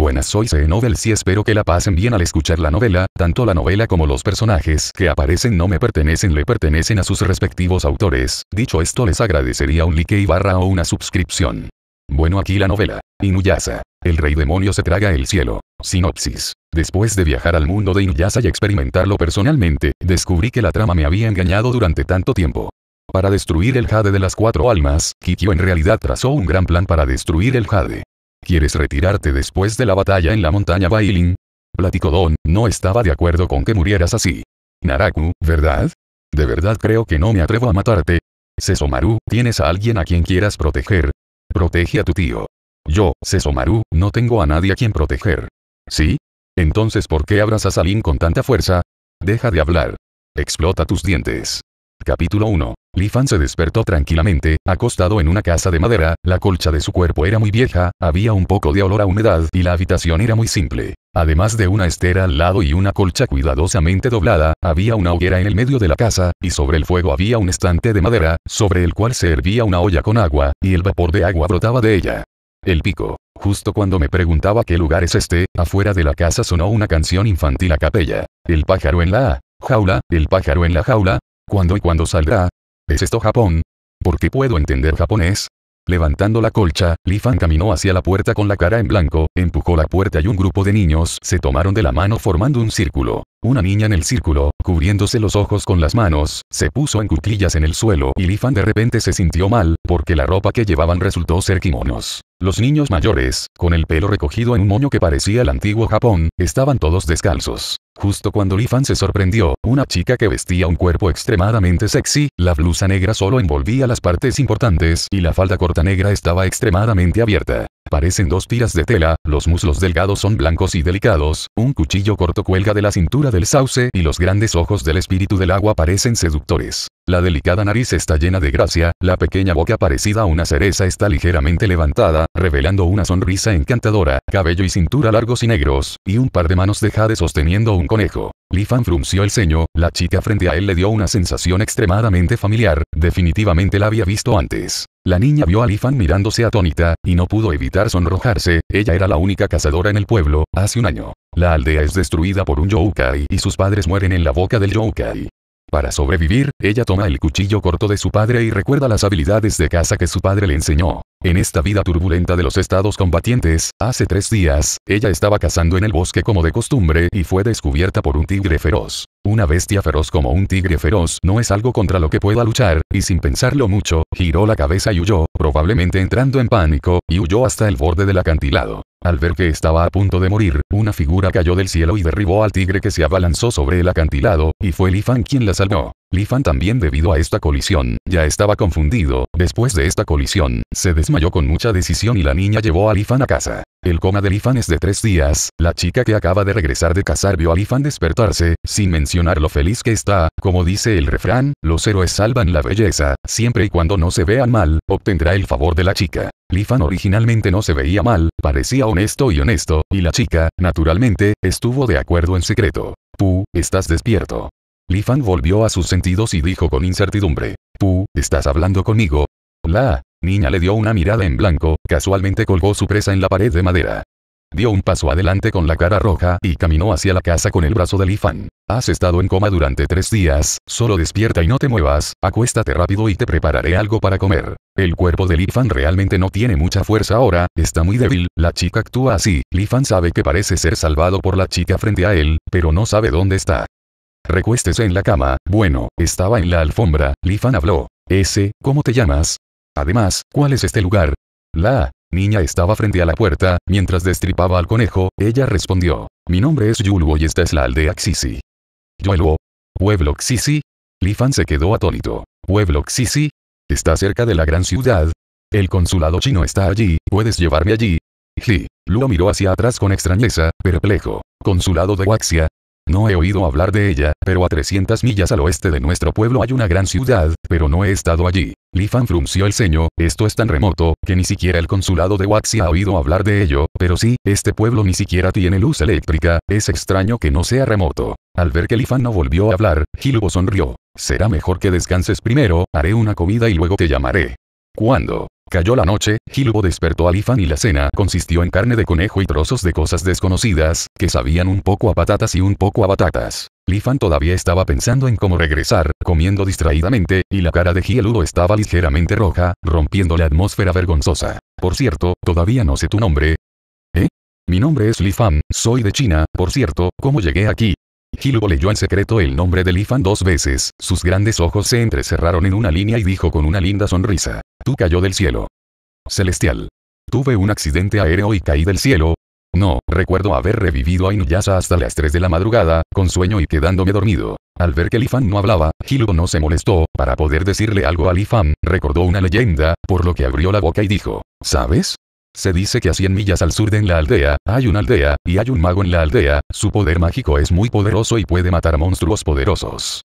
Buenas soy C. E Novels y espero que la pasen bien al escuchar la novela, tanto la novela como los personajes que aparecen no me pertenecen le pertenecen a sus respectivos autores. Dicho esto les agradecería un like y barra o una suscripción. Bueno aquí la novela. Inuyasa, El rey demonio se traga el cielo. Sinopsis. Después de viajar al mundo de Inuyasa y experimentarlo personalmente, descubrí que la trama me había engañado durante tanto tiempo. Para destruir el jade de las cuatro almas, Kikyo en realidad trazó un gran plan para destruir el jade. ¿Quieres retirarte después de la batalla en la montaña Bailin? Platicodón, no estaba de acuerdo con que murieras así. Naraku, ¿verdad? De verdad creo que no me atrevo a matarte. Sesomaru, ¿tienes a alguien a quien quieras proteger? Protege a tu tío. Yo, Sesomaru, no tengo a nadie a quien proteger. ¿Sí? Entonces ¿por qué abras a Salin con tanta fuerza? Deja de hablar. Explota tus dientes. Capítulo 1. Lifan se despertó tranquilamente, acostado en una casa de madera, la colcha de su cuerpo era muy vieja, había un poco de olor a humedad y la habitación era muy simple. Además de una estera al lado y una colcha cuidadosamente doblada, había una hoguera en el medio de la casa, y sobre el fuego había un estante de madera, sobre el cual se hervía una olla con agua, y el vapor de agua brotaba de ella. El pico. Justo cuando me preguntaba qué lugar es este, afuera de la casa sonó una canción infantil a capella. El pájaro en la jaula, el pájaro en la jaula, ¿Cuándo y cuándo saldrá, ¿Es esto Japón? ¿Por qué puedo entender japonés? Levantando la colcha, Lifan caminó hacia la puerta con la cara en blanco, empujó la puerta y un grupo de niños se tomaron de la mano formando un círculo. Una niña en el círculo, cubriéndose los ojos con las manos, se puso en cuclillas en el suelo y Lifan de repente se sintió mal, porque la ropa que llevaban resultó ser kimonos. Los niños mayores, con el pelo recogido en un moño que parecía el antiguo Japón, estaban todos descalzos. Justo cuando Lifan Fan se sorprendió, una chica que vestía un cuerpo extremadamente sexy, la blusa negra solo envolvía las partes importantes y la falda corta negra estaba extremadamente abierta. Parecen dos tiras de tela, los muslos delgados son blancos y delicados, un cuchillo corto cuelga de la cintura del sauce y los grandes ojos del espíritu del agua parecen seductores. La delicada nariz está llena de gracia, la pequeña boca parecida a una cereza está ligeramente levantada, revelando una sonrisa encantadora, cabello y cintura largos y negros, y un par de manos de sosteniendo un conejo. Li Fan frunció el ceño, la chica frente a él le dio una sensación extremadamente familiar, definitivamente la había visto antes. La niña vio a Lifan Fan mirándose atónita, y no pudo evitar sonrojarse, ella era la única cazadora en el pueblo, hace un año. La aldea es destruida por un yokai y sus padres mueren en la boca del yokai. Para sobrevivir, ella toma el cuchillo corto de su padre y recuerda las habilidades de caza que su padre le enseñó. En esta vida turbulenta de los estados combatientes, hace tres días, ella estaba cazando en el bosque como de costumbre y fue descubierta por un tigre feroz. Una bestia feroz como un tigre feroz no es algo contra lo que pueda luchar, y sin pensarlo mucho, giró la cabeza y huyó, probablemente entrando en pánico, y huyó hasta el borde del acantilado. Al ver que estaba a punto de morir, una figura cayó del cielo y derribó al tigre que se abalanzó sobre el acantilado, y fue Li Fan quien la salvó. Lifan también debido a esta colisión, ya estaba confundido, después de esta colisión, se desmayó con mucha decisión y la niña llevó a Lifan a casa. El coma de Lifan es de tres días, la chica que acaba de regresar de cazar vio a Lifan despertarse, sin mencionar lo feliz que está, como dice el refrán, los héroes salvan la belleza, siempre y cuando no se vean mal, obtendrá el favor de la chica. Lifan originalmente no se veía mal, parecía honesto y honesto, y la chica, naturalmente, estuvo de acuerdo en secreto. Tú, estás despierto. Lifan Fan volvió a sus sentidos y dijo con incertidumbre. Tú, ¿estás hablando conmigo? La niña le dio una mirada en blanco, casualmente colgó su presa en la pared de madera. Dio un paso adelante con la cara roja y caminó hacia la casa con el brazo de Lifan. Has estado en coma durante tres días, solo despierta y no te muevas, acuéstate rápido y te prepararé algo para comer. El cuerpo de Lifan realmente no tiene mucha fuerza ahora, está muy débil, la chica actúa así. Lifan sabe que parece ser salvado por la chica frente a él, pero no sabe dónde está. Recuéstese en la cama. Bueno, estaba en la alfombra. Lifan habló. Ese, ¿cómo te llamas? Además, ¿cuál es este lugar? La niña estaba frente a la puerta, mientras destripaba al conejo, ella respondió. Mi nombre es Yuluo y esta es la aldea Xisi. Yuluo ¿Pueblo Xisi? Lifan se quedó atónito. ¿Pueblo Xisi? ¿Está cerca de la gran ciudad? El consulado chino está allí, ¿puedes llevarme allí? Ji. Luo miró hacia atrás con extrañeza, perplejo. Consulado de Waxia, no he oído hablar de ella, pero a 300 millas al oeste de nuestro pueblo hay una gran ciudad, pero no he estado allí. Lifan frunció el ceño, esto es tan remoto, que ni siquiera el consulado de Waxi ha oído hablar de ello, pero sí, este pueblo ni siquiera tiene luz eléctrica, es extraño que no sea remoto. Al ver que Lifan no volvió a hablar, Hilubo sonrió. Será mejor que descanses primero, haré una comida y luego te llamaré. ¿Cuándo? Cayó la noche, Gilbo despertó a Lifan y la cena consistió en carne de conejo y trozos de cosas desconocidas, que sabían un poco a patatas y un poco a batatas. Lifan todavía estaba pensando en cómo regresar, comiendo distraídamente, y la cara de Hiludo estaba ligeramente roja, rompiendo la atmósfera vergonzosa. Por cierto, todavía no sé tu nombre. ¿Eh? Mi nombre es Lifan, soy de China, por cierto, ¿cómo llegué aquí? Hilo leyó en secreto el nombre de Lifan dos veces, sus grandes ojos se entrecerraron en una línea y dijo con una linda sonrisa. Tú cayó del cielo. Celestial. Tuve un accidente aéreo y caí del cielo. No, recuerdo haber revivido a Inuyasa hasta las 3 de la madrugada, con sueño y quedándome dormido. Al ver que Lifan no hablaba, Gilu no se molestó, para poder decirle algo a Lifan, recordó una leyenda, por lo que abrió la boca y dijo, ¿sabes? Se dice que a 100 millas al sur de en la aldea, hay una aldea, y hay un mago en la aldea, su poder mágico es muy poderoso y puede matar monstruos poderosos.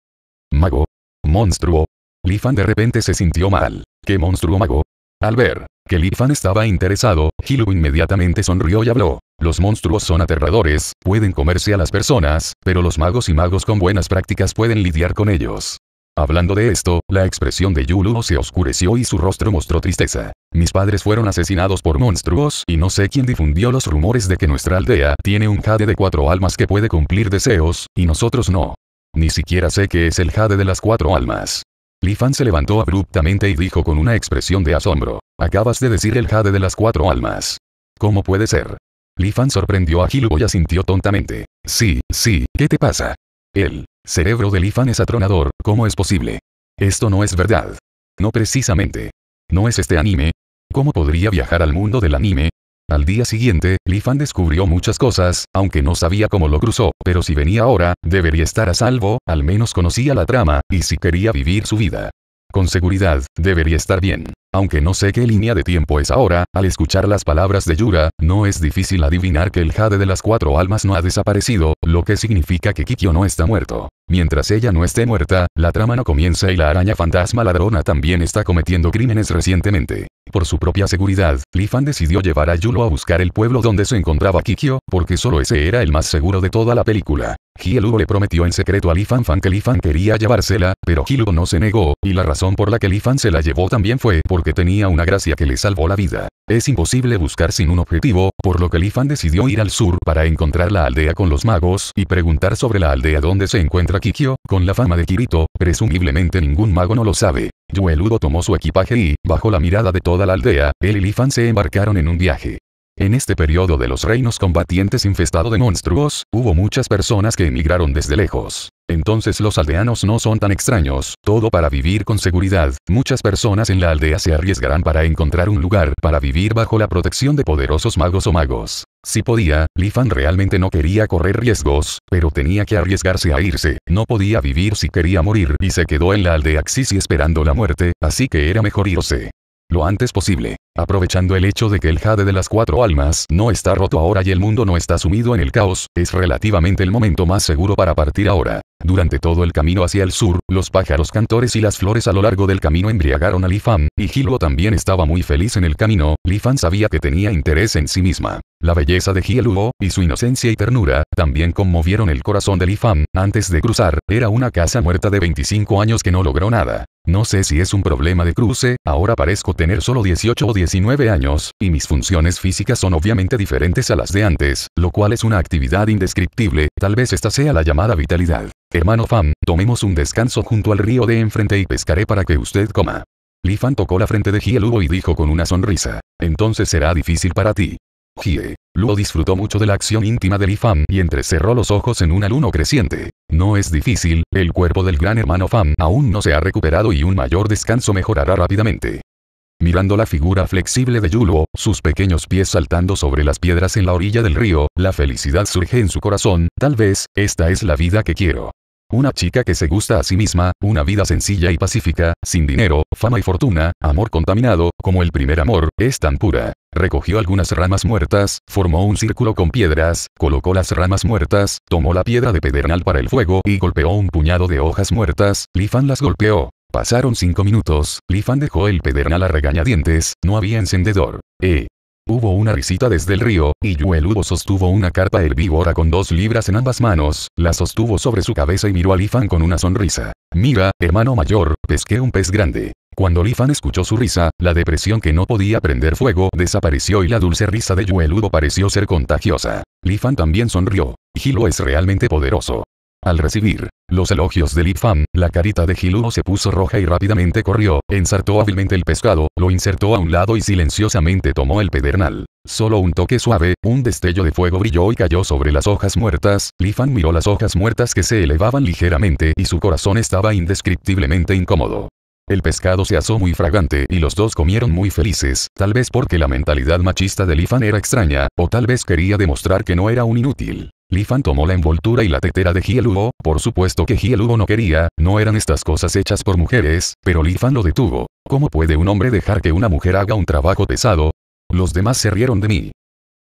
Mago. Monstruo. Lifan de repente se sintió mal. ¿Qué monstruo mago? Al ver que Lifan estaba interesado, Hilu inmediatamente sonrió y habló. Los monstruos son aterradores, pueden comerse a las personas, pero los magos y magos con buenas prácticas pueden lidiar con ellos. Hablando de esto, la expresión de Yulu se oscureció y su rostro mostró tristeza. Mis padres fueron asesinados por monstruos y no sé quién difundió los rumores de que nuestra aldea tiene un jade de cuatro almas que puede cumplir deseos, y nosotros no. Ni siquiera sé qué es el jade de las cuatro almas. Lifan se levantó abruptamente y dijo con una expresión de asombro. Acabas de decir el jade de las cuatro almas. ¿Cómo puede ser? Lifan sorprendió a Hiluo y asintió tontamente. Sí, sí, ¿qué te pasa? Él, Cerebro de Lifan es atronador, ¿cómo es posible? Esto no es verdad. No precisamente. ¿No es este anime? ¿Cómo podría viajar al mundo del anime? Al día siguiente, Lifan descubrió muchas cosas, aunque no sabía cómo lo cruzó, pero si venía ahora, debería estar a salvo, al menos conocía la trama, y si quería vivir su vida. Con seguridad, debería estar bien. Aunque no sé qué línea de tiempo es ahora, al escuchar las palabras de Yura, no es difícil adivinar que el jade de las cuatro almas no ha desaparecido, lo que significa que Kikyo no está muerto. Mientras ella no esté muerta, la trama no comienza y la araña fantasma ladrona también está cometiendo crímenes recientemente. Por su propia seguridad, Lifan decidió llevar a Yulo a buscar el pueblo donde se encontraba Kikyo, porque solo ese era el más seguro de toda la película. Hilo le prometió en secreto a Lifan Fan que Lifan quería llevársela, pero Hilo no se negó, y la razón por la que Lifan se la llevó también fue porque tenía una gracia que le salvó la vida. Es imposible buscar sin un objetivo, por lo que Lifan decidió ir al sur para encontrar la aldea con los magos y preguntar sobre la aldea donde se encuentra Kikyo, con la fama de Kirito, presumiblemente ningún mago no lo sabe. Yueludo tomó su equipaje y, bajo la mirada de toda la aldea, él y Lifan se embarcaron en un viaje. En este periodo de los reinos combatientes infestado de monstruos, hubo muchas personas que emigraron desde lejos. Entonces los aldeanos no son tan extraños, todo para vivir con seguridad, muchas personas en la aldea se arriesgarán para encontrar un lugar para vivir bajo la protección de poderosos magos o magos. Si podía, Lifan realmente no quería correr riesgos, pero tenía que arriesgarse a irse, no podía vivir si quería morir y se quedó en la aldea Xisi esperando la muerte, así que era mejor irse lo antes posible. Aprovechando el hecho de que el jade de las cuatro almas no está roto ahora y el mundo no está sumido en el caos, es relativamente el momento más seguro para partir ahora. Durante todo el camino hacia el sur, los pájaros cantores y las flores a lo largo del camino embriagaron a Lifan, y Jiluo también estaba muy feliz en el camino, Lifan sabía que tenía interés en sí misma. La belleza de Jiluo y su inocencia y ternura, también conmovieron el corazón de Lifan, antes de cruzar, era una casa muerta de 25 años que no logró nada. No sé si es un problema de cruce, ahora parezco tener solo 18 o 19 años, y mis funciones físicas son obviamente diferentes a las de antes, lo cual es una actividad indescriptible, tal vez esta sea la llamada vitalidad. Hermano Fan, tomemos un descanso junto al río de enfrente y pescaré para que usted coma. Li Fan tocó la frente de Gilugo y dijo con una sonrisa. Entonces será difícil para ti. Hie. Luo disfrutó mucho de la acción íntima de Li Fan y entrecerró los ojos en un alumno creciente. No es difícil, el cuerpo del gran hermano Fan aún no se ha recuperado y un mayor descanso mejorará rápidamente. Mirando la figura flexible de Yulu, sus pequeños pies saltando sobre las piedras en la orilla del río, la felicidad surge en su corazón, tal vez, esta es la vida que quiero. Una chica que se gusta a sí misma, una vida sencilla y pacífica, sin dinero, fama y fortuna, amor contaminado, como el primer amor, es tan pura. Recogió algunas ramas muertas, formó un círculo con piedras, colocó las ramas muertas, tomó la piedra de pedernal para el fuego y golpeó un puñado de hojas muertas, Lifan las golpeó. Pasaron cinco minutos, Lifan dejó el pedernal a regañadientes, no había encendedor. Eh. Hubo una visita desde el río, y Yueludo sostuvo una carpa herbívora con dos libras en ambas manos, la sostuvo sobre su cabeza y miró a Lifan con una sonrisa. Mira, hermano mayor, pesqué un pez grande. Cuando Lifan escuchó su risa, la depresión que no podía prender fuego desapareció y la dulce risa de Yueludo pareció ser contagiosa. Lifan también sonrió. Hilo es realmente poderoso. Al recibir los elogios de Lifan, la carita de Hiluo se puso roja y rápidamente corrió, ensartó hábilmente el pescado, lo insertó a un lado y silenciosamente tomó el pedernal. Solo un toque suave, un destello de fuego brilló y cayó sobre las hojas muertas, Lifan miró las hojas muertas que se elevaban ligeramente y su corazón estaba indescriptiblemente incómodo. El pescado se asó muy fragante y los dos comieron muy felices, tal vez porque la mentalidad machista de Lifan era extraña, o tal vez quería demostrar que no era un inútil. Lifan tomó la envoltura y la tetera de Hieluo, por supuesto que Hieluo no quería, no eran estas cosas hechas por mujeres, pero Lifan lo detuvo. ¿Cómo puede un hombre dejar que una mujer haga un trabajo pesado? Los demás se rieron de mí.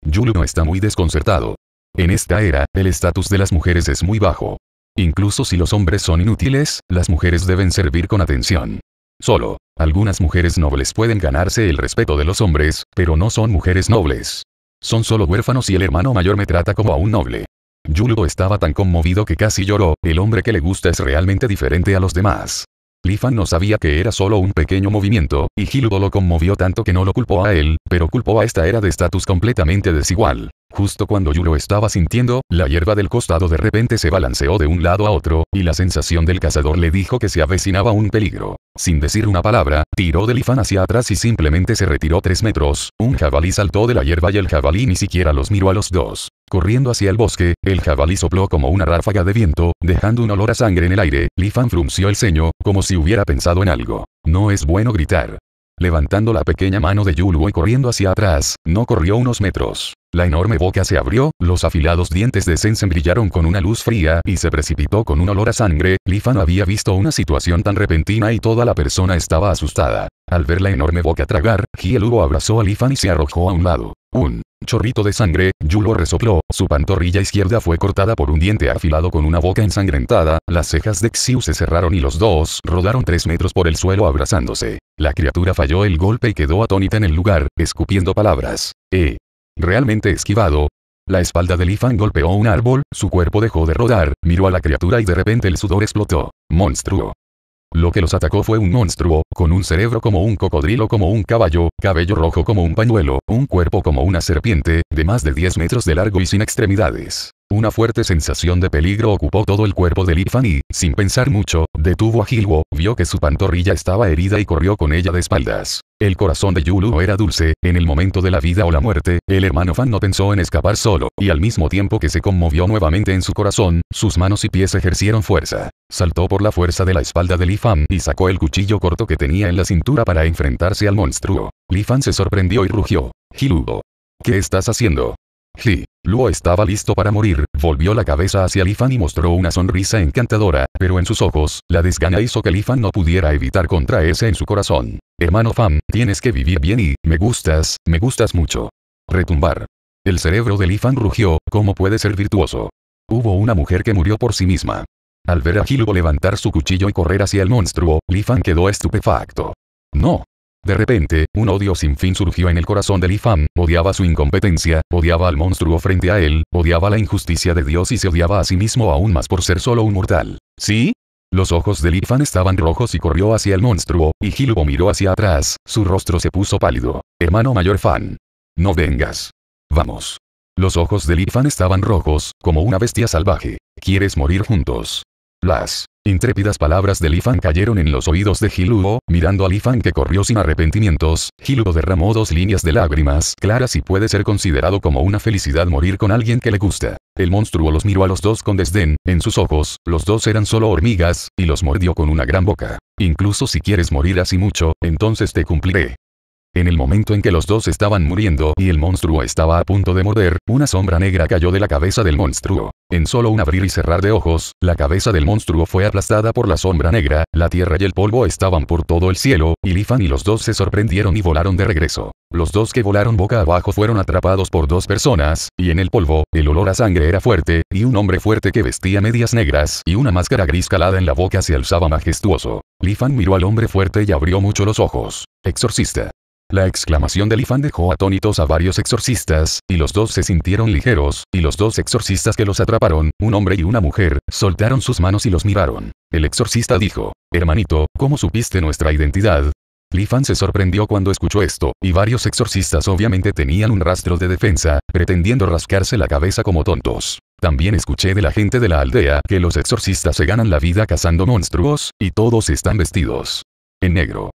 Yulu no está muy desconcertado. En esta era, el estatus de las mujeres es muy bajo. Incluso si los hombres son inútiles, las mujeres deben servir con atención. Solo, algunas mujeres nobles pueden ganarse el respeto de los hombres, pero no son mujeres nobles. Son solo huérfanos y el hermano mayor me trata como a un noble. Yuludo estaba tan conmovido que casi lloró, el hombre que le gusta es realmente diferente a los demás. Lifan no sabía que era solo un pequeño movimiento, y Hiludo lo conmovió tanto que no lo culpó a él, pero culpó a esta era de estatus completamente desigual. Justo cuando Yulo estaba sintiendo, la hierba del costado de repente se balanceó de un lado a otro, y la sensación del cazador le dijo que se avecinaba un peligro. Sin decir una palabra, tiró de Lifan hacia atrás y simplemente se retiró tres metros, un jabalí saltó de la hierba y el jabalí ni siquiera los miró a los dos. Corriendo hacia el bosque, el jabalí sopló como una ráfaga de viento, dejando un olor a sangre en el aire. Lifan frunció el ceño, como si hubiera pensado en algo. No es bueno gritar. Levantando la pequeña mano de Yuluo y corriendo hacia atrás, no corrió unos metros. La enorme boca se abrió, los afilados dientes de Sensen brillaron con una luz fría y se precipitó con un olor a sangre. Lifan había visto una situación tan repentina y toda la persona estaba asustada. Al ver la enorme boca tragar, Hielugo abrazó a Lifan y se arrojó a un lado. Un chorrito de sangre, Yulo resopló, su pantorrilla izquierda fue cortada por un diente afilado con una boca ensangrentada, las cejas de Xiu se cerraron y los dos rodaron tres metros por el suelo abrazándose. La criatura falló el golpe y quedó atónita en el lugar, escupiendo palabras. Eh. Realmente esquivado, la espalda de Lifan golpeó un árbol, su cuerpo dejó de rodar, miró a la criatura y de repente el sudor explotó. Monstruo. Lo que los atacó fue un monstruo, con un cerebro como un cocodrilo como un caballo, cabello rojo como un pañuelo, un cuerpo como una serpiente, de más de 10 metros de largo y sin extremidades. Una fuerte sensación de peligro ocupó todo el cuerpo de Lifan y, sin pensar mucho, detuvo a Gilwo, vio que su pantorrilla estaba herida y corrió con ella de espaldas. El corazón de Yulu era dulce, en el momento de la vida o la muerte, el hermano Fan no pensó en escapar solo, y al mismo tiempo que se conmovió nuevamente en su corazón, sus manos y pies ejercieron fuerza. Saltó por la fuerza de la espalda de Li Fan y sacó el cuchillo corto que tenía en la cintura para enfrentarse al monstruo. Li Fan se sorprendió y rugió. Giludo. ¿Qué estás haciendo? Ji, Luo estaba listo para morir, volvió la cabeza hacia Lifan y mostró una sonrisa encantadora, pero en sus ojos, la desgana hizo que Lifan no pudiera evitar contra ese en su corazón. Hermano Fan, tienes que vivir bien y, me gustas, me gustas mucho. Retumbar. El cerebro de Lifan rugió, ¿cómo puede ser virtuoso? Hubo una mujer que murió por sí misma. Al ver a Ji-Luo levantar su cuchillo y correr hacia el monstruo, Lifan quedó estupefacto. No, de repente, un odio sin fin surgió en el corazón de Lifan, odiaba su incompetencia, odiaba al monstruo frente a él, odiaba la injusticia de Dios y se odiaba a sí mismo aún más por ser solo un mortal. ¿Sí? Los ojos de Lifan estaban rojos y corrió hacia el monstruo, y Gilbo miró hacia atrás, su rostro se puso pálido. Hermano mayor Fan. No vengas. Vamos. Los ojos de Lifan estaban rojos, como una bestia salvaje. ¿Quieres morir juntos? Las Intrépidas palabras de Lifan cayeron en los oídos de Hiluo, mirando a Lifan que corrió sin arrepentimientos, Hiluo derramó dos líneas de lágrimas claras y puede ser considerado como una felicidad morir con alguien que le gusta. El monstruo los miró a los dos con desdén, en sus ojos, los dos eran solo hormigas, y los mordió con una gran boca. Incluso si quieres morir así mucho, entonces te cumpliré. En el momento en que los dos estaban muriendo y el monstruo estaba a punto de morder, una sombra negra cayó de la cabeza del monstruo. En solo un abrir y cerrar de ojos, la cabeza del monstruo fue aplastada por la sombra negra, la tierra y el polvo estaban por todo el cielo, y Lifan y los dos se sorprendieron y volaron de regreso. Los dos que volaron boca abajo fueron atrapados por dos personas, y en el polvo, el olor a sangre era fuerte, y un hombre fuerte que vestía medias negras y una máscara gris calada en la boca se alzaba majestuoso. Lifan miró al hombre fuerte y abrió mucho los ojos. Exorcista. La exclamación de Lifan dejó atónitos a varios exorcistas, y los dos se sintieron ligeros, y los dos exorcistas que los atraparon, un hombre y una mujer, soltaron sus manos y los miraron. El exorcista dijo, Hermanito, ¿cómo supiste nuestra identidad? Lifan se sorprendió cuando escuchó esto, y varios exorcistas obviamente tenían un rastro de defensa, pretendiendo rascarse la cabeza como tontos. También escuché de la gente de la aldea que los exorcistas se ganan la vida cazando monstruos, y todos están vestidos en negro.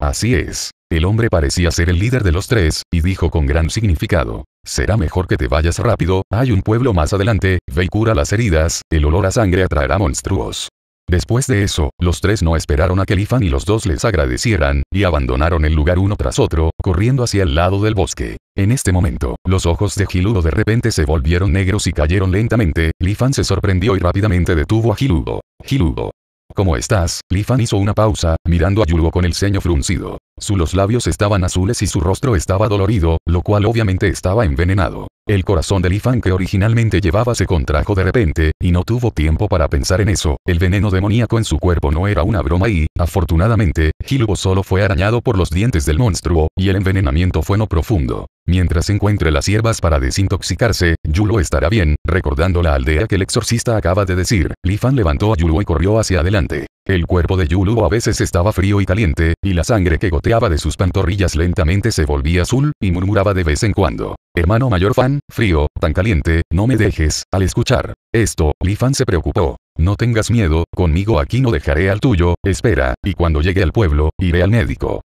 Así es. El hombre parecía ser el líder de los tres, y dijo con gran significado. Será mejor que te vayas rápido, hay un pueblo más adelante, ve y cura las heridas, el olor a sangre atraerá monstruos. Después de eso, los tres no esperaron a que Lifan y los dos les agradecieran, y abandonaron el lugar uno tras otro, corriendo hacia el lado del bosque. En este momento, los ojos de Giludo de repente se volvieron negros y cayeron lentamente, Lifan se sorprendió y rápidamente detuvo a Giludo. Giludo, ¿Cómo estás? Lifan hizo una pausa, mirando a Yugo con el ceño fruncido. Sus labios estaban azules y su rostro estaba dolorido, lo cual obviamente estaba envenenado. El corazón de Lifan que originalmente llevaba se contrajo de repente, y no tuvo tiempo para pensar en eso. El veneno demoníaco en su cuerpo no era una broma y, afortunadamente, Hilubo solo fue arañado por los dientes del monstruo, y el envenenamiento fue no profundo. Mientras encuentre las hierbas para desintoxicarse, Yulu estará bien, recordando la aldea que el exorcista acaba de decir. Lifan levantó a Yulu y corrió hacia adelante. El cuerpo de Yulu a veces estaba frío y caliente, y la sangre que goteaba de sus pantorrillas lentamente se volvía azul, y murmuraba de vez en cuando. Hermano mayor Fan, frío, tan caliente, no me dejes, al escuchar. Esto, Lifan se preocupó. No tengas miedo, conmigo aquí no dejaré al tuyo, espera, y cuando llegue al pueblo, iré al médico.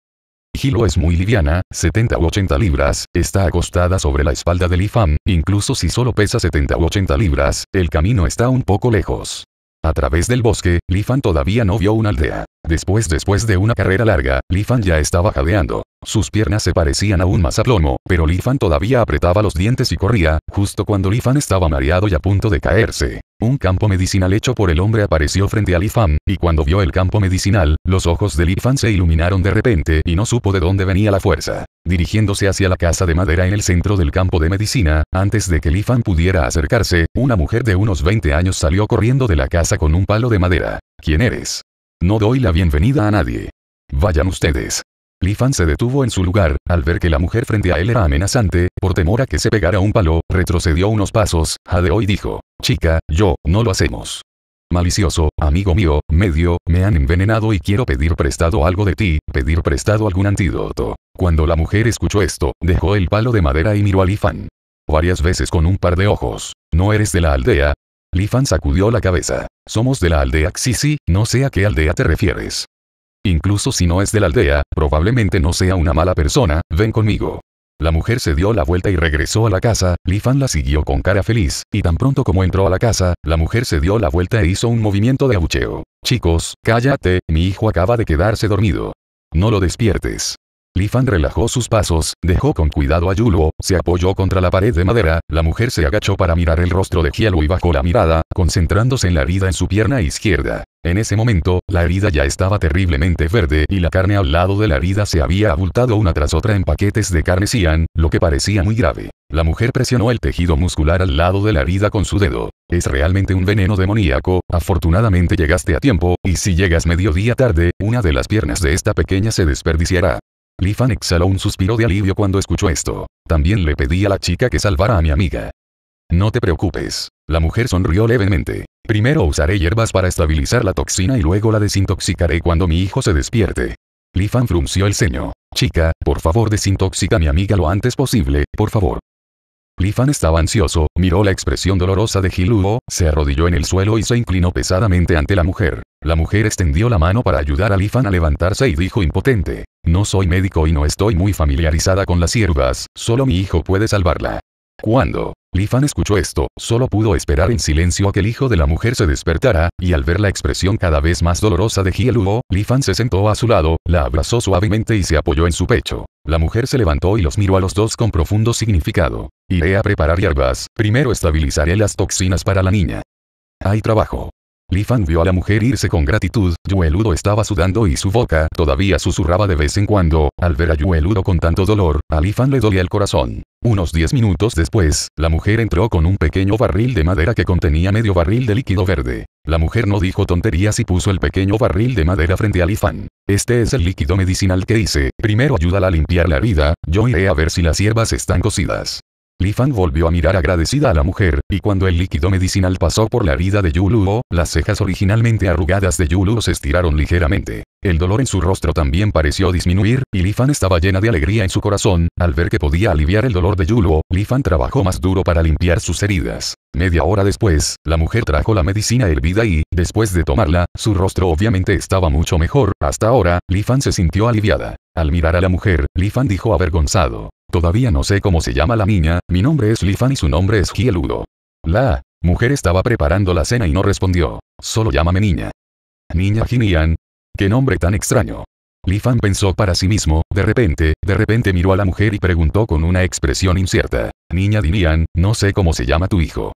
Gilo es muy liviana, 70 u 80 libras, está acostada sobre la espalda de Lifan, incluso si solo pesa 70 u 80 libras, el camino está un poco lejos. A través del bosque, Lifan todavía no vio una aldea. Después después de una carrera larga, Lifan ya estaba jadeando. Sus piernas se parecían aún más a plomo, pero Lifan todavía apretaba los dientes y corría, justo cuando Lifan estaba mareado y a punto de caerse. Un campo medicinal hecho por el hombre apareció frente a Lifan, y cuando vio el campo medicinal, los ojos de Lifan se iluminaron de repente y no supo de dónde venía la fuerza. Dirigiéndose hacia la casa de madera en el centro del campo de medicina, antes de que Lifan pudiera acercarse, una mujer de unos 20 años salió corriendo de la casa con un palo de madera. ¿Quién eres? No doy la bienvenida a nadie. Vayan ustedes. Lifan se detuvo en su lugar, al ver que la mujer frente a él era amenazante, por temor a que se pegara un palo, retrocedió unos pasos, jadeó y dijo, chica, yo, no lo hacemos. Malicioso, amigo mío, medio, me han envenenado y quiero pedir prestado algo de ti, pedir prestado algún antídoto. Cuando la mujer escuchó esto, dejó el palo de madera y miró a Lifan. Varias veces con un par de ojos. ¿No eres de la aldea? Lifan sacudió la cabeza. Somos de la aldea Xisi, no sé a qué aldea te refieres. Incluso si no es de la aldea, probablemente no sea una mala persona, ven conmigo. La mujer se dio la vuelta y regresó a la casa, Lifan la siguió con cara feliz, y tan pronto como entró a la casa, la mujer se dio la vuelta e hizo un movimiento de abucheo. Chicos, cállate, mi hijo acaba de quedarse dormido. No lo despiertes. Lifan relajó sus pasos, dejó con cuidado a Yuluo, se apoyó contra la pared de madera, la mujer se agachó para mirar el rostro de Hielo y bajó la mirada, concentrándose en la herida en su pierna izquierda. En ese momento, la herida ya estaba terriblemente verde y la carne al lado de la herida se había abultado una tras otra en paquetes de carne cian, lo que parecía muy grave. La mujer presionó el tejido muscular al lado de la herida con su dedo. Es realmente un veneno demoníaco, afortunadamente llegaste a tiempo, y si llegas mediodía tarde, una de las piernas de esta pequeña se desperdiciará. Lifan exhaló un suspiro de alivio cuando escuchó esto. También le pedí a la chica que salvara a mi amiga. No te preocupes. La mujer sonrió levemente. Primero usaré hierbas para estabilizar la toxina y luego la desintoxicaré cuando mi hijo se despierte. Lifan frunció el ceño. Chica, por favor desintoxica a mi amiga lo antes posible, por favor. Lifan estaba ansioso, miró la expresión dolorosa de Jiluo, oh, se arrodilló en el suelo y se inclinó pesadamente ante la mujer. La mujer extendió la mano para ayudar a Lifan a levantarse y dijo impotente. No soy médico y no estoy muy familiarizada con las hierbas, solo mi hijo puede salvarla. Cuando Lifan escuchó esto, solo pudo esperar en silencio a que el hijo de la mujer se despertara, y al ver la expresión cada vez más dolorosa de Gielugo, Lifan se sentó a su lado, la abrazó suavemente y se apoyó en su pecho. La mujer se levantó y los miró a los dos con profundo significado. Iré a preparar hierbas, primero estabilizaré las toxinas para la niña. Hay trabajo. Lifan Fan vio a la mujer irse con gratitud, Yueludo estaba sudando y su boca todavía susurraba de vez en cuando, al ver a Yueludo con tanto dolor, a Lifan le dolía el corazón. Unos 10 minutos después, la mujer entró con un pequeño barril de madera que contenía medio barril de líquido verde. La mujer no dijo tonterías y puso el pequeño barril de madera frente a Lifan. Este es el líquido medicinal que hice, primero ayúdala a limpiar la herida, yo iré a ver si las hierbas están cocidas. Li Fan volvió a mirar agradecida a la mujer, y cuando el líquido medicinal pasó por la herida de Yuluo, las cejas originalmente arrugadas de Yuluo se estiraron ligeramente. El dolor en su rostro también pareció disminuir, y Lifan Fan estaba llena de alegría en su corazón, al ver que podía aliviar el dolor de Yuluo, Li Fan trabajó más duro para limpiar sus heridas. Media hora después, la mujer trajo la medicina hervida y, después de tomarla, su rostro obviamente estaba mucho mejor, hasta ahora, Li Fan se sintió aliviada. Al mirar a la mujer, Li Fan dijo avergonzado. Todavía no sé cómo se llama la niña, mi nombre es Lifan y su nombre es Gieludo. La mujer estaba preparando la cena y no respondió. Solo llámame niña. Niña Jinian. Qué nombre tan extraño. Lifan pensó para sí mismo, de repente, de repente miró a la mujer y preguntó con una expresión incierta. Niña Dinian, no sé cómo se llama tu hijo.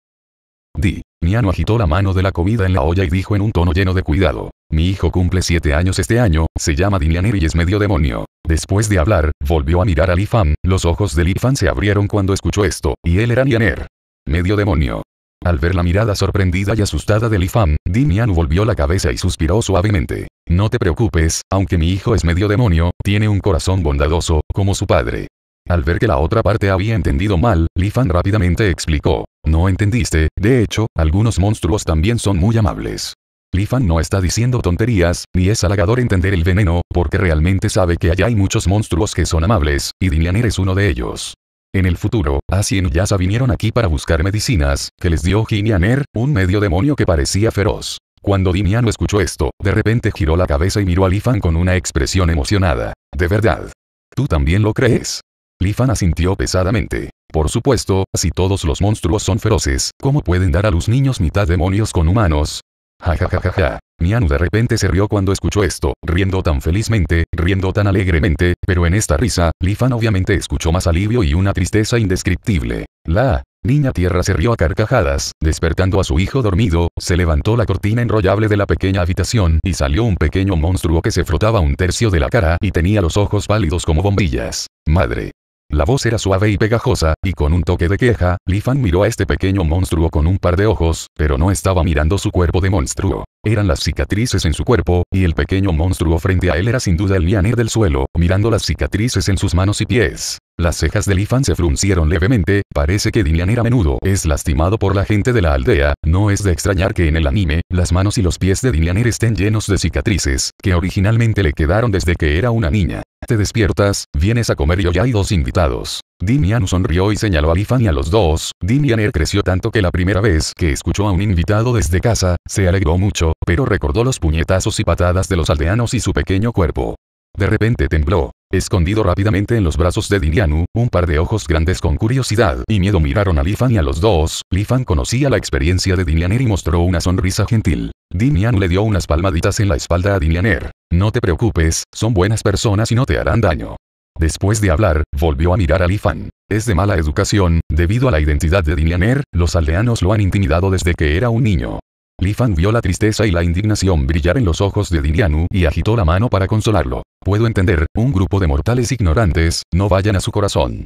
Di. Niano agitó la mano de la comida en la olla y dijo en un tono lleno de cuidado. Mi hijo cumple siete años este año, se llama Dinianer y es medio demonio. Después de hablar, volvió a mirar a Lifan, los ojos de Lifan se abrieron cuando escuchó esto, y él era Nianer. Medio demonio. Al ver la mirada sorprendida y asustada de Lifan, Dinian volvió la cabeza y suspiró suavemente. No te preocupes, aunque mi hijo es medio demonio, tiene un corazón bondadoso, como su padre. Al ver que la otra parte había entendido mal, Lifan rápidamente explicó. No entendiste, de hecho, algunos monstruos también son muy amables. Lifan no está diciendo tonterías, ni es halagador entender el veneno, porque realmente sabe que allá hay muchos monstruos que son amables, y Dinianer es uno de ellos. En el futuro, Asien y Yasa vinieron aquí para buscar medicinas, que les dio Ginianer, un medio demonio que parecía feroz. Cuando Dimiano escuchó esto, de repente giró la cabeza y miró a Lifan con una expresión emocionada. De verdad. ¿Tú también lo crees? Lifan asintió pesadamente. Por supuesto, si todos los monstruos son feroces, ¿cómo pueden dar a los niños mitad demonios con humanos? Ja ja ja. Mianu de repente se rió cuando escuchó esto, riendo tan felizmente, riendo tan alegremente, pero en esta risa, Lifan obviamente escuchó más alivio y una tristeza indescriptible. La niña tierra se rió a carcajadas, despertando a su hijo dormido, se levantó la cortina enrollable de la pequeña habitación y salió un pequeño monstruo que se frotaba un tercio de la cara y tenía los ojos pálidos como bombillas. Madre, la voz era suave y pegajosa, y con un toque de queja, Lifan miró a este pequeño monstruo con un par de ojos, pero no estaba mirando su cuerpo de monstruo eran las cicatrices en su cuerpo, y el pequeño monstruo frente a él era sin duda el Nianer del suelo, mirando las cicatrices en sus manos y pies. Las cejas de Lifan se fruncieron levemente, parece que Dinianer a menudo es lastimado por la gente de la aldea, no es de extrañar que en el anime, las manos y los pies de Dinianer estén llenos de cicatrices, que originalmente le quedaron desde que era una niña. Te despiertas, vienes a comer y hoy hay dos invitados. Dinianu sonrió y señaló a Lifan y a los dos. Dinianer creció tanto que la primera vez que escuchó a un invitado desde casa, se alegró mucho, pero recordó los puñetazos y patadas de los aldeanos y su pequeño cuerpo. De repente tembló. Escondido rápidamente en los brazos de Dinianu, un par de ojos grandes con curiosidad y miedo miraron a Lifan y a los dos. Lifan conocía la experiencia de Dinianer y mostró una sonrisa gentil. Dinianu le dio unas palmaditas en la espalda a Dinianer. No te preocupes, son buenas personas y no te harán daño. Después de hablar, volvió a mirar a Lifan. Es de mala educación, debido a la identidad de Dinianer, los aldeanos lo han intimidado desde que era un niño. Lifan vio la tristeza y la indignación brillar en los ojos de Dinianu y agitó la mano para consolarlo. Puedo entender, un grupo de mortales ignorantes, no vayan a su corazón.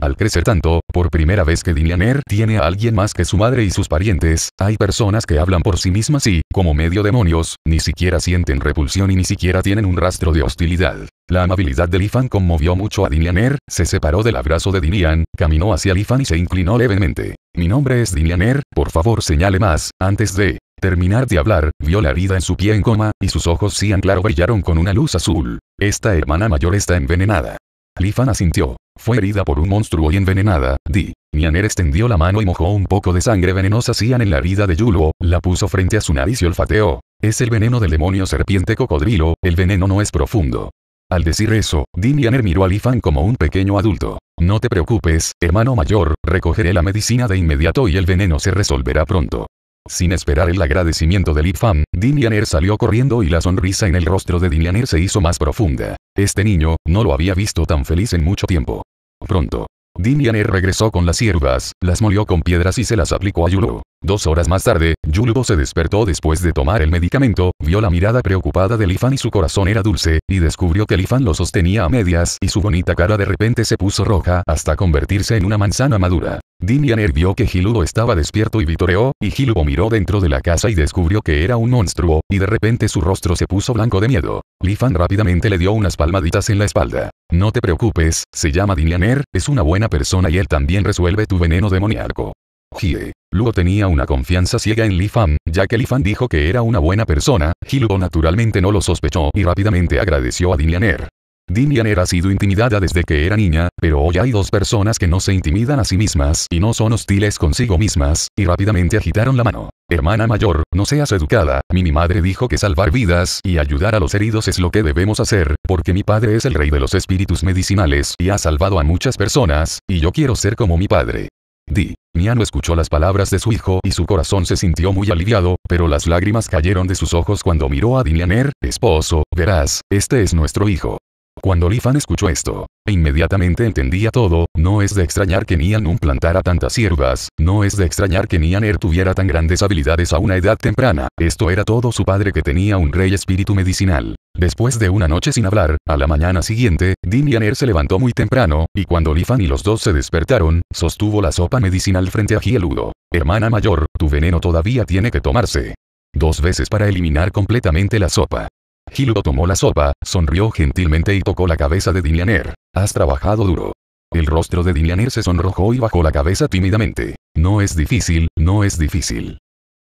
Al crecer tanto, por primera vez que Dinianer tiene a alguien más que su madre y sus parientes, hay personas que hablan por sí mismas y, como medio demonios, ni siquiera sienten repulsión y ni siquiera tienen un rastro de hostilidad. La amabilidad de Lifan conmovió mucho a Dinianer, se separó del abrazo de Dinian, caminó hacia Lifan y se inclinó levemente. Mi nombre es Dinianer, por favor señale más, antes de terminar de hablar, vio la herida en su pie en coma, y sus ojos cian claro brillaron con una luz azul. Esta hermana mayor está envenenada. Lifan asintió. Fue herida por un monstruo y envenenada, Di. Nian'er extendió la mano y mojó un poco de sangre venenosa cian en la herida de Yuluo, la puso frente a su nariz y olfateó. Es el veneno del demonio serpiente cocodrilo, el veneno no es profundo. Al decir eso, Di Nian'er miró a Lifan como un pequeño adulto. No te preocupes, hermano mayor, recogeré la medicina de inmediato y el veneno se resolverá pronto. Sin esperar el agradecimiento de Lifan, Fan, salió corriendo y la sonrisa en el rostro de Dinianer se hizo más profunda. Este niño, no lo había visto tan feliz en mucho tiempo. Pronto. Dinianer regresó con las hierbas, las molió con piedras y se las aplicó a Yulu. Dos horas más tarde, Yulubo se despertó después de tomar el medicamento, vio la mirada preocupada de Lifan y su corazón era dulce, y descubrió que Lifan lo sostenía a medias y su bonita cara de repente se puso roja hasta convertirse en una manzana madura. Dinianer vio que Hiludo estaba despierto y vitoreó, y Giludo miró dentro de la casa y descubrió que era un monstruo, y de repente su rostro se puso blanco de miedo. Lifan rápidamente le dio unas palmaditas en la espalda. No te preocupes, se llama Dinianer, es una buena persona y él también resuelve tu veneno demoníaco. Gie. Luo tenía una confianza ciega en Lifan, ya que Lifan dijo que era una buena persona, Giludo naturalmente no lo sospechó y rápidamente agradeció a Dinianer. Dinianer ha sido intimidada desde que era niña, pero hoy hay dos personas que no se intimidan a sí mismas y no son hostiles consigo mismas, y rápidamente agitaron la mano. Hermana mayor, no seas educada, mi, madre dijo que salvar vidas y ayudar a los heridos es lo que debemos hacer, porque mi padre es el rey de los espíritus medicinales y ha salvado a muchas personas, y yo quiero ser como mi padre. Di. Niano escuchó las palabras de su hijo y su corazón se sintió muy aliviado, pero las lágrimas cayeron de sus ojos cuando miró a Dinianer, esposo, verás, este es nuestro hijo. Cuando Lifan escuchó esto, e inmediatamente entendía todo, no es de extrañar que Nian un plantara tantas hierbas, no es de extrañar que Nianer tuviera tan grandes habilidades a una edad temprana, esto era todo su padre que tenía un rey espíritu medicinal. Después de una noche sin hablar, a la mañana siguiente, Din er se levantó muy temprano, y cuando Lifan y los dos se despertaron, sostuvo la sopa medicinal frente a Gieludo. Hermana mayor, tu veneno todavía tiene que tomarse. Dos veces para eliminar completamente la sopa. Gildo tomó la sopa, sonrió gentilmente y tocó la cabeza de Dinianer. Has trabajado duro. El rostro de Dinianer se sonrojó y bajó la cabeza tímidamente. No es difícil, no es difícil.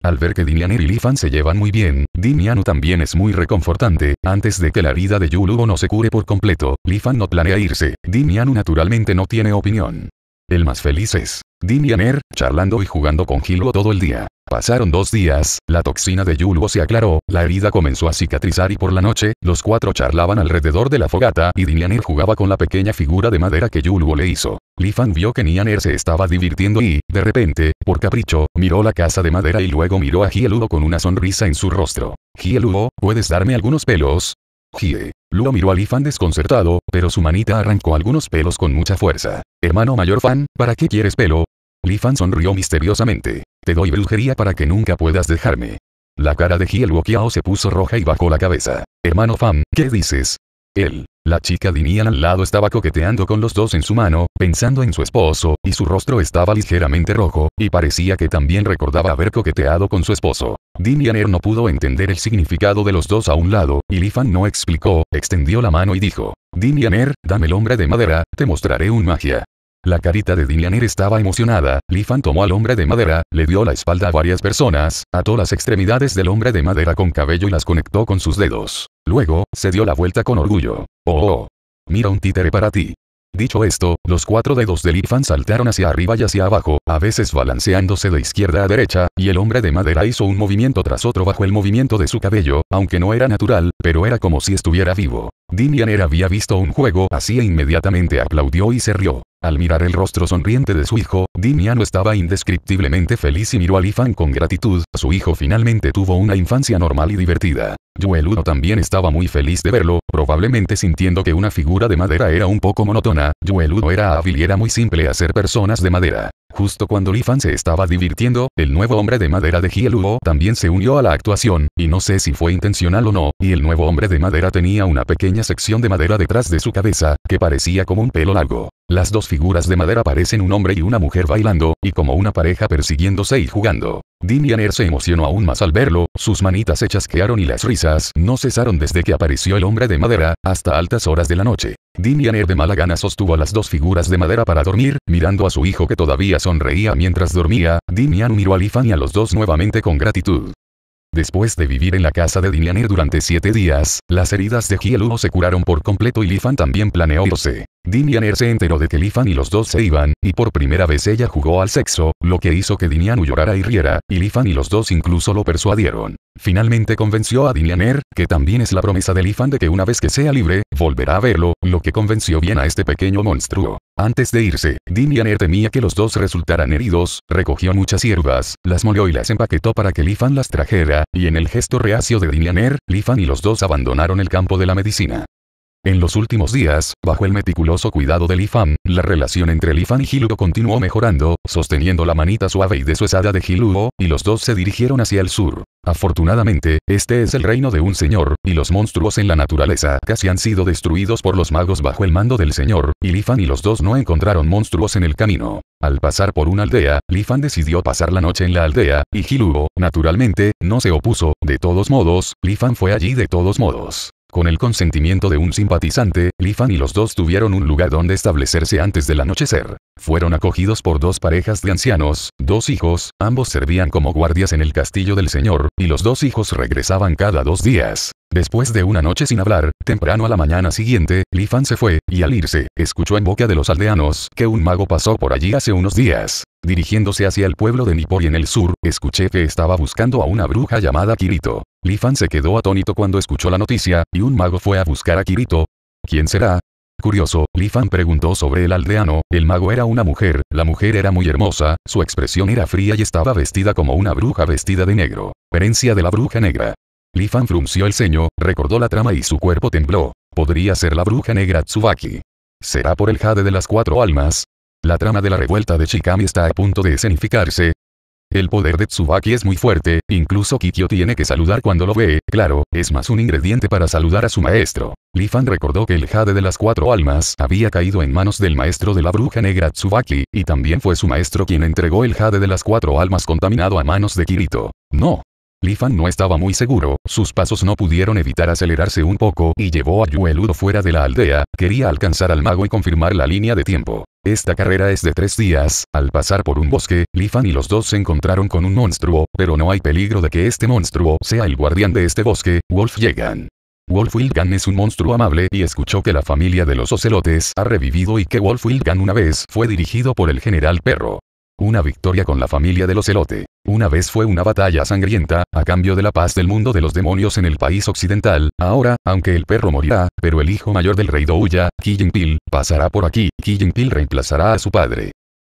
Al ver que Dinianer y Lifan se llevan muy bien, Dinianu también es muy reconfortante, antes de que la herida de Yulugo no se cure por completo, Lifan no planea irse, Dinianu naturalmente no tiene opinión. El más feliz es Dinianer, charlando y jugando con Gilgo todo el día. Pasaron dos días, la toxina de Yulgo se aclaró, la herida comenzó a cicatrizar y por la noche, los cuatro charlaban alrededor de la fogata y Dinianer jugaba con la pequeña figura de madera que Yulgo le hizo. Lifan vio que Nianer se estaba divirtiendo y, de repente, por capricho, miró la casa de madera y luego miró a Hieludo con una sonrisa en su rostro. Hieludo, ¿puedes darme algunos pelos? Gie. Luo miró a Lifan desconcertado, pero su manita arrancó algunos pelos con mucha fuerza. Hermano mayor fan, ¿para qué quieres pelo? Lifan sonrió misteriosamente. Te doy brujería para que nunca puedas dejarme. La cara de Hiel Wokiao se puso roja y bajó la cabeza. Hermano Fan, ¿qué dices? Él, la chica Dinian al lado estaba coqueteando con los dos en su mano, pensando en su esposo, y su rostro estaba ligeramente rojo, y parecía que también recordaba haber coqueteado con su esposo. Dinianer no pudo entender el significado de los dos a un lado, y Lifan no explicó, extendió la mano y dijo, Dinianer, dame el hombre de madera, te mostraré un magia. La carita de Dimianer estaba emocionada, Lifan tomó al hombre de madera, le dio la espalda a varias personas, ató las extremidades del hombre de madera con cabello y las conectó con sus dedos. Luego, se dio la vuelta con orgullo. Oh, oh. oh. Mira un títere para ti. Dicho esto, los cuatro dedos de Lifan saltaron hacia arriba y hacia abajo, a veces balanceándose de izquierda a derecha, y el hombre de madera hizo un movimiento tras otro bajo el movimiento de su cabello, aunque no era natural, pero era como si estuviera vivo. Dimianer había visto un juego así e inmediatamente aplaudió y se rió. Al mirar el rostro sonriente de su hijo, Dimiano estaba indescriptiblemente feliz y miró a Lifan con gratitud, su hijo finalmente tuvo una infancia normal y divertida. Yueludo también estaba muy feliz de verlo, probablemente sintiendo que una figura de madera era un poco monótona, Yueludo era hábil y era muy simple hacer personas de madera. Justo cuando Lifan se estaba divirtiendo, el nuevo hombre de madera de Hieluo también se unió a la actuación, y no sé si fue intencional o no, y el nuevo hombre de madera tenía una pequeña sección de madera detrás de su cabeza, que parecía como un pelo largo. Las dos figuras de madera parecen un hombre y una mujer bailando, y como una pareja persiguiéndose y jugando. Dimianer se emocionó aún más al verlo, sus manitas se chasquearon y las risas no cesaron desde que apareció el hombre de madera, hasta altas horas de la noche. Dimianer de mala gana sostuvo a las dos figuras de madera para dormir, mirando a su hijo que todavía sonreía mientras dormía, Dimian miró a Lifan y a los dos nuevamente con gratitud. Después de vivir en la casa de Dinianer durante siete días, las heridas de Hielu se curaron por completo y Lifan también planeó irse. Dinianer se enteró de que Lifan y los dos se iban, y por primera vez ella jugó al sexo, lo que hizo que Dinianu llorara y riera, y Lifan y los dos incluso lo persuadieron. Finalmente convenció a Dinianer, que también es la promesa de Lifan de que una vez que sea libre, volverá a verlo, lo que convenció bien a este pequeño monstruo. Antes de irse, Dinianer temía que los dos resultaran heridos, recogió muchas hierbas, las molió y las empaquetó para que Lifan las trajera, y en el gesto reacio de Dinianer, Lifan y los dos abandonaron el campo de la medicina. En los últimos días, bajo el meticuloso cuidado de Lifan, la relación entre Lifan y Hiluo continuó mejorando, sosteniendo la manita suave y desuesada de Hiluo, y los dos se dirigieron hacia el sur. Afortunadamente, este es el reino de un señor, y los monstruos en la naturaleza casi han sido destruidos por los magos bajo el mando del señor, y Lifan y los dos no encontraron monstruos en el camino. Al pasar por una aldea, Lifan decidió pasar la noche en la aldea, y Hiluo, naturalmente, no se opuso, de todos modos, Lifan fue allí de todos modos. Con el consentimiento de un simpatizante, Lifan y los dos tuvieron un lugar donde establecerse antes del anochecer. Fueron acogidos por dos parejas de ancianos, dos hijos, ambos servían como guardias en el castillo del señor, y los dos hijos regresaban cada dos días. Después de una noche sin hablar, temprano a la mañana siguiente, Lifan se fue, y al irse, escuchó en boca de los aldeanos que un mago pasó por allí hace unos días. Dirigiéndose hacia el pueblo de Nipori en el sur, escuché que estaba buscando a una bruja llamada Kirito. Lifan se quedó atónito cuando escuchó la noticia, y un mago fue a buscar a Kirito. ¿Quién será? Curioso, Lifan preguntó sobre el aldeano, el mago era una mujer, la mujer era muy hermosa, su expresión era fría y estaba vestida como una bruja vestida de negro. Herencia de la bruja negra. Lifan frunció el ceño, recordó la trama y su cuerpo tembló. Podría ser la bruja negra Tsubaki. ¿Será por el jade de las cuatro almas? La trama de la revuelta de Shikami está a punto de escenificarse, el poder de Tsubaki es muy fuerte, incluso Kikyo tiene que saludar cuando lo ve, claro, es más un ingrediente para saludar a su maestro. Lifan recordó que el jade de las cuatro almas había caído en manos del maestro de la bruja negra Tsubaki, y también fue su maestro quien entregó el jade de las cuatro almas contaminado a manos de Kirito. No, Lifan no estaba muy seguro, sus pasos no pudieron evitar acelerarse un poco y llevó a Yueludo fuera de la aldea, quería alcanzar al mago y confirmar la línea de tiempo. Esta carrera es de tres días, al pasar por un bosque, Lifan y los dos se encontraron con un monstruo, pero no hay peligro de que este monstruo sea el guardián de este bosque, Wolf Yegan. Wolf Wilgan es un monstruo amable y escuchó que la familia de los ocelotes ha revivido y que Wolf Wilgan una vez fue dirigido por el general perro. Una victoria con la familia de los elote. Una vez fue una batalla sangrienta, a cambio de la paz del mundo de los demonios en el país occidental, ahora, aunque el perro morirá, pero el hijo mayor del rey Douya, Kijinpil, pasará por aquí, Kijinpil reemplazará a su padre.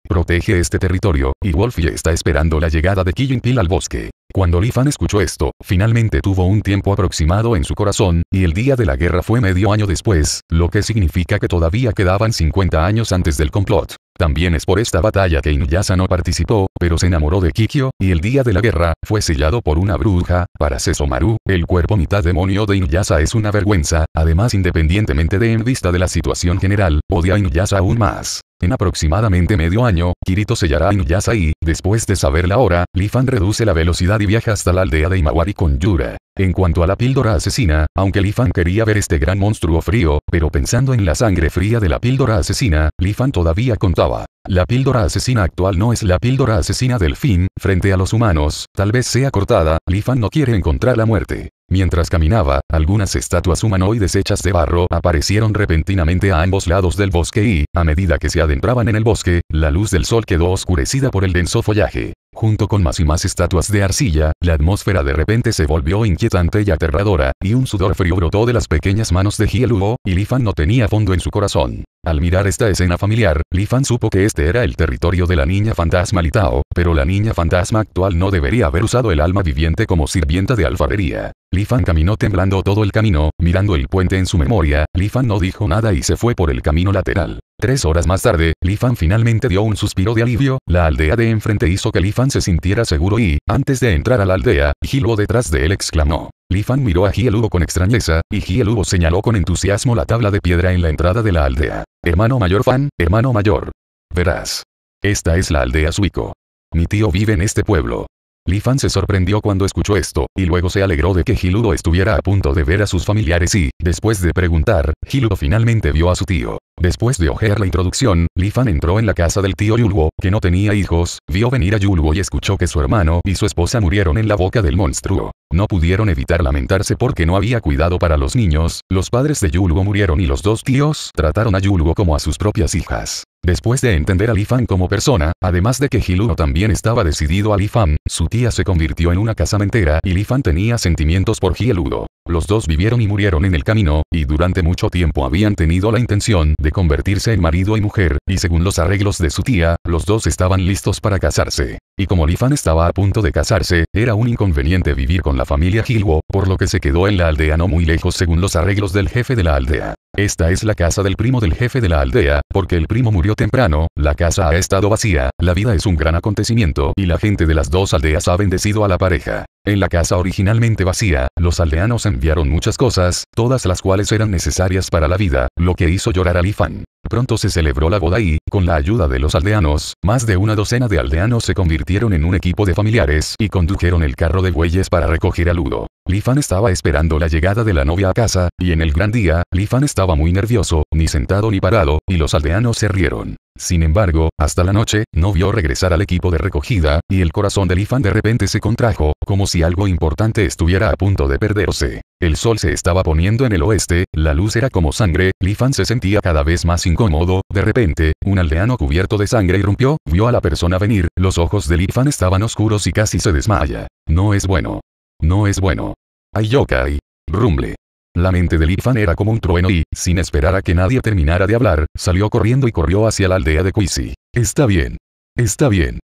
Protege este territorio, y Wolfie está esperando la llegada de Kijinpil al bosque. Cuando Lifan escuchó esto, finalmente tuvo un tiempo aproximado en su corazón, y el día de la guerra fue medio año después, lo que significa que todavía quedaban 50 años antes del complot. También es por esta batalla que Inyasa no participó, pero se enamoró de Kikyo, y el día de la guerra, fue sellado por una bruja, para Sesomaru, el cuerpo mitad demonio de Inyasa es una vergüenza, además independientemente de en vista de la situación general, odia a Inyasa aún más. En aproximadamente medio año, Kirito sellará a Inuyasa y, después de saber la hora, Lifan reduce la velocidad y viaja hasta la aldea de Imawari con Yura. En cuanto a la píldora asesina, aunque Lifan quería ver este gran monstruo frío, pero pensando en la sangre fría de la píldora asesina, Lifan todavía contaba. La píldora asesina actual no es la píldora asesina del fin, frente a los humanos, tal vez sea cortada, Lifan no quiere encontrar la muerte. Mientras caminaba, algunas estatuas humanoides hechas de barro aparecieron repentinamente a ambos lados del bosque y, a medida que se adentraban en el bosque, la luz del sol quedó oscurecida por el denso follaje. Junto con más y más estatuas de arcilla, la atmósfera de repente se volvió inquietante y aterradora, y un sudor frío brotó de las pequeñas manos de Hieluo, y Lifan no tenía fondo en su corazón. Al mirar esta escena familiar, Lifan supo que este era el territorio de la niña fantasma Litao, pero la niña fantasma actual no debería haber usado el alma viviente como sirvienta de alfarería. Lifan caminó temblando todo el camino, mirando el puente en su memoria, Lifan no dijo nada y se fue por el camino lateral. Tres horas más tarde, Lifan finalmente dio un suspiro de alivio, la aldea de enfrente hizo que Lifan se sintiera seguro y, antes de entrar a la aldea, Hiluo detrás de él exclamó. Lifan miró a Hielugo con extrañeza, y Hielugo señaló con entusiasmo la tabla de piedra en la entrada de la aldea. Hermano mayor Fan, hermano mayor. Verás. Esta es la aldea Suico. Mi tío vive en este pueblo. Lifan se sorprendió cuando escuchó esto, y luego se alegró de que Hiludo estuviera a punto de ver a sus familiares y, después de preguntar, Hiludo finalmente vio a su tío. Después de ojear la introducción, Lifan entró en la casa del tío Yuluo que no tenía hijos, vio venir a Yuluo y escuchó que su hermano y su esposa murieron en la boca del monstruo. No pudieron evitar lamentarse porque no había cuidado para los niños, los padres de Yuluo murieron y los dos tíos trataron a Yuluo como a sus propias hijas. Después de entender a Lifan como persona, además de que Giludo también estaba decidido a Lifan, su tía se convirtió en una casamentera y Lifan tenía sentimientos por hiludo Los dos vivieron y murieron en el camino, y durante mucho tiempo habían tenido la intención de convertirse en marido y mujer, y según los arreglos de su tía, los dos estaban listos para casarse. Y como Lifan estaba a punto de casarse, era un inconveniente vivir con la familia Gilwo, por lo que se quedó en la aldea no muy lejos según los arreglos del jefe de la aldea. Esta es la casa del primo del jefe de la aldea, porque el primo murió temprano, la casa ha estado vacía, la vida es un gran acontecimiento y la gente de las dos aldeas ha bendecido a la pareja. En la casa originalmente vacía, los aldeanos enviaron muchas cosas, todas las cuales eran necesarias para la vida, lo que hizo llorar a Lifan. Pronto se celebró la boda y, con la ayuda de los aldeanos, más de una docena de aldeanos se convirtieron en un equipo de familiares y condujeron el carro de bueyes para recoger a Ludo. Lifan estaba esperando la llegada de la novia a casa, y en el gran día, Lifan estaba muy nervioso, ni sentado ni parado, y los aldeanos se rieron. Sin embargo, hasta la noche, no vio regresar al equipo de recogida, y el corazón de Lifan de repente se contrajo, como si algo importante estuviera a punto de perderse. El sol se estaba poniendo en el oeste, la luz era como sangre, Lifan se sentía cada vez más incómodo, de repente, un aldeano cubierto de sangre irrumpió, vio a la persona venir, los ojos de Lifan estaban oscuros y casi se desmaya. No es bueno. No es bueno. Ayokai. Rumble. La mente de Lifan era como un trueno y, sin esperar a que nadie terminara de hablar, salió corriendo y corrió hacia la aldea de Kuisi. Está bien. Está bien.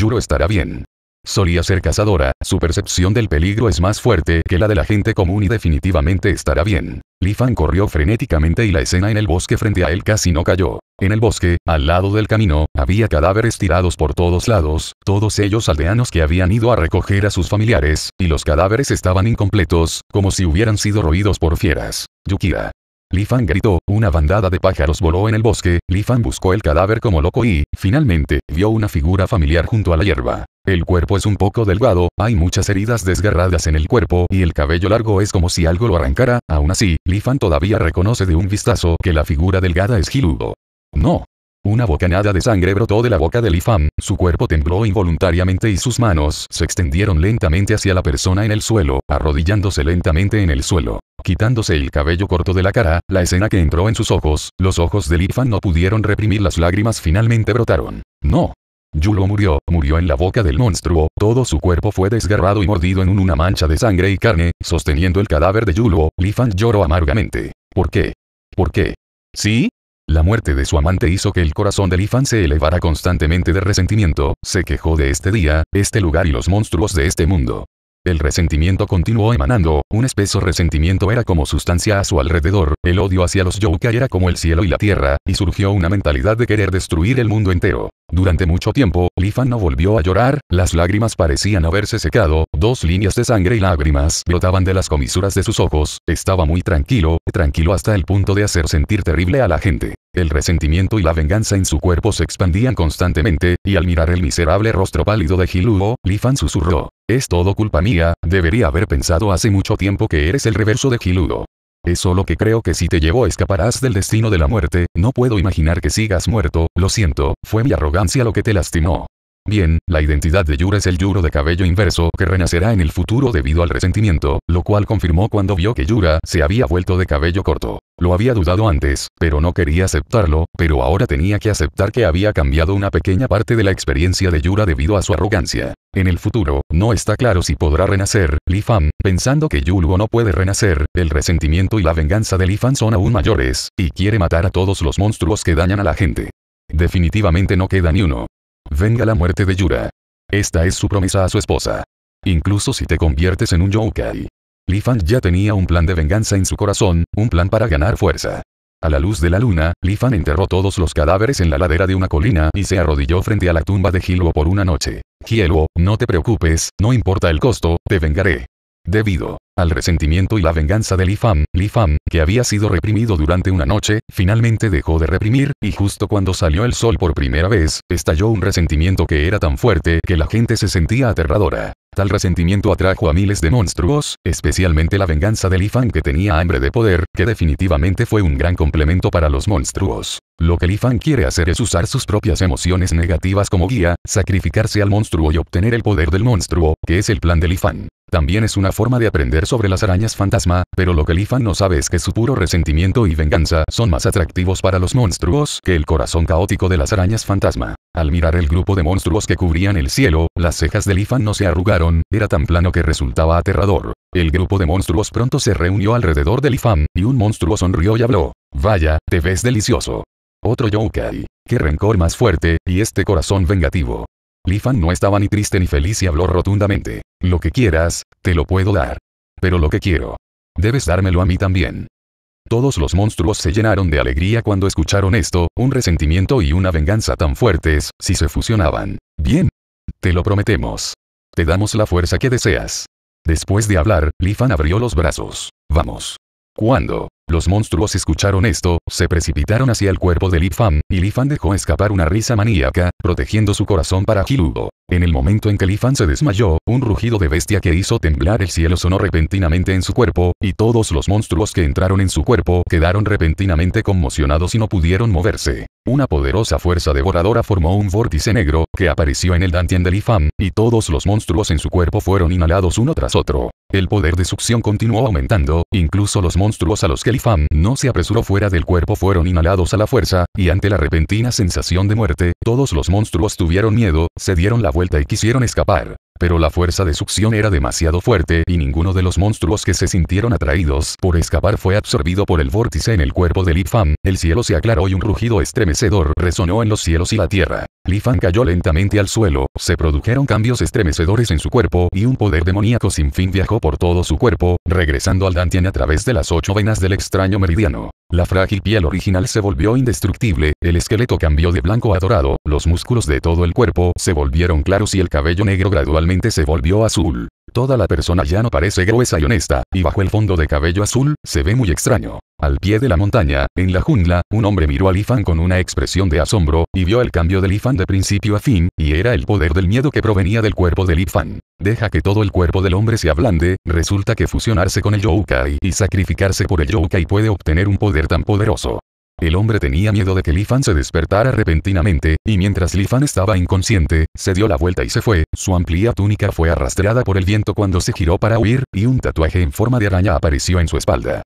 Juro estará bien. Solía ser cazadora, su percepción del peligro es más fuerte que la de la gente común y definitivamente estará bien. Lifan corrió frenéticamente y la escena en el bosque frente a él casi no cayó. En el bosque, al lado del camino, había cadáveres tirados por todos lados, todos ellos aldeanos que habían ido a recoger a sus familiares, y los cadáveres estaban incompletos, como si hubieran sido roídos por fieras. Yukira. Li Fan gritó, una bandada de pájaros voló en el bosque, Li Fan buscó el cadáver como loco y, finalmente, vio una figura familiar junto a la hierba. El cuerpo es un poco delgado, hay muchas heridas desgarradas en el cuerpo y el cabello largo es como si algo lo arrancara, aún así, Li Fan todavía reconoce de un vistazo que la figura delgada es Giludo. No. Una bocanada de sangre brotó de la boca de Li Fan, su cuerpo tembló involuntariamente y sus manos se extendieron lentamente hacia la persona en el suelo, arrodillándose lentamente en el suelo quitándose el cabello corto de la cara, la escena que entró en sus ojos, los ojos de Lifan no pudieron reprimir las lágrimas finalmente brotaron. No. Yulo murió, murió en la boca del monstruo, todo su cuerpo fue desgarrado y mordido en una mancha de sangre y carne, sosteniendo el cadáver de Yulo, Lifan lloró amargamente. ¿Por qué? ¿Por qué? ¿Sí? La muerte de su amante hizo que el corazón de Lifan se elevara constantemente de resentimiento, se quejó de este día, este lugar y los monstruos de este mundo. El resentimiento continuó emanando, un espeso resentimiento era como sustancia a su alrededor, el odio hacia los yokai era como el cielo y la tierra, y surgió una mentalidad de querer destruir el mundo entero. Durante mucho tiempo, Lifan no volvió a llorar, las lágrimas parecían haberse secado, dos líneas de sangre y lágrimas brotaban de las comisuras de sus ojos, estaba muy tranquilo, tranquilo hasta el punto de hacer sentir terrible a la gente. El resentimiento y la venganza en su cuerpo se expandían constantemente, y al mirar el miserable rostro pálido de Hiluo, Lifan susurró. Es todo culpa mía, debería haber pensado hace mucho tiempo que eres el reverso de Giludo. Es solo que creo que si te llevo escaparás del destino de la muerte, no puedo imaginar que sigas muerto, lo siento, fue mi arrogancia lo que te lastimó. Bien, la identidad de Yura es el Yuro de cabello inverso que renacerá en el futuro debido al resentimiento, lo cual confirmó cuando vio que Yura se había vuelto de cabello corto. Lo había dudado antes, pero no quería aceptarlo, pero ahora tenía que aceptar que había cambiado una pequeña parte de la experiencia de Yura debido a su arrogancia. En el futuro, no está claro si podrá renacer, Lifan, Fan, pensando que Yulgo no puede renacer, el resentimiento y la venganza de Lifan Fan son aún mayores, y quiere matar a todos los monstruos que dañan a la gente. Definitivamente no queda ni uno. Venga la muerte de Yura. Esta es su promesa a su esposa. Incluso si te conviertes en un Yokai. Lifan ya tenía un plan de venganza en su corazón, un plan para ganar fuerza. A la luz de la luna, Lifan enterró todos los cadáveres en la ladera de una colina y se arrodilló frente a la tumba de hilo por una noche. hilo no te preocupes, no importa el costo, te vengaré. Debido al resentimiento y la venganza de Lifan, Lifan, que había sido reprimido durante una noche, finalmente dejó de reprimir, y justo cuando salió el sol por primera vez, estalló un resentimiento que era tan fuerte que la gente se sentía aterradora. Tal resentimiento atrajo a miles de monstruos, especialmente la venganza de Lifan que tenía hambre de poder, que definitivamente fue un gran complemento para los monstruos. Lo que Lifan quiere hacer es usar sus propias emociones negativas como guía, sacrificarse al monstruo y obtener el poder del monstruo, que es el plan de Lifan. También es una forma de aprender sobre las arañas fantasma, pero lo que Lifan no sabe es que su puro resentimiento y venganza son más atractivos para los monstruos que el corazón caótico de las arañas fantasma. Al mirar el grupo de monstruos que cubrían el cielo, las cejas de Lifan no se arrugaron, era tan plano que resultaba aterrador. El grupo de monstruos pronto se reunió alrededor de Lifan, y un monstruo sonrió y habló. Vaya, te ves delicioso. Otro yokai. Qué rencor más fuerte, y este corazón vengativo. Lifan no estaba ni triste ni feliz y habló rotundamente. Lo que quieras, te lo puedo dar. Pero lo que quiero. Debes dármelo a mí también. Todos los monstruos se llenaron de alegría cuando escucharon esto, un resentimiento y una venganza tan fuertes, si se fusionaban. Bien. Te lo prometemos. Te damos la fuerza que deseas. Después de hablar, Lifan abrió los brazos. Vamos. ¿Cuándo? Los monstruos escucharon esto, se precipitaron hacia el cuerpo de Lifan, y Lifan dejó escapar una risa maníaca, protegiendo su corazón para Hiludo. En el momento en que Lifan se desmayó, un rugido de bestia que hizo temblar el cielo sonó repentinamente en su cuerpo, y todos los monstruos que entraron en su cuerpo quedaron repentinamente conmocionados y no pudieron moverse. Una poderosa fuerza devoradora formó un vórtice negro, que apareció en el Dantian de Lifan, y todos los monstruos en su cuerpo fueron inhalados uno tras otro. El poder de succión continuó aumentando, incluso los monstruos a los que fam no se apresuró fuera del cuerpo fueron inhalados a la fuerza, y ante la repentina sensación de muerte, todos los monstruos tuvieron miedo, se dieron la vuelta y quisieron escapar pero la fuerza de succión era demasiado fuerte y ninguno de los monstruos que se sintieron atraídos por escapar fue absorbido por el vórtice en el cuerpo de Lifan El cielo se aclaró y un rugido estremecedor resonó en los cielos y la tierra. Lifan cayó lentamente al suelo, se produjeron cambios estremecedores en su cuerpo y un poder demoníaco sin fin viajó por todo su cuerpo, regresando al Dantian a través de las ocho venas del extraño meridiano. La frágil piel original se volvió indestructible, el esqueleto cambió de blanco a dorado, los músculos de todo el cuerpo se volvieron claros y el cabello negro gradual se volvió azul. Toda la persona ya no parece gruesa y honesta, y bajo el fondo de cabello azul, se ve muy extraño. Al pie de la montaña, en la jungla, un hombre miró al Ifan con una expresión de asombro, y vio el cambio del Ifan de principio a fin, y era el poder del miedo que provenía del cuerpo del Ifan. Deja que todo el cuerpo del hombre se ablande, resulta que fusionarse con el Youkai y sacrificarse por el Youkai puede obtener un poder tan poderoso. El hombre tenía miedo de que Lifan se despertara repentinamente, y mientras Lifan estaba inconsciente, se dio la vuelta y se fue, su amplia túnica fue arrastrada por el viento cuando se giró para huir, y un tatuaje en forma de araña apareció en su espalda.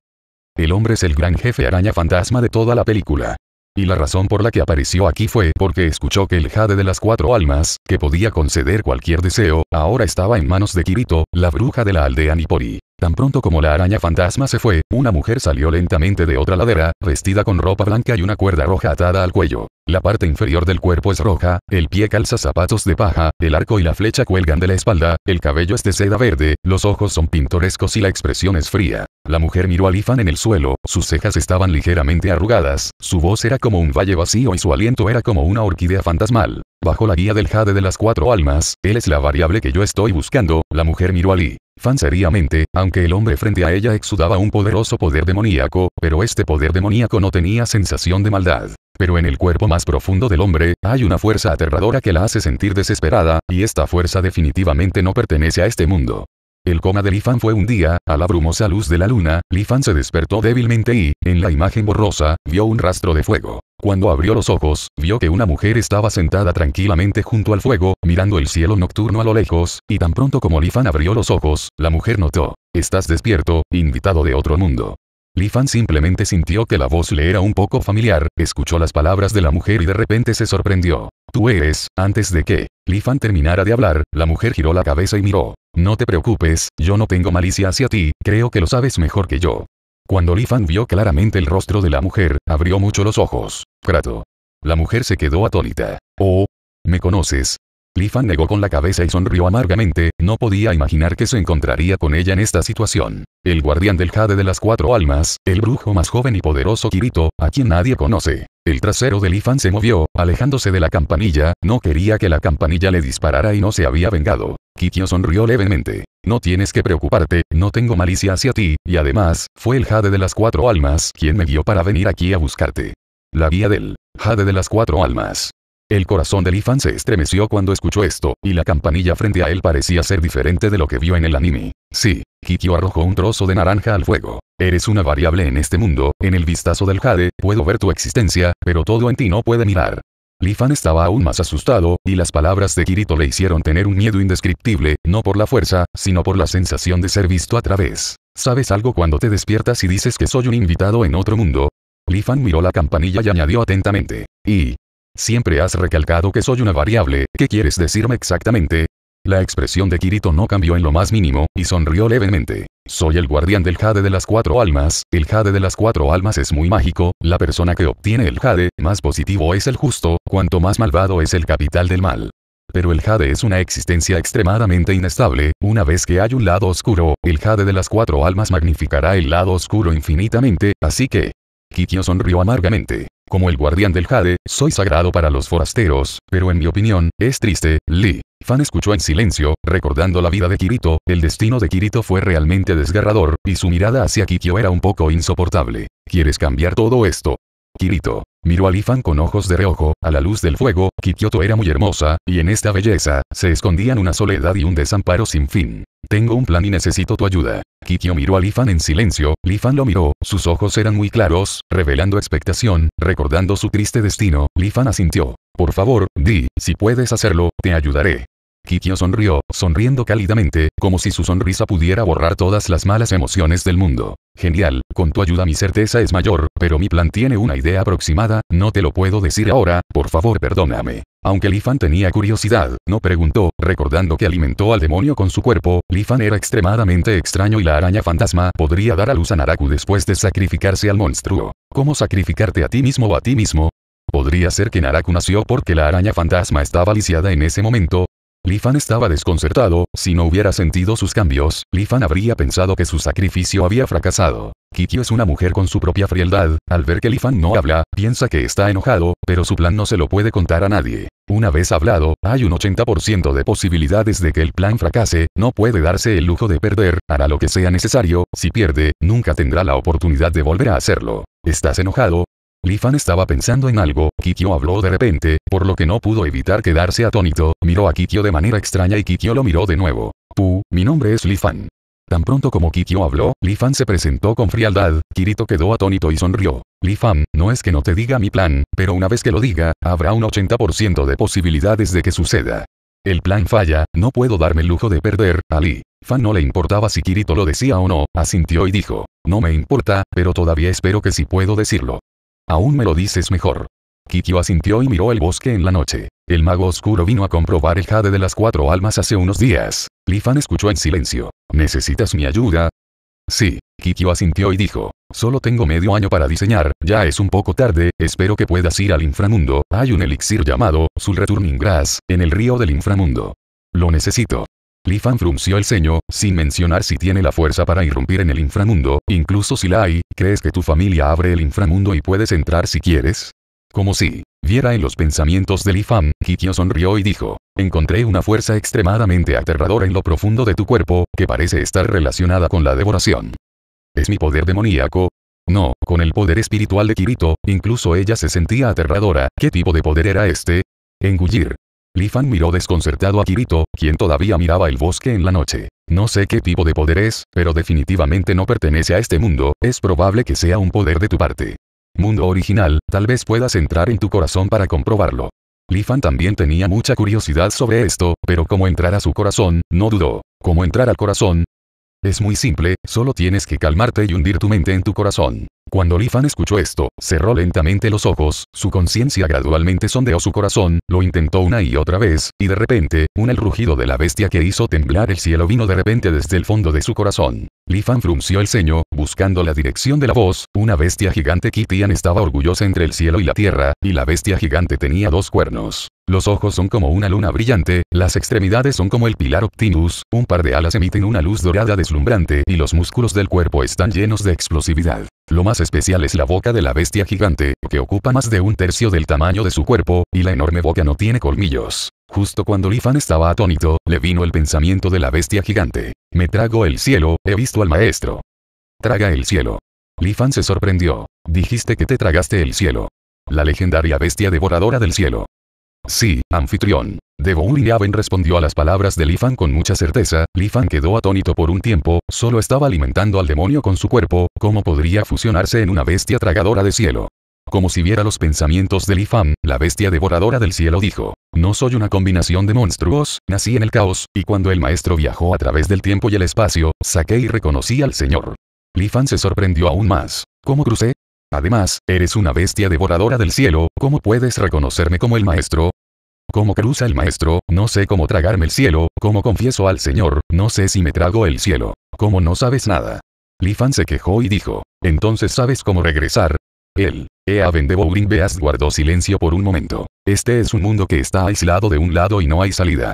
El hombre es el gran jefe araña fantasma de toda la película. Y la razón por la que apareció aquí fue porque escuchó que el jade de las cuatro almas, que podía conceder cualquier deseo, ahora estaba en manos de Kirito, la bruja de la aldea Nipori. Tan pronto como la araña fantasma se fue, una mujer salió lentamente de otra ladera, vestida con ropa blanca y una cuerda roja atada al cuello. La parte inferior del cuerpo es roja, el pie calza zapatos de paja, el arco y la flecha cuelgan de la espalda, el cabello es de seda verde, los ojos son pintorescos y la expresión es fría. La mujer miró a Lifan en el suelo, sus cejas estaban ligeramente arrugadas, su voz era como un valle vacío y su aliento era como una orquídea fantasmal. Bajo la guía del jade de las cuatro almas, él es la variable que yo estoy buscando, la mujer miró a Li. Fan seriamente, aunque el hombre frente a ella exudaba un poderoso poder demoníaco, pero este poder demoníaco no tenía sensación de maldad. Pero en el cuerpo más profundo del hombre, hay una fuerza aterradora que la hace sentir desesperada, y esta fuerza definitivamente no pertenece a este mundo. El coma de Lifan fue un día, a la brumosa luz de la luna, Lifan se despertó débilmente y, en la imagen borrosa, vio un rastro de fuego. Cuando abrió los ojos, vio que una mujer estaba sentada tranquilamente junto al fuego, mirando el cielo nocturno a lo lejos, y tan pronto como Lifan abrió los ojos, la mujer notó. Estás despierto, invitado de otro mundo. Lifan Fan simplemente sintió que la voz le era un poco familiar, escuchó las palabras de la mujer y de repente se sorprendió. Tú eres, antes de que Lifan Fan terminara de hablar, la mujer giró la cabeza y miró. No te preocupes, yo no tengo malicia hacia ti, creo que lo sabes mejor que yo. Cuando Lifan Fan vio claramente el rostro de la mujer, abrió mucho los ojos. Crato. La mujer se quedó atónita. Oh. ¿Me conoces? Lifan negó con la cabeza y sonrió amargamente, no podía imaginar que se encontraría con ella en esta situación. El guardián del jade de las cuatro almas, el brujo más joven y poderoso Kirito, a quien nadie conoce. El trasero de Lifan se movió, alejándose de la campanilla, no quería que la campanilla le disparara y no se había vengado. Kikyo sonrió levemente. No tienes que preocuparte, no tengo malicia hacia ti, y además, fue el jade de las cuatro almas quien me guió para venir aquí a buscarte. La guía del jade de las cuatro almas. El corazón de Lifan se estremeció cuando escuchó esto, y la campanilla frente a él parecía ser diferente de lo que vio en el anime. Sí, Kikyo arrojó un trozo de naranja al fuego. Eres una variable en este mundo, en el vistazo del jade, puedo ver tu existencia, pero todo en ti no puede mirar. Lifan estaba aún más asustado, y las palabras de Kirito le hicieron tener un miedo indescriptible, no por la fuerza, sino por la sensación de ser visto a través. ¿Sabes algo cuando te despiertas y dices que soy un invitado en otro mundo? Lifan miró la campanilla y añadió atentamente. Y, Siempre has recalcado que soy una variable, ¿qué quieres decirme exactamente? La expresión de Kirito no cambió en lo más mínimo, y sonrió levemente. Soy el guardián del jade de las cuatro almas, el jade de las cuatro almas es muy mágico, la persona que obtiene el jade, más positivo es el justo, cuanto más malvado es el capital del mal. Pero el jade es una existencia extremadamente inestable, una vez que hay un lado oscuro, el jade de las cuatro almas magnificará el lado oscuro infinitamente, así que... Kikyo sonrió amargamente. Como el guardián del jade, soy sagrado para los forasteros, pero en mi opinión, es triste, Lee. Fan escuchó en silencio, recordando la vida de Kirito, el destino de Kirito fue realmente desgarrador, y su mirada hacia Kikyo era un poco insoportable. ¿Quieres cambiar todo esto? Kirito. Miró a Lifan con ojos de reojo, a la luz del fuego, Kikyoto era muy hermosa, y en esta belleza, se escondían una soledad y un desamparo sin fin. Tengo un plan y necesito tu ayuda. Kikyo miró a Lifan en silencio, Lifan lo miró, sus ojos eran muy claros, revelando expectación, recordando su triste destino, Lifan asintió. Por favor, di, si puedes hacerlo, te ayudaré. Kikyo sonrió, sonriendo cálidamente, como si su sonrisa pudiera borrar todas las malas emociones del mundo. Genial, con tu ayuda mi certeza es mayor, pero mi plan tiene una idea aproximada, no te lo puedo decir ahora, por favor perdóname. Aunque Lifan tenía curiosidad, no preguntó, recordando que alimentó al demonio con su cuerpo, Lifan era extremadamente extraño y la araña fantasma podría dar a luz a Naraku después de sacrificarse al monstruo. ¿Cómo sacrificarte a ti mismo o a ti mismo? Podría ser que Naraku nació porque la araña fantasma estaba lisiada en ese momento, Lifan estaba desconcertado, si no hubiera sentido sus cambios, Lifan habría pensado que su sacrificio había fracasado. Kiki es una mujer con su propia frialdad, al ver que Lifan no habla, piensa que está enojado, pero su plan no se lo puede contar a nadie. Una vez hablado, hay un 80% de posibilidades de que el plan fracase, no puede darse el lujo de perder, hará lo que sea necesario, si pierde, nunca tendrá la oportunidad de volver a hacerlo. Estás enojado, Lifan Fan estaba pensando en algo, Kikyo habló de repente, por lo que no pudo evitar quedarse atónito, miró a Kikyo de manera extraña y Kikyo lo miró de nuevo. Puh, mi nombre es Lifan. Fan. Tan pronto como Kikyo habló, Lifan Fan se presentó con frialdad, Kirito quedó atónito y sonrió. Lifan, Fan, no es que no te diga mi plan, pero una vez que lo diga, habrá un 80% de posibilidades de que suceda. El plan falla, no puedo darme el lujo de perder, a Fan no le importaba si Kirito lo decía o no, asintió y dijo, no me importa, pero todavía espero que sí puedo decirlo. Aún me lo dices mejor. Kikyo asintió y miró el bosque en la noche. El mago oscuro vino a comprobar el jade de las cuatro almas hace unos días. Lifan escuchó en silencio. ¿Necesitas mi ayuda? Sí, Kikyo asintió y dijo. Solo tengo medio año para diseñar, ya es un poco tarde, espero que puedas ir al inframundo, hay un elixir llamado, Sul Returning Grass, en el río del inframundo. Lo necesito. Lifan Fan frunció el ceño, sin mencionar si tiene la fuerza para irrumpir en el inframundo, incluso si la hay, ¿crees que tu familia abre el inframundo y puedes entrar si quieres? Como si viera en los pensamientos de Lifan, Fan, Kikyo sonrió y dijo, encontré una fuerza extremadamente aterradora en lo profundo de tu cuerpo, que parece estar relacionada con la devoración. ¿Es mi poder demoníaco? No, con el poder espiritual de Kirito, incluso ella se sentía aterradora, ¿qué tipo de poder era este? Engullir. Lifan miró desconcertado a Kirito, quien todavía miraba el bosque en la noche. No sé qué tipo de poder es, pero definitivamente no pertenece a este mundo, es probable que sea un poder de tu parte. Mundo original, tal vez puedas entrar en tu corazón para comprobarlo. Lifan también tenía mucha curiosidad sobre esto, pero cómo entrar a su corazón, no dudó. ¿Cómo entrar al corazón? Es muy simple, solo tienes que calmarte y hundir tu mente en tu corazón. Cuando Lifan escuchó esto, cerró lentamente los ojos, su conciencia gradualmente sondeó su corazón, lo intentó una y otra vez, y de repente, un el rugido de la bestia que hizo temblar el cielo vino de repente desde el fondo de su corazón. Lifan frunció el ceño, buscando la dirección de la voz, una bestia gigante Kitian estaba orgullosa entre el cielo y la tierra, y la bestia gigante tenía dos cuernos. Los ojos son como una luna brillante, las extremidades son como el pilar Optimus, un par de alas emiten una luz dorada deslumbrante y los músculos del cuerpo están llenos de explosividad. Lo más especial es la boca de la bestia gigante, que ocupa más de un tercio del tamaño de su cuerpo, y la enorme boca no tiene colmillos. Justo cuando Lifan estaba atónito, le vino el pensamiento de la bestia gigante. Me trago el cielo, he visto al maestro. Traga el cielo. Lifan se sorprendió. Dijiste que te tragaste el cielo. La legendaria bestia devoradora del cielo. Sí, anfitrión. De y respondió a las palabras de Lifan con mucha certeza, Lifan quedó atónito por un tiempo, solo estaba alimentando al demonio con su cuerpo, ¿cómo podría fusionarse en una bestia tragadora de cielo? Como si viera los pensamientos de Lifan, la bestia devoradora del cielo dijo, no soy una combinación de monstruos, nací en el caos, y cuando el maestro viajó a través del tiempo y el espacio, saqué y reconocí al Señor. Lifan se sorprendió aún más. ¿Cómo crucé? Además, eres una bestia devoradora del cielo, ¿cómo puedes reconocerme como el maestro? ¿Cómo cruza el maestro? No sé cómo tragarme el cielo, ¿cómo confieso al Señor? No sé si me trago el cielo. ¿Cómo no sabes nada? Lifan se quejó y dijo, ¿entonces sabes cómo regresar? Él, Ea de guardó silencio por un momento. Este es un mundo que está aislado de un lado y no hay salida.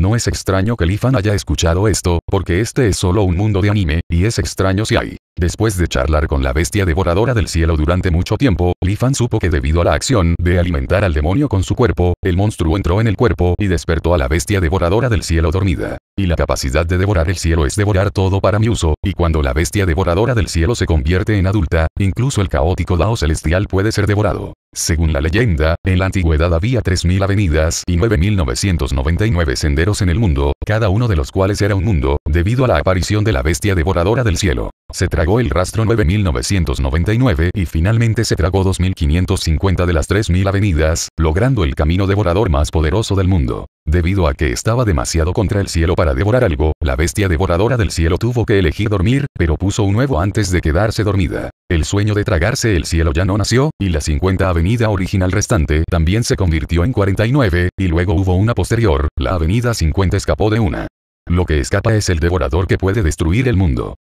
No es extraño que Lifan haya escuchado esto, porque este es solo un mundo de anime, y es extraño si hay Después de charlar con la bestia devoradora del cielo durante mucho tiempo, Lifan Fan supo que debido a la acción de alimentar al demonio con su cuerpo, el monstruo entró en el cuerpo y despertó a la bestia devoradora del cielo dormida. Y la capacidad de devorar el cielo es devorar todo para mi uso, y cuando la bestia devoradora del cielo se convierte en adulta, incluso el caótico Dao celestial puede ser devorado. Según la leyenda, en la antigüedad había 3.000 avenidas y 9.999 senderos en el mundo, cada uno de los cuales era un mundo, debido a la aparición de la bestia devoradora del cielo. Se tragó el rastro 9999 y finalmente se tragó 2550 de las 3000 avenidas, logrando el camino devorador más poderoso del mundo. Debido a que estaba demasiado contra el cielo para devorar algo, la bestia devoradora del cielo tuvo que elegir dormir, pero puso un nuevo antes de quedarse dormida. El sueño de tragarse el cielo ya no nació, y la 50 avenida original restante también se convirtió en 49, y luego hubo una posterior, la avenida 50 escapó de una. Lo que escapa es el devorador que puede destruir el mundo.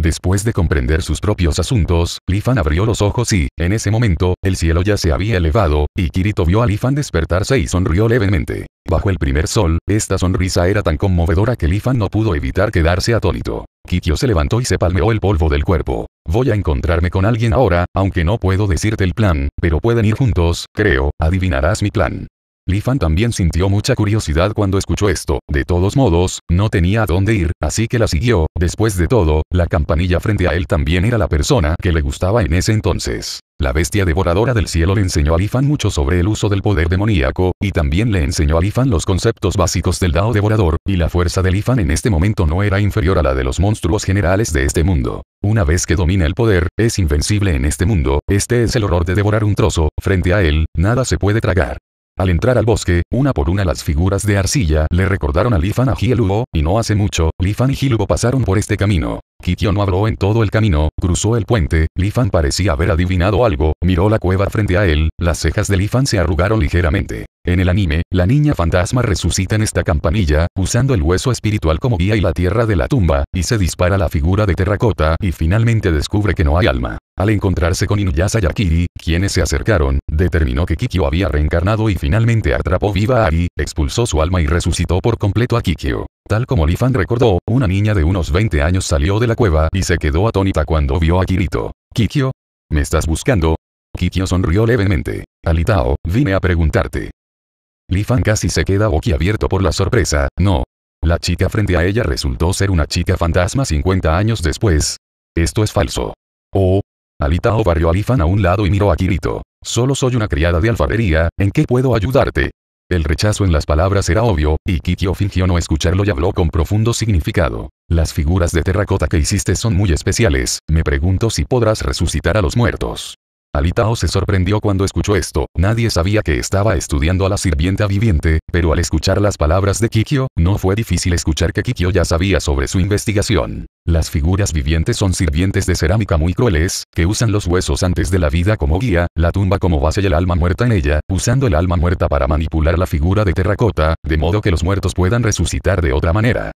Después de comprender sus propios asuntos, Lifan abrió los ojos y, en ese momento, el cielo ya se había elevado, y Kirito vio a Lifan despertarse y sonrió levemente. Bajo el primer sol, esta sonrisa era tan conmovedora que Lifan no pudo evitar quedarse atónito. Kikyo se levantó y se palmeó el polvo del cuerpo. Voy a encontrarme con alguien ahora, aunque no puedo decirte el plan, pero pueden ir juntos, creo, adivinarás mi plan. Lifan Fan también sintió mucha curiosidad cuando escuchó esto, de todos modos, no tenía a dónde ir, así que la siguió, después de todo, la campanilla frente a él también era la persona que le gustaba en ese entonces. La bestia devoradora del cielo le enseñó a Lifan mucho sobre el uso del poder demoníaco, y también le enseñó a Lifan los conceptos básicos del Dao devorador, y la fuerza de Lifan en este momento no era inferior a la de los monstruos generales de este mundo. Una vez que domina el poder, es invencible en este mundo, este es el horror de devorar un trozo, frente a él, nada se puede tragar. Al entrar al bosque, una por una las figuras de arcilla le recordaron a Lifan a hilugo y no hace mucho, Lifan y Gilubo pasaron por este camino. Kikyo no habló en todo el camino, cruzó el puente, Lifan parecía haber adivinado algo, miró la cueva frente a él, las cejas de Lifan se arrugaron ligeramente. En el anime, la niña fantasma resucita en esta campanilla, usando el hueso espiritual como guía y la tierra de la tumba, y se dispara la figura de terracota y finalmente descubre que no hay alma. Al encontrarse con Inuyasha Akiri, quienes se acercaron, determinó que Kikyo había reencarnado y finalmente atrapó viva a Ari, expulsó su alma y resucitó por completo a Kikyo. Tal como Lifan recordó, una niña de unos 20 años salió de la cueva y se quedó atónita cuando vio a Kirito. ¿Kikyo? ¿Me estás buscando? Kikyo sonrió levemente. Alitao, vine a preguntarte. Lifan casi se queda boquiabierto por la sorpresa, no. La chica frente a ella resultó ser una chica fantasma 50 años después. Esto es falso. Oh, Alitao barrió a Alifan a un lado y miró a Kirito. Solo soy una criada de alfarería, ¿en qué puedo ayudarte? El rechazo en las palabras era obvio, y Kikyo fingió no escucharlo y habló con profundo significado. Las figuras de terracota que hiciste son muy especiales, me pregunto si podrás resucitar a los muertos. Alitao se sorprendió cuando escuchó esto, nadie sabía que estaba estudiando a la sirvienta viviente, pero al escuchar las palabras de Kikyo, no fue difícil escuchar que Kikyo ya sabía sobre su investigación. Las figuras vivientes son sirvientes de cerámica muy crueles, que usan los huesos antes de la vida como guía, la tumba como base y el alma muerta en ella, usando el alma muerta para manipular la figura de terracota, de modo que los muertos puedan resucitar de otra manera.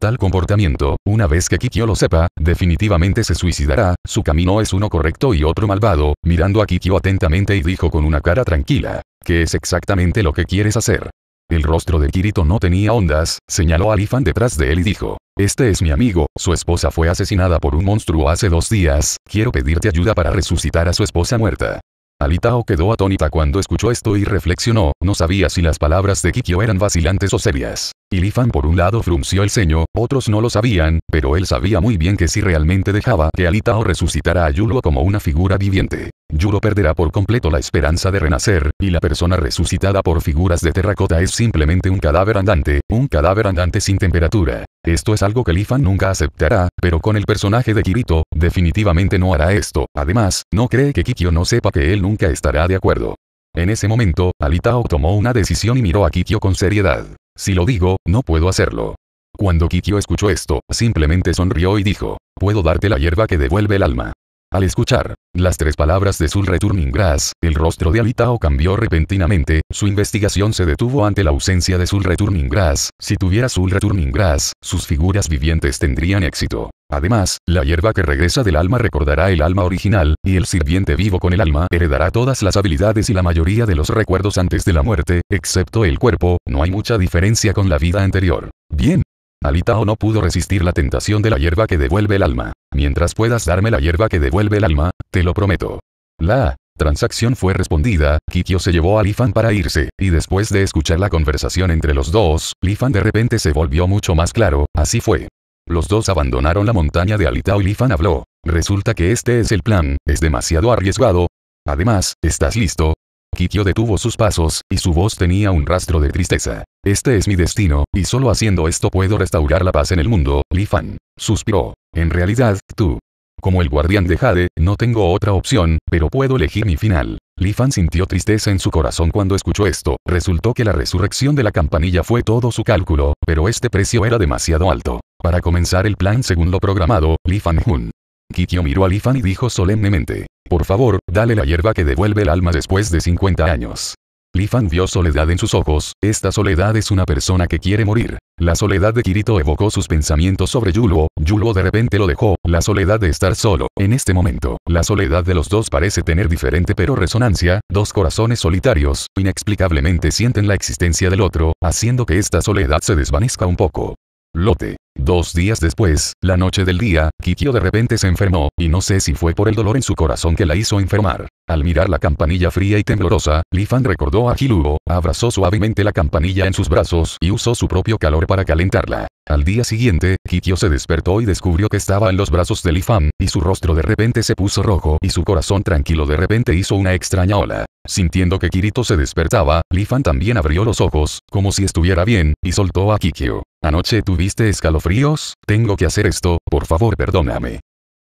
Tal comportamiento, una vez que Kikyo lo sepa, definitivamente se suicidará, su camino es uno correcto y otro malvado, mirando a Kikyo atentamente y dijo con una cara tranquila, que es exactamente lo que quieres hacer. El rostro de Kirito no tenía ondas, señaló a Alifan detrás de él y dijo, este es mi amigo, su esposa fue asesinada por un monstruo hace dos días, quiero pedirte ayuda para resucitar a su esposa muerta. Alitao quedó atónita cuando escuchó esto y reflexionó, no sabía si las palabras de Kikyo eran vacilantes o serias. Ilifan por un lado frunció el ceño, otros no lo sabían, pero él sabía muy bien que si realmente dejaba que Alitao resucitara a Yulo como una figura viviente, Yulo perderá por completo la esperanza de renacer, y la persona resucitada por figuras de terracota es simplemente un cadáver andante, un cadáver andante sin temperatura. Esto es algo que Lifan nunca aceptará, pero con el personaje de Kirito, definitivamente no hará esto. Además, no cree que Kikyo no sepa que él nunca estará de acuerdo. En ese momento, Alitao tomó una decisión y miró a Kikyo con seriedad. Si lo digo, no puedo hacerlo. Cuando Kikyo escuchó esto, simplemente sonrió y dijo, puedo darte la hierba que devuelve el alma. Al escuchar las tres palabras de Sul Returning Grass, el rostro de Alitao cambió repentinamente, su investigación se detuvo ante la ausencia de Sul Returning Grass, si tuviera Sul Returning Grass, sus figuras vivientes tendrían éxito. Además, la hierba que regresa del alma recordará el alma original, y el sirviente vivo con el alma heredará todas las habilidades y la mayoría de los recuerdos antes de la muerte, excepto el cuerpo, no hay mucha diferencia con la vida anterior. Bien, Alitao no pudo resistir la tentación de la hierba que devuelve el alma. Mientras puedas darme la hierba que devuelve el alma, te lo prometo. La transacción fue respondida, Kikyo se llevó a Lifan para irse, y después de escuchar la conversación entre los dos, Lifan de repente se volvió mucho más claro, así fue. Los dos abandonaron la montaña de Alitao y Lifan habló. Resulta que este es el plan, es demasiado arriesgado. Además, ¿estás listo? Kikyo detuvo sus pasos, y su voz tenía un rastro de tristeza. Este es mi destino, y solo haciendo esto puedo restaurar la paz en el mundo, Lifan. Suspiró. En realidad, tú. Como el guardián de Jade, no tengo otra opción, pero puedo elegir mi final. Lifan sintió tristeza en su corazón cuando escuchó esto. Resultó que la resurrección de la campanilla fue todo su cálculo, pero este precio era demasiado alto. Para comenzar el plan según lo programado, Lifan Fan Jun Kikyo miró a Lifan y dijo solemnemente. Por favor, dale la hierba que devuelve el alma después de 50 años. Lifan vio soledad en sus ojos, esta soledad es una persona que quiere morir. La soledad de Kirito evocó sus pensamientos sobre Yuluo, Yuluo de repente lo dejó, la soledad de estar solo. En este momento, la soledad de los dos parece tener diferente pero resonancia, dos corazones solitarios, inexplicablemente sienten la existencia del otro, haciendo que esta soledad se desvanezca un poco. Lote. Dos días después, la noche del día, Kikio de repente se enfermó, y no sé si fue por el dolor en su corazón que la hizo enfermar. Al mirar la campanilla fría y temblorosa, Lifan recordó a Hilugo, abrazó suavemente la campanilla en sus brazos y usó su propio calor para calentarla. Al día siguiente, Kikio se despertó y descubrió que estaba en los brazos de Lifan, y su rostro de repente se puso rojo y su corazón tranquilo de repente hizo una extraña ola. Sintiendo que Kirito se despertaba, Lifan también abrió los ojos, como si estuviera bien, y soltó a Kikio. ¿Anoche tuviste escalofríos? Tengo que hacer esto, por favor perdóname.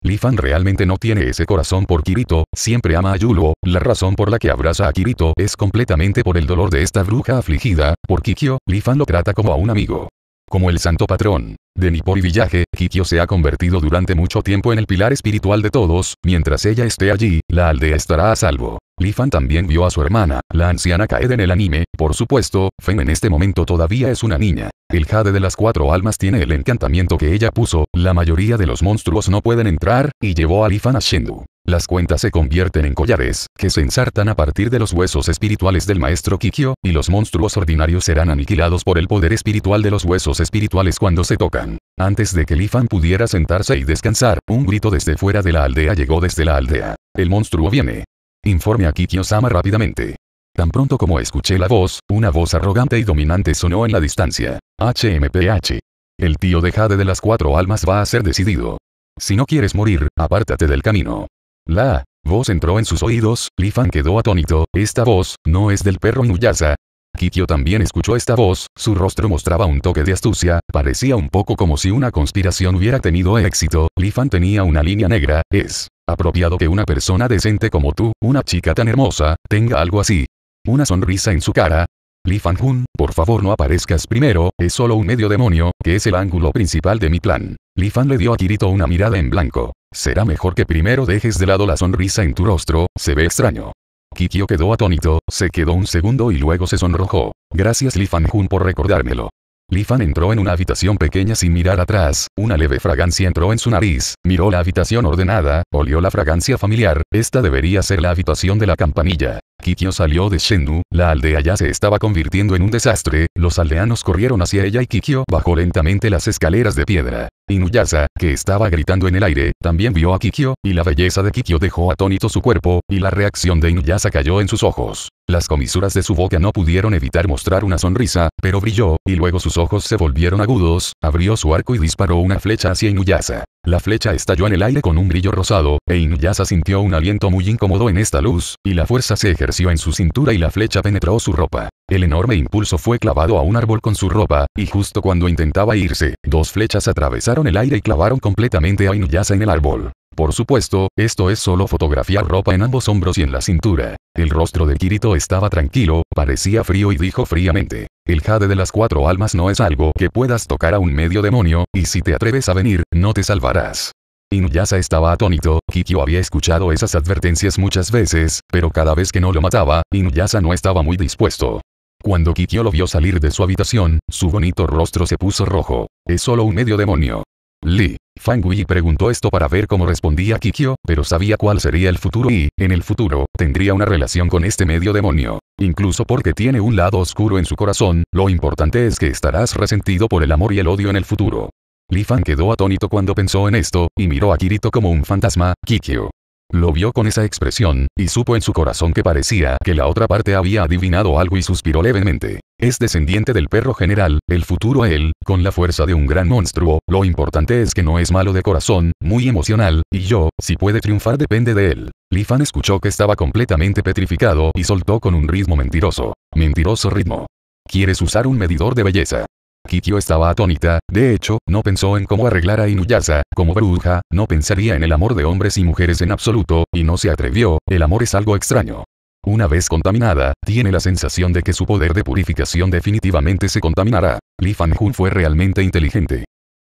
Lifan realmente no tiene ese corazón por Kirito, siempre ama a Yuluo, la razón por la que abraza a Kirito es completamente por el dolor de esta bruja afligida, por Kikyo, Lifan lo trata como a un amigo. Como el santo patrón. De y Villaje, Kikyo se ha convertido durante mucho tiempo en el pilar espiritual de todos, mientras ella esté allí, la aldea estará a salvo. Lifan también vio a su hermana, la anciana caer en el anime, por supuesto, Fen en este momento todavía es una niña. El jade de las cuatro almas tiene el encantamiento que ella puso, la mayoría de los monstruos no pueden entrar, y llevó a Lifan a Shendu. Las cuentas se convierten en collares, que se ensartan a partir de los huesos espirituales del maestro Kikyo, y los monstruos ordinarios serán aniquilados por el poder espiritual de los huesos espirituales cuando se tocan. Antes de que Lifan pudiera sentarse y descansar, un grito desde fuera de la aldea llegó desde la aldea. El monstruo viene. Informe a Kikyo-sama rápidamente. Tan pronto como escuché la voz, una voz arrogante y dominante sonó en la distancia. HMPH. El tío de Jade de las cuatro almas va a ser decidido. Si no quieres morir, apártate del camino. La voz entró en sus oídos, Lifan quedó atónito, esta voz, no es del perro nuyasa. Kikyo también escuchó esta voz, su rostro mostraba un toque de astucia, parecía un poco como si una conspiración hubiera tenido éxito, Lifan tenía una línea negra, es apropiado que una persona decente como tú, una chica tan hermosa, tenga algo así. Una sonrisa en su cara. Li Fanjun, por favor no aparezcas primero, es solo un medio demonio, que es el ángulo principal de mi plan. Li Fan le dio a Kirito una mirada en blanco. Será mejor que primero dejes de lado la sonrisa en tu rostro, se ve extraño. Kikyo quedó atónito, se quedó un segundo y luego se sonrojó. Gracias Li Fanjun por recordármelo. Lifan entró en una habitación pequeña sin mirar atrás, una leve fragancia entró en su nariz, miró la habitación ordenada, olió la fragancia familiar, esta debería ser la habitación de la campanilla. Kikyo salió de Shendu, la aldea ya se estaba convirtiendo en un desastre, los aldeanos corrieron hacia ella y Kikyo bajó lentamente las escaleras de piedra. Inuyasa, que estaba gritando en el aire, también vio a Kikyo, y la belleza de Kikyo dejó atónito su cuerpo, y la reacción de Inuyasa cayó en sus ojos. Las comisuras de su boca no pudieron evitar mostrar una sonrisa, pero brilló, y luego sus ojos se volvieron agudos, abrió su arco y disparó una flecha hacia Inuyasa. La flecha estalló en el aire con un brillo rosado, e Inuyasa sintió un aliento muy incómodo en esta luz, y la fuerza se ejerció en su cintura y la flecha penetró su ropa. El enorme impulso fue clavado a un árbol con su ropa, y justo cuando intentaba irse, dos flechas atravesaron el aire y clavaron completamente a Inuyasa en el árbol. Por supuesto, esto es solo fotografiar ropa en ambos hombros y en la cintura. El rostro de Kirito estaba tranquilo, parecía frío y dijo fríamente. El jade de las cuatro almas no es algo que puedas tocar a un medio demonio, y si te atreves a venir, no te salvarás. Inuyasa estaba atónito, Kikyo había escuchado esas advertencias muchas veces, pero cada vez que no lo mataba, Inuyasa no estaba muy dispuesto. Cuando Kikyo lo vio salir de su habitación, su bonito rostro se puso rojo. Es solo un medio demonio. Li. Fangui preguntó esto para ver cómo respondía Kikyo, pero sabía cuál sería el futuro y, en el futuro, tendría una relación con este medio demonio. Incluso porque tiene un lado oscuro en su corazón, lo importante es que estarás resentido por el amor y el odio en el futuro. Lee Fang quedó atónito cuando pensó en esto, y miró a Kirito como un fantasma, Kikyo. Lo vio con esa expresión, y supo en su corazón que parecía que la otra parte había adivinado algo y suspiró levemente. Es descendiente del perro general, el futuro él, con la fuerza de un gran monstruo, lo importante es que no es malo de corazón, muy emocional, y yo, si puede triunfar depende de él. Lifan escuchó que estaba completamente petrificado y soltó con un ritmo mentiroso. Mentiroso ritmo. ¿Quieres usar un medidor de belleza? Kikyo estaba atónita, de hecho, no pensó en cómo arreglar a Inuyasa, como bruja, no pensaría en el amor de hombres y mujeres en absoluto, y no se atrevió, el amor es algo extraño. Una vez contaminada, tiene la sensación de que su poder de purificación definitivamente se contaminará. Li Fanjun fue realmente inteligente.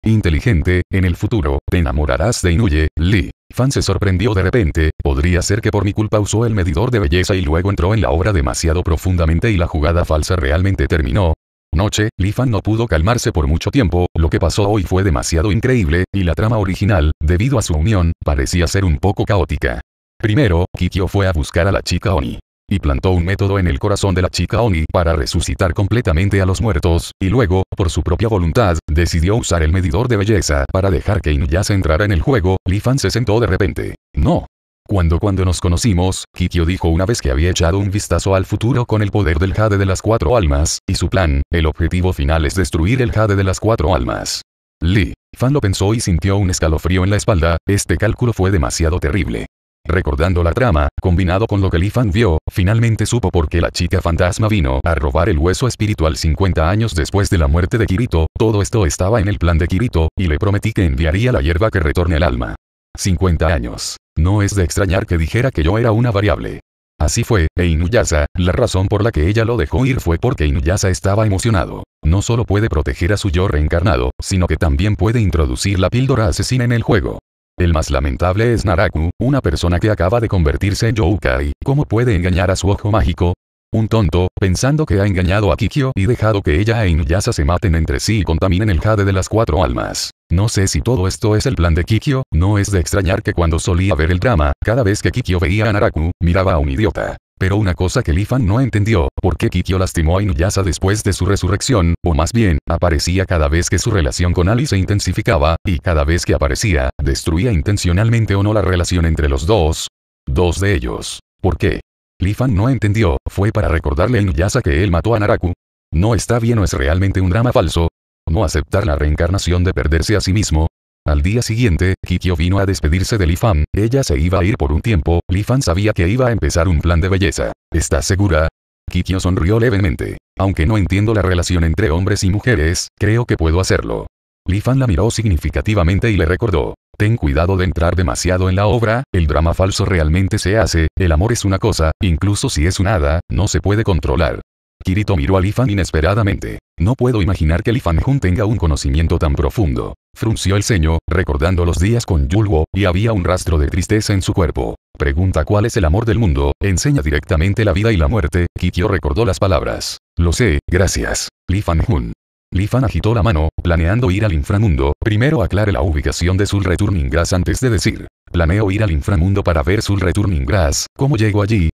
Inteligente, en el futuro, te enamorarás de Inuye, Li. Fan se sorprendió de repente, podría ser que por mi culpa usó el medidor de belleza y luego entró en la obra demasiado profundamente y la jugada falsa realmente terminó noche, Lifan Fan no pudo calmarse por mucho tiempo, lo que pasó hoy fue demasiado increíble, y la trama original, debido a su unión, parecía ser un poco caótica. Primero, Kikyo fue a buscar a la chica Oni. Y plantó un método en el corazón de la chica Oni para resucitar completamente a los muertos, y luego, por su propia voluntad, decidió usar el medidor de belleza para dejar que Inuyasha entrara en el juego, Lifan Fan se sentó de repente. No, cuando cuando nos conocimos, Kikyo dijo una vez que había echado un vistazo al futuro con el poder del jade de las cuatro almas, y su plan, el objetivo final es destruir el jade de las cuatro almas. Lee. Fan lo pensó y sintió un escalofrío en la espalda, este cálculo fue demasiado terrible. Recordando la trama, combinado con lo que Lee Fan vio, finalmente supo por qué la chica fantasma vino a robar el hueso espiritual 50 años después de la muerte de Kirito, todo esto estaba en el plan de Kirito, y le prometí que enviaría la hierba que retorne el alma. 50 años. No es de extrañar que dijera que yo era una variable. Así fue, e Inuyasa, la razón por la que ella lo dejó ir fue porque Inuyasa estaba emocionado. No solo puede proteger a su yo reencarnado, sino que también puede introducir la píldora asesina en el juego. El más lamentable es Naraku, una persona que acaba de convertirse en Youkai, ¿cómo puede engañar a su ojo mágico? Un tonto, pensando que ha engañado a Kikyo y dejado que ella e Inuyasa se maten entre sí y contaminen el jade de las cuatro almas. No sé si todo esto es el plan de Kikyo, no es de extrañar que cuando solía ver el drama, cada vez que Kikyo veía a Naraku, miraba a un idiota. Pero una cosa que Lifan no entendió, ¿por qué Kikyo lastimó a Inuyasa después de su resurrección? O más bien, aparecía cada vez que su relación con Ali se intensificaba, y cada vez que aparecía, destruía intencionalmente o no la relación entre los dos. Dos de ellos. ¿Por qué? Lifan no entendió, ¿fue para recordarle a yasa que él mató a Naraku? ¿No está bien o es realmente un drama falso? ¿No aceptar la reencarnación de perderse a sí mismo? Al día siguiente, Kikyo vino a despedirse de Lifan, ella se iba a ir por un tiempo, Lifan sabía que iba a empezar un plan de belleza. ¿Estás segura? Kikyo sonrió levemente. Aunque no entiendo la relación entre hombres y mujeres, creo que puedo hacerlo. Lifan la miró significativamente y le recordó ten cuidado de entrar demasiado en la obra, el drama falso realmente se hace, el amor es una cosa, incluso si es un hada, no se puede controlar. Kirito miró a Fan inesperadamente. No puedo imaginar que Lifan Hun tenga un conocimiento tan profundo. Frunció el ceño, recordando los días con Yulwo, y había un rastro de tristeza en su cuerpo. Pregunta cuál es el amor del mundo, enseña directamente la vida y la muerte, Kikyo recordó las palabras. Lo sé, gracias. Li Fan Hun. Lifan agitó la mano, planeando ir al inframundo, primero aclare la ubicación de Sul Returning Grass antes de decir, planeo ir al inframundo para ver Sul Returning Grass, ¿cómo llego allí?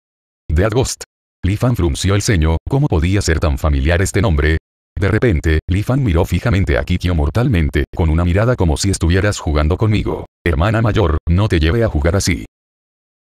De Ghost. Lifan frunció el ceño, ¿cómo podía ser tan familiar este nombre? De repente, Lifan miró fijamente a Kikyo mortalmente, con una mirada como si estuvieras jugando conmigo. Hermana mayor, no te lleve a jugar así.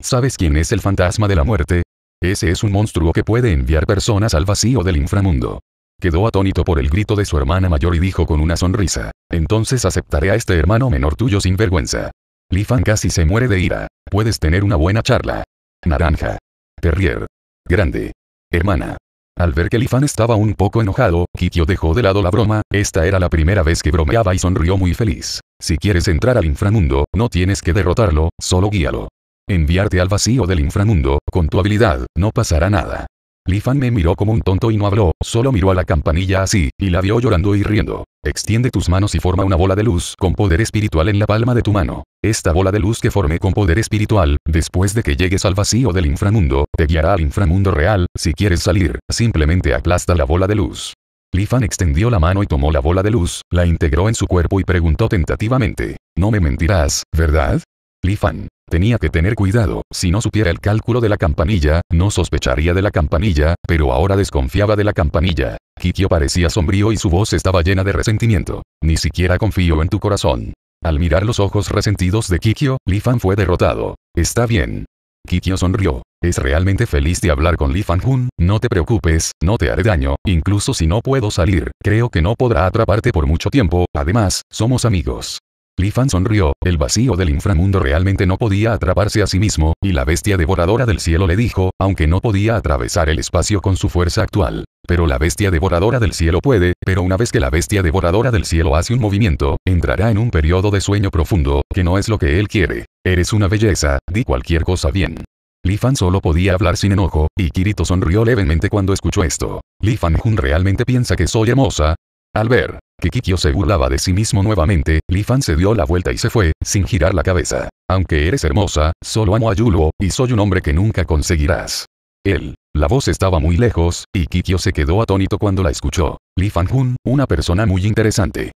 ¿Sabes quién es el fantasma de la muerte? Ese es un monstruo que puede enviar personas al vacío del inframundo. Quedó atónito por el grito de su hermana mayor y dijo con una sonrisa, entonces aceptaré a este hermano menor tuyo sin vergüenza. Lifan casi se muere de ira, puedes tener una buena charla. Naranja. Terrier. Grande. Hermana. Al ver que Lifan estaba un poco enojado, Kikyo dejó de lado la broma, esta era la primera vez que bromeaba y sonrió muy feliz. Si quieres entrar al inframundo, no tienes que derrotarlo, solo guíalo. Enviarte al vacío del inframundo, con tu habilidad, no pasará nada. Lifan me miró como un tonto y no habló, solo miró a la campanilla así, y la vio llorando y riendo. Extiende tus manos y forma una bola de luz con poder espiritual en la palma de tu mano. Esta bola de luz que formé con poder espiritual, después de que llegues al vacío del inframundo, te guiará al inframundo real, si quieres salir, simplemente aplasta la bola de luz. Lifan extendió la mano y tomó la bola de luz, la integró en su cuerpo y preguntó tentativamente, no me mentirás, ¿verdad? Lifan. Tenía que tener cuidado, si no supiera el cálculo de la campanilla, no sospecharía de la campanilla, pero ahora desconfiaba de la campanilla. Kikyo parecía sombrío y su voz estaba llena de resentimiento. Ni siquiera confío en tu corazón. Al mirar los ojos resentidos de Kikyo, Li Fan fue derrotado. Está bien. Kikyo sonrió. Es realmente feliz de hablar con Li Fan-hun, no te preocupes, no te haré daño, incluso si no puedo salir, creo que no podrá atraparte por mucho tiempo, además, somos amigos. Li Fan sonrió, el vacío del inframundo realmente no podía atraparse a sí mismo, y la bestia devoradora del cielo le dijo, aunque no podía atravesar el espacio con su fuerza actual. Pero la bestia devoradora del cielo puede, pero una vez que la bestia devoradora del cielo hace un movimiento, entrará en un periodo de sueño profundo, que no es lo que él quiere. Eres una belleza, di cualquier cosa bien. Li Fan solo podía hablar sin enojo, y Kirito sonrió levemente cuando escuchó esto. Li Fan Jun realmente piensa que soy hermosa. Al ver Kikio se burlaba de sí mismo nuevamente, Lifan Fan se dio la vuelta y se fue, sin girar la cabeza. Aunque eres hermosa, solo amo a Yuluo, y soy un hombre que nunca conseguirás. Él. La voz estaba muy lejos, y Kikyo se quedó atónito cuando la escuchó. Li Hun, una persona muy interesante.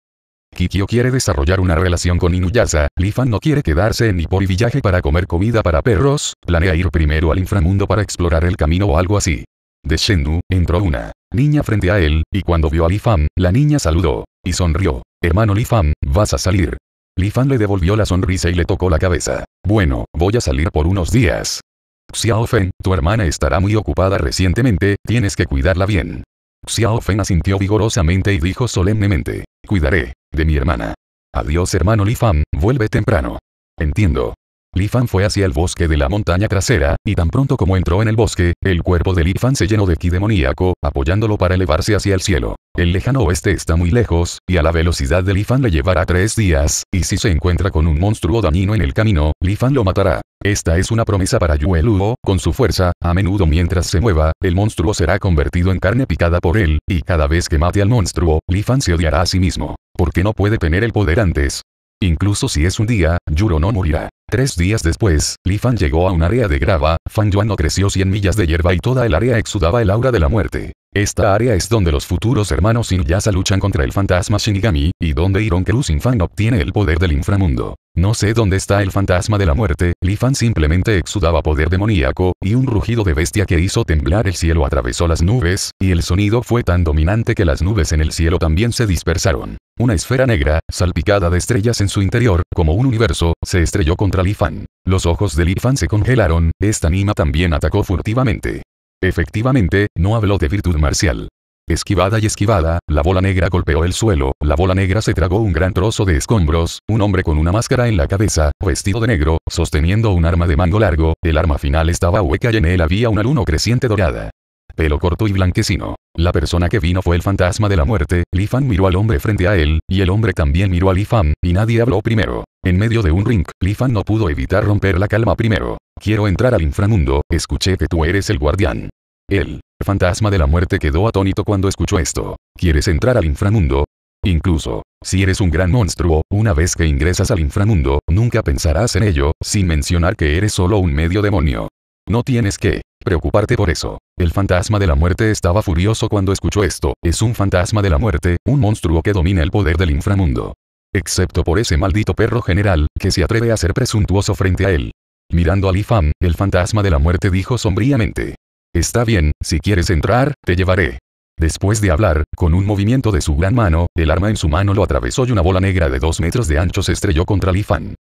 Kikyo quiere desarrollar una relación con Inuyasa, Li Fan no quiere quedarse en Nippori Village para comer comida para perros, planea ir primero al inframundo para explorar el camino o algo así. De Shendu, entró una niña frente a él, y cuando vio a Lifan, la niña saludó, y sonrió. Hermano Lifan, vas a salir. Lifan le devolvió la sonrisa y le tocó la cabeza. Bueno, voy a salir por unos días. Xiaofen, tu hermana estará muy ocupada recientemente, tienes que cuidarla bien. Xiaofen asintió vigorosamente y dijo solemnemente, cuidaré, de mi hermana. Adiós hermano Lifan, vuelve temprano. Entiendo. Lifan fue hacia el bosque de la montaña trasera, y tan pronto como entró en el bosque, el cuerpo de Lifan se llenó de ki demoníaco, apoyándolo para elevarse hacia el cielo. El lejano oeste está muy lejos, y a la velocidad de Lifan le llevará tres días, y si se encuentra con un monstruo dañino en el camino, Lifan lo matará. Esta es una promesa para Yue Luo, con su fuerza, a menudo mientras se mueva, el monstruo será convertido en carne picada por él, y cada vez que mate al monstruo, Lifan se odiará a sí mismo. Porque no puede tener el poder antes, Incluso si es un día, Yuro no morirá. Tres días después, Li Fan llegó a un área de grava, Fan Yuan no creció 100 millas de hierba y toda el área exudaba el aura de la muerte. Esta área es donde los futuros hermanos Inuyasha luchan contra el fantasma Shinigami, y donde Iron Cruz Fan obtiene el poder del inframundo. No sé dónde está el fantasma de la muerte, Lifan simplemente exudaba poder demoníaco, y un rugido de bestia que hizo temblar el cielo atravesó las nubes, y el sonido fue tan dominante que las nubes en el cielo también se dispersaron. Una esfera negra, salpicada de estrellas en su interior, como un universo, se estrelló contra Lifan. Los ojos de Lifan se congelaron, esta anima también atacó furtivamente. Efectivamente, no habló de virtud marcial. Esquivada y esquivada, la bola negra golpeó el suelo, la bola negra se tragó un gran trozo de escombros, un hombre con una máscara en la cabeza, vestido de negro, sosteniendo un arma de mango largo, el arma final estaba hueca y en él había una luna creciente dorada. Pelo corto y blanquecino. La persona que vino fue el fantasma de la muerte, Lifan Fan miró al hombre frente a él, y el hombre también miró a Lifan, Fan, y nadie habló primero. En medio de un ring, Lifan Fan no pudo evitar romper la calma primero. Quiero entrar al inframundo, escuché que tú eres el guardián. El fantasma de la muerte quedó atónito cuando escuchó esto. ¿Quieres entrar al inframundo? Incluso, si eres un gran monstruo, una vez que ingresas al inframundo, nunca pensarás en ello, sin mencionar que eres solo un medio demonio. No tienes que preocuparte por eso. El fantasma de la muerte estaba furioso cuando escuchó esto. Es un fantasma de la muerte, un monstruo que domina el poder del inframundo. Excepto por ese maldito perro general, que se atreve a ser presuntuoso frente a él. Mirando a Lifan, el fantasma de la muerte dijo sombríamente. Está bien, si quieres entrar, te llevaré. Después de hablar, con un movimiento de su gran mano, el arma en su mano lo atravesó y una bola negra de dos metros de ancho se estrelló contra Lifan.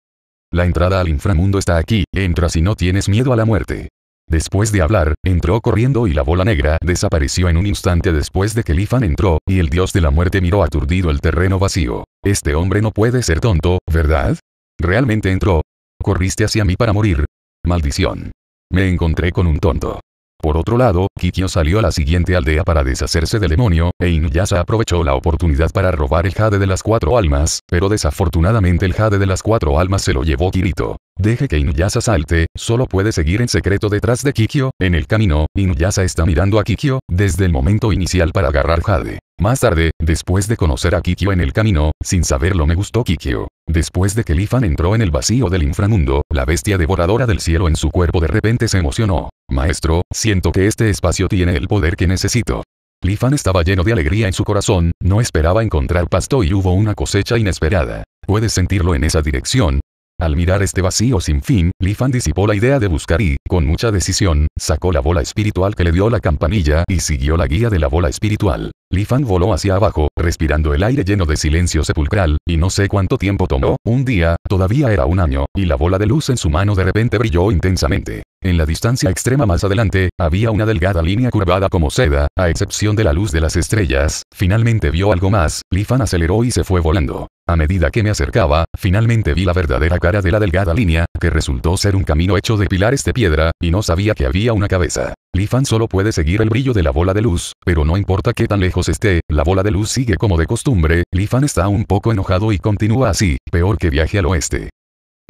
La entrada al inframundo está aquí, entra si no tienes miedo a la muerte. Después de hablar, entró corriendo y la bola negra desapareció en un instante después de que Lifan entró, y el dios de la muerte miró aturdido el terreno vacío. Este hombre no puede ser tonto, ¿verdad? Realmente entró, Corriste hacia mí para morir. Maldición. Me encontré con un tonto. Por otro lado, Kikyo salió a la siguiente aldea para deshacerse del demonio, e Inuyasa aprovechó la oportunidad para robar el jade de las cuatro almas, pero desafortunadamente el jade de las cuatro almas se lo llevó Kirito. Deje que Inuyasa salte, solo puede seguir en secreto detrás de Kikyo, en el camino, Inuyasa está mirando a Kikyo, desde el momento inicial para agarrar jade. Más tarde, después de conocer a Kikyo en el camino, sin saberlo me gustó Kikyo. Después de que Lifan entró en el vacío del inframundo, la bestia devoradora del cielo en su cuerpo de repente se emocionó. Maestro, siento que este espacio tiene el poder que necesito. Lifan estaba lleno de alegría en su corazón, no esperaba encontrar pasto y hubo una cosecha inesperada. Puedes sentirlo en esa dirección, al mirar este vacío sin fin, Li Fan disipó la idea de buscar y, con mucha decisión, sacó la bola espiritual que le dio la campanilla y siguió la guía de la bola espiritual. Li Fan voló hacia abajo, respirando el aire lleno de silencio sepulcral, y no sé cuánto tiempo tomó, un día, todavía era un año, y la bola de luz en su mano de repente brilló intensamente. En la distancia extrema más adelante, había una delgada línea curvada como seda, a excepción de la luz de las estrellas, finalmente vio algo más, Lifan aceleró y se fue volando. A medida que me acercaba, finalmente vi la verdadera cara de la delgada línea, que resultó ser un camino hecho de pilares de piedra, y no sabía que había una cabeza. Lifan solo puede seguir el brillo de la bola de luz, pero no importa qué tan lejos esté, la bola de luz sigue como de costumbre, Lifan está un poco enojado y continúa así, peor que viaje al oeste.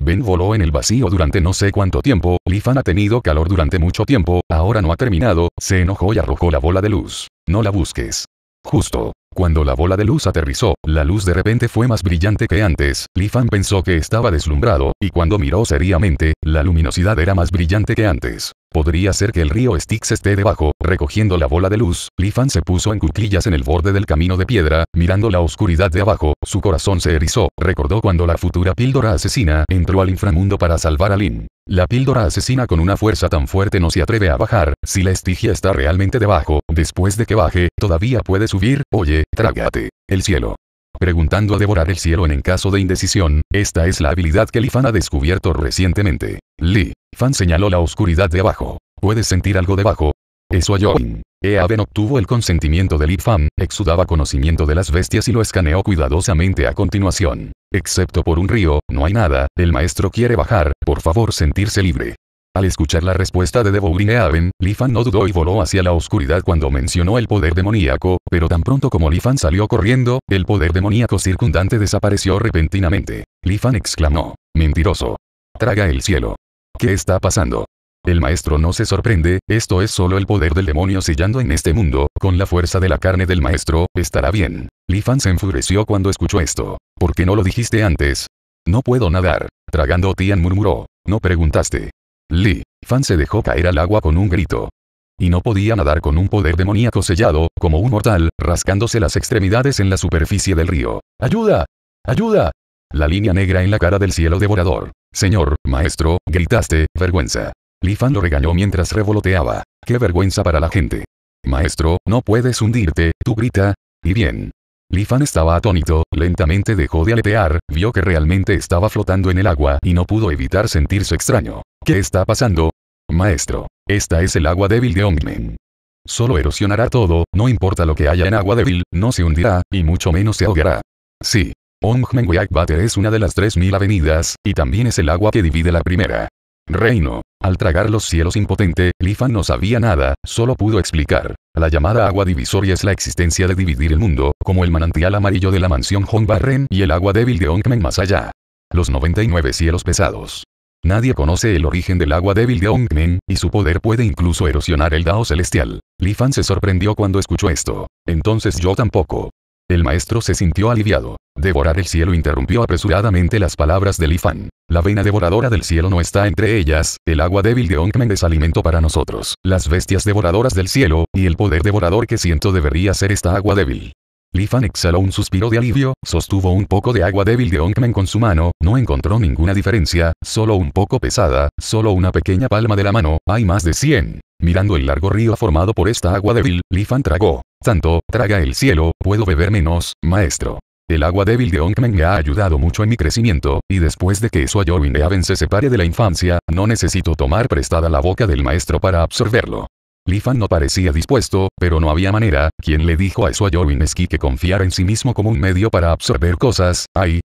Ben voló en el vacío durante no sé cuánto tiempo, Lifan Fan ha tenido calor durante mucho tiempo, ahora no ha terminado, se enojó y arrojó la bola de luz. No la busques. Justo. Cuando la bola de luz aterrizó, la luz de repente fue más brillante que antes, Lifan pensó que estaba deslumbrado, y cuando miró seriamente, la luminosidad era más brillante que antes. Podría ser que el río Styx esté debajo, recogiendo la bola de luz, Lifan se puso en cuclillas en el borde del camino de piedra, mirando la oscuridad de abajo, su corazón se erizó, recordó cuando la futura píldora asesina entró al inframundo para salvar a Lin. La píldora asesina con una fuerza tan fuerte no se atreve a bajar, si la estigia está realmente debajo, después de que baje, todavía puede subir, oye, trágate. El cielo preguntando a devorar el cielo en caso de indecisión, esta es la habilidad que Li Fan ha descubierto recientemente. Li Fan señaló la oscuridad de abajo. ¿Puedes sentir algo debajo? Eso a E. Eaven obtuvo el consentimiento de Li Fan, exudaba conocimiento de las bestias y lo escaneó cuidadosamente a continuación. Excepto por un río, no hay nada, el maestro quiere bajar, por favor sentirse libre. Al escuchar la respuesta de Devourine Aven, Lifan no dudó y voló hacia la oscuridad cuando mencionó el poder demoníaco, pero tan pronto como Lifan salió corriendo, el poder demoníaco circundante desapareció repentinamente. Lifan exclamó, mentiroso. Traga el cielo. ¿Qué está pasando? El maestro no se sorprende, esto es solo el poder del demonio sellando en este mundo, con la fuerza de la carne del maestro, estará bien. Lifan se enfureció cuando escuchó esto. ¿Por qué no lo dijiste antes? No puedo nadar. Tragando Tian murmuró. No preguntaste. Li Fan se dejó caer al agua con un grito. Y no podía nadar con un poder demoníaco sellado, como un mortal, rascándose las extremidades en la superficie del río. ¡Ayuda! ¡Ayuda! La línea negra en la cara del cielo devorador. Señor, maestro, gritaste, vergüenza. Li Fan lo regañó mientras revoloteaba. ¡Qué vergüenza para la gente! Maestro, no puedes hundirte, tú grita. Y bien, Lifan estaba atónito, lentamente dejó de aletear, vio que realmente estaba flotando en el agua y no pudo evitar sentirse extraño. ¿Qué está pasando? Maestro, esta es el agua débil de Ongmen. Solo erosionará todo, no importa lo que haya en agua débil, no se hundirá, y mucho menos se ahogará. Sí. Ongmen Water es una de las 3.000 avenidas, y también es el agua que divide la primera reino. Al tragar los cielos impotente, Lifan no sabía nada, solo pudo explicar. La llamada agua divisoria es la existencia de dividir el mundo, como el manantial amarillo de la mansión Hongbarren y el agua débil de Onkmen más allá. Los 99 cielos pesados. Nadie conoce el origen del agua débil de Onkmen, y su poder puede incluso erosionar el Dao celestial. Lifan se sorprendió cuando escuchó esto. Entonces yo tampoco. El maestro se sintió aliviado. Devorar el cielo interrumpió apresuradamente las palabras de Lifan. La vena devoradora del cielo no está entre ellas, el agua débil de Onkmen es alimento para nosotros. Las bestias devoradoras del cielo, y el poder devorador que siento debería ser esta agua débil. Lifan exhaló un suspiro de alivio, sostuvo un poco de agua débil de Onkmen con su mano, no encontró ninguna diferencia, solo un poco pesada, solo una pequeña palma de la mano, hay más de 100. Mirando el largo río formado por esta agua débil, Lifan tragó. Tanto, traga el cielo, puedo beber menos, maestro. El agua débil de Onkmen me ha ayudado mucho en mi crecimiento, y después de que de Aven se separe de la infancia, no necesito tomar prestada la boca del maestro para absorberlo. Lifan no parecía dispuesto, pero no había manera, quien le dijo a eso es que confiara en sí mismo como un medio para absorber cosas, ay,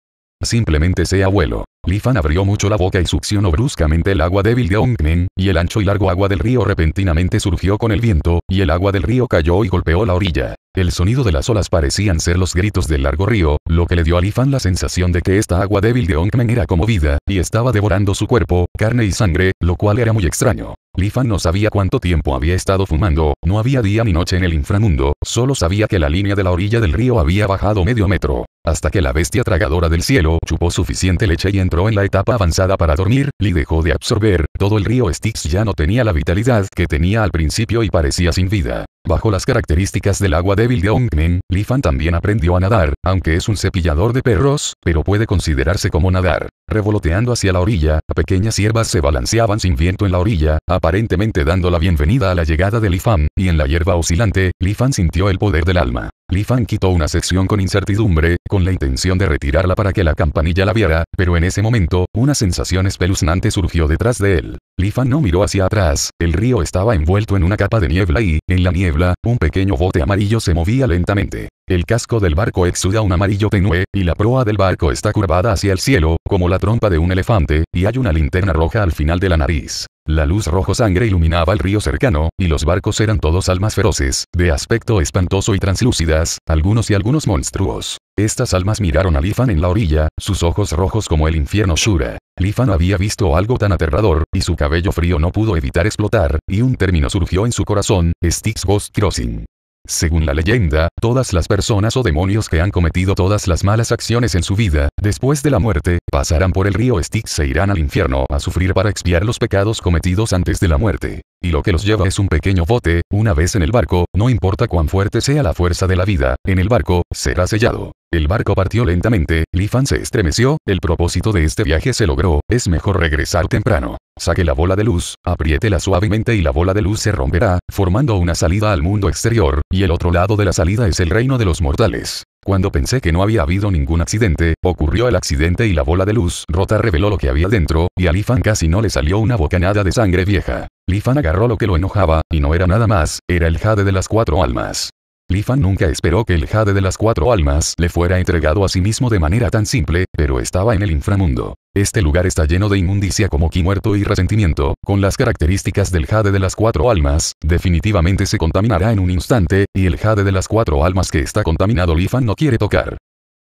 Simplemente sea abuelo. Lifan abrió mucho la boca y succionó bruscamente el agua débil de Ongmen, y el ancho y largo agua del río repentinamente surgió con el viento, y el agua del río cayó y golpeó la orilla. El sonido de las olas parecían ser los gritos del largo río, lo que le dio a Lifan la sensación de que esta agua débil de Onkmen era como vida, y estaba devorando su cuerpo, carne y sangre, lo cual era muy extraño. Lifan no sabía cuánto tiempo había estado fumando, no había día ni noche en el inframundo, solo sabía que la línea de la orilla del río había bajado medio metro. Hasta que la bestia tragadora del cielo chupó suficiente leche y entró en la etapa avanzada para dormir, Li dejó de absorber, todo el río Styx ya no tenía la vitalidad que tenía al principio y parecía sin vida. Bajo las características del agua débil de Ongmen, Lifan también aprendió a nadar, aunque es un cepillador de perros, pero puede considerarse como nadar. Revoloteando hacia la orilla, pequeñas hierbas se balanceaban sin viento en la orilla, aparentemente dando la bienvenida a la llegada de Lifan, y en la hierba oscilante, Lifan sintió el poder del alma. Lifan quitó una sección con incertidumbre, con la intención de retirarla para que la campanilla la viera, pero en ese momento, una sensación espeluznante surgió detrás de él. Lifan no miró hacia atrás, el río estaba envuelto en una capa de niebla y, en la niebla, un pequeño bote amarillo se movía lentamente. El casco del barco exuda un amarillo tenue, y la proa del barco está curvada hacia el cielo, como la trompa de un elefante, y hay una linterna roja al final de la nariz. La luz rojo sangre iluminaba el río cercano, y los barcos eran todos almas feroces, de aspecto espantoso y translúcidas, algunos y algunos monstruos. Estas almas miraron a Lifan en la orilla, sus ojos rojos como el infierno Shura. Lifan había visto algo tan aterrador, y su cabello frío no pudo evitar explotar, y un término surgió en su corazón, Styx Ghost Crossing. Según la leyenda, todas las personas o demonios que han cometido todas las malas acciones en su vida, después de la muerte, pasarán por el río Styx e irán al infierno a sufrir para expiar los pecados cometidos antes de la muerte. Y lo que los lleva es un pequeño bote, una vez en el barco, no importa cuán fuerte sea la fuerza de la vida, en el barco, será sellado. El barco partió lentamente, Lifan se estremeció, el propósito de este viaje se logró, es mejor regresar temprano. Saque la bola de luz, apriétela suavemente y la bola de luz se romperá, formando una salida al mundo exterior, y el otro lado de la salida es el reino de los mortales. Cuando pensé que no había habido ningún accidente, ocurrió el accidente y la bola de luz rota reveló lo que había dentro, y a Lifan casi no le salió una bocanada de sangre vieja. Lifan agarró lo que lo enojaba, y no era nada más, era el jade de las cuatro almas. Lifan nunca esperó que el jade de las cuatro almas le fuera entregado a sí mismo de manera tan simple, pero estaba en el inframundo. Este lugar está lleno de inmundicia como ki muerto y resentimiento, con las características del jade de las cuatro almas, definitivamente se contaminará en un instante, y el jade de las cuatro almas que está contaminado Lifan no quiere tocar.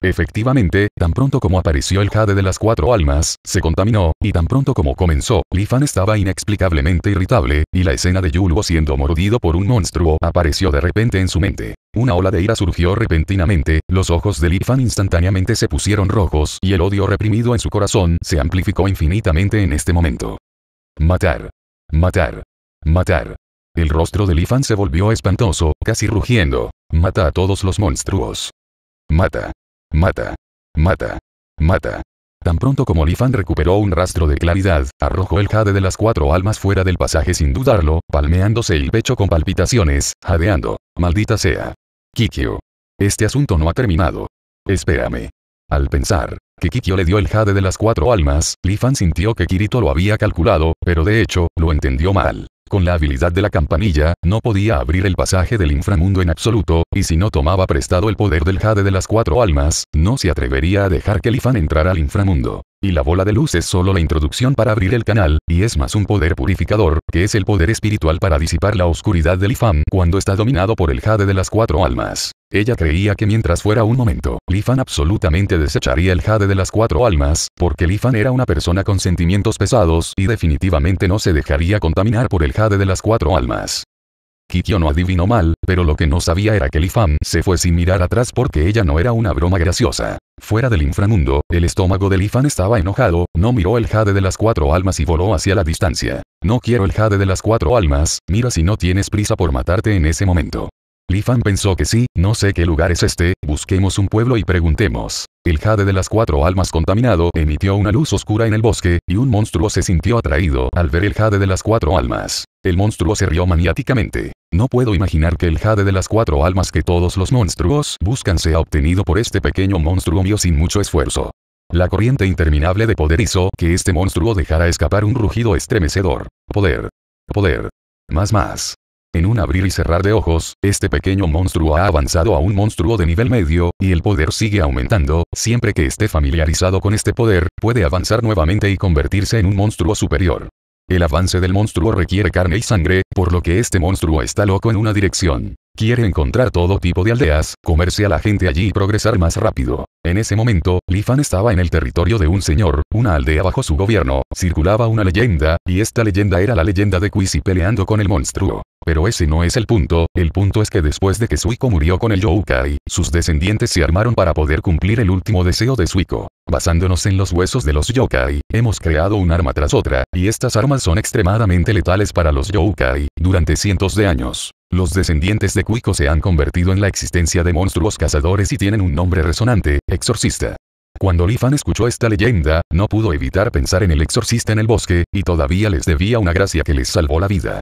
Efectivamente, tan pronto como apareció el jade de las cuatro almas, se contaminó, y tan pronto como comenzó, Lifan estaba inexplicablemente irritable, y la escena de Yulbo siendo mordido por un monstruo apareció de repente en su mente. Una ola de ira surgió repentinamente, los ojos de Lifan instantáneamente se pusieron rojos y el odio reprimido en su corazón se amplificó infinitamente en este momento. Matar. Matar. Matar. El rostro de Lifan se volvió espantoso, casi rugiendo. Mata a todos los monstruos. Mata. Mata. Mata. Mata. Tan pronto como Lifan recuperó un rastro de claridad, arrojó el jade de las cuatro almas fuera del pasaje sin dudarlo, palmeándose el pecho con palpitaciones, jadeando. Maldita sea. Kikyo. Este asunto no ha terminado. Espérame. Al pensar que Kikyo le dio el jade de las cuatro almas, Lifan sintió que Kirito lo había calculado, pero de hecho, lo entendió mal. Con la habilidad de la campanilla, no podía abrir el pasaje del inframundo en absoluto, y si no tomaba prestado el poder del jade de las cuatro almas, no se atrevería a dejar que Lifan entrara al inframundo. Y la bola de luz es solo la introducción para abrir el canal, y es más un poder purificador, que es el poder espiritual para disipar la oscuridad del Lifan cuando está dominado por el jade de las cuatro almas. Ella creía que mientras fuera un momento, Lifan absolutamente desecharía el jade de las cuatro almas, porque Lifan era una persona con sentimientos pesados y definitivamente no se dejaría contaminar por el jade de las cuatro almas. Kikyo no adivinó mal, pero lo que no sabía era que Lifan se fue sin mirar atrás porque ella no era una broma graciosa. Fuera del inframundo, el estómago de Lifan estaba enojado, no miró el jade de las cuatro almas y voló hacia la distancia. No quiero el jade de las cuatro almas, mira si no tienes prisa por matarte en ese momento. Lifan pensó que sí, no sé qué lugar es este, busquemos un pueblo y preguntemos. El jade de las cuatro almas contaminado emitió una luz oscura en el bosque, y un monstruo se sintió atraído al ver el jade de las cuatro almas. El monstruo se rió maniáticamente. No puedo imaginar que el jade de las cuatro almas que todos los monstruos buscan sea obtenido por este pequeño monstruo mío sin mucho esfuerzo. La corriente interminable de poder hizo que este monstruo dejara escapar un rugido estremecedor. Poder. Poder. Más más. En un abrir y cerrar de ojos, este pequeño monstruo ha avanzado a un monstruo de nivel medio, y el poder sigue aumentando, siempre que esté familiarizado con este poder, puede avanzar nuevamente y convertirse en un monstruo superior. El avance del monstruo requiere carne y sangre, por lo que este monstruo está loco en una dirección. Quiere encontrar todo tipo de aldeas, comerse a la gente allí y progresar más rápido. En ese momento, Lifan estaba en el territorio de un señor, una aldea bajo su gobierno, circulaba una leyenda, y esta leyenda era la leyenda de Quisi peleando con el monstruo. Pero ese no es el punto, el punto es que después de que Suiko murió con el Youkai, sus descendientes se armaron para poder cumplir el último deseo de Suiko. Basándonos en los huesos de los yokai, hemos creado un arma tras otra, y estas armas son extremadamente letales para los Youkai, durante cientos de años. Los descendientes de Kuiko se han convertido en la existencia de monstruos cazadores y tienen un nombre resonante, exorcista. Cuando Lifan escuchó esta leyenda, no pudo evitar pensar en el exorcista en el bosque, y todavía les debía una gracia que les salvó la vida.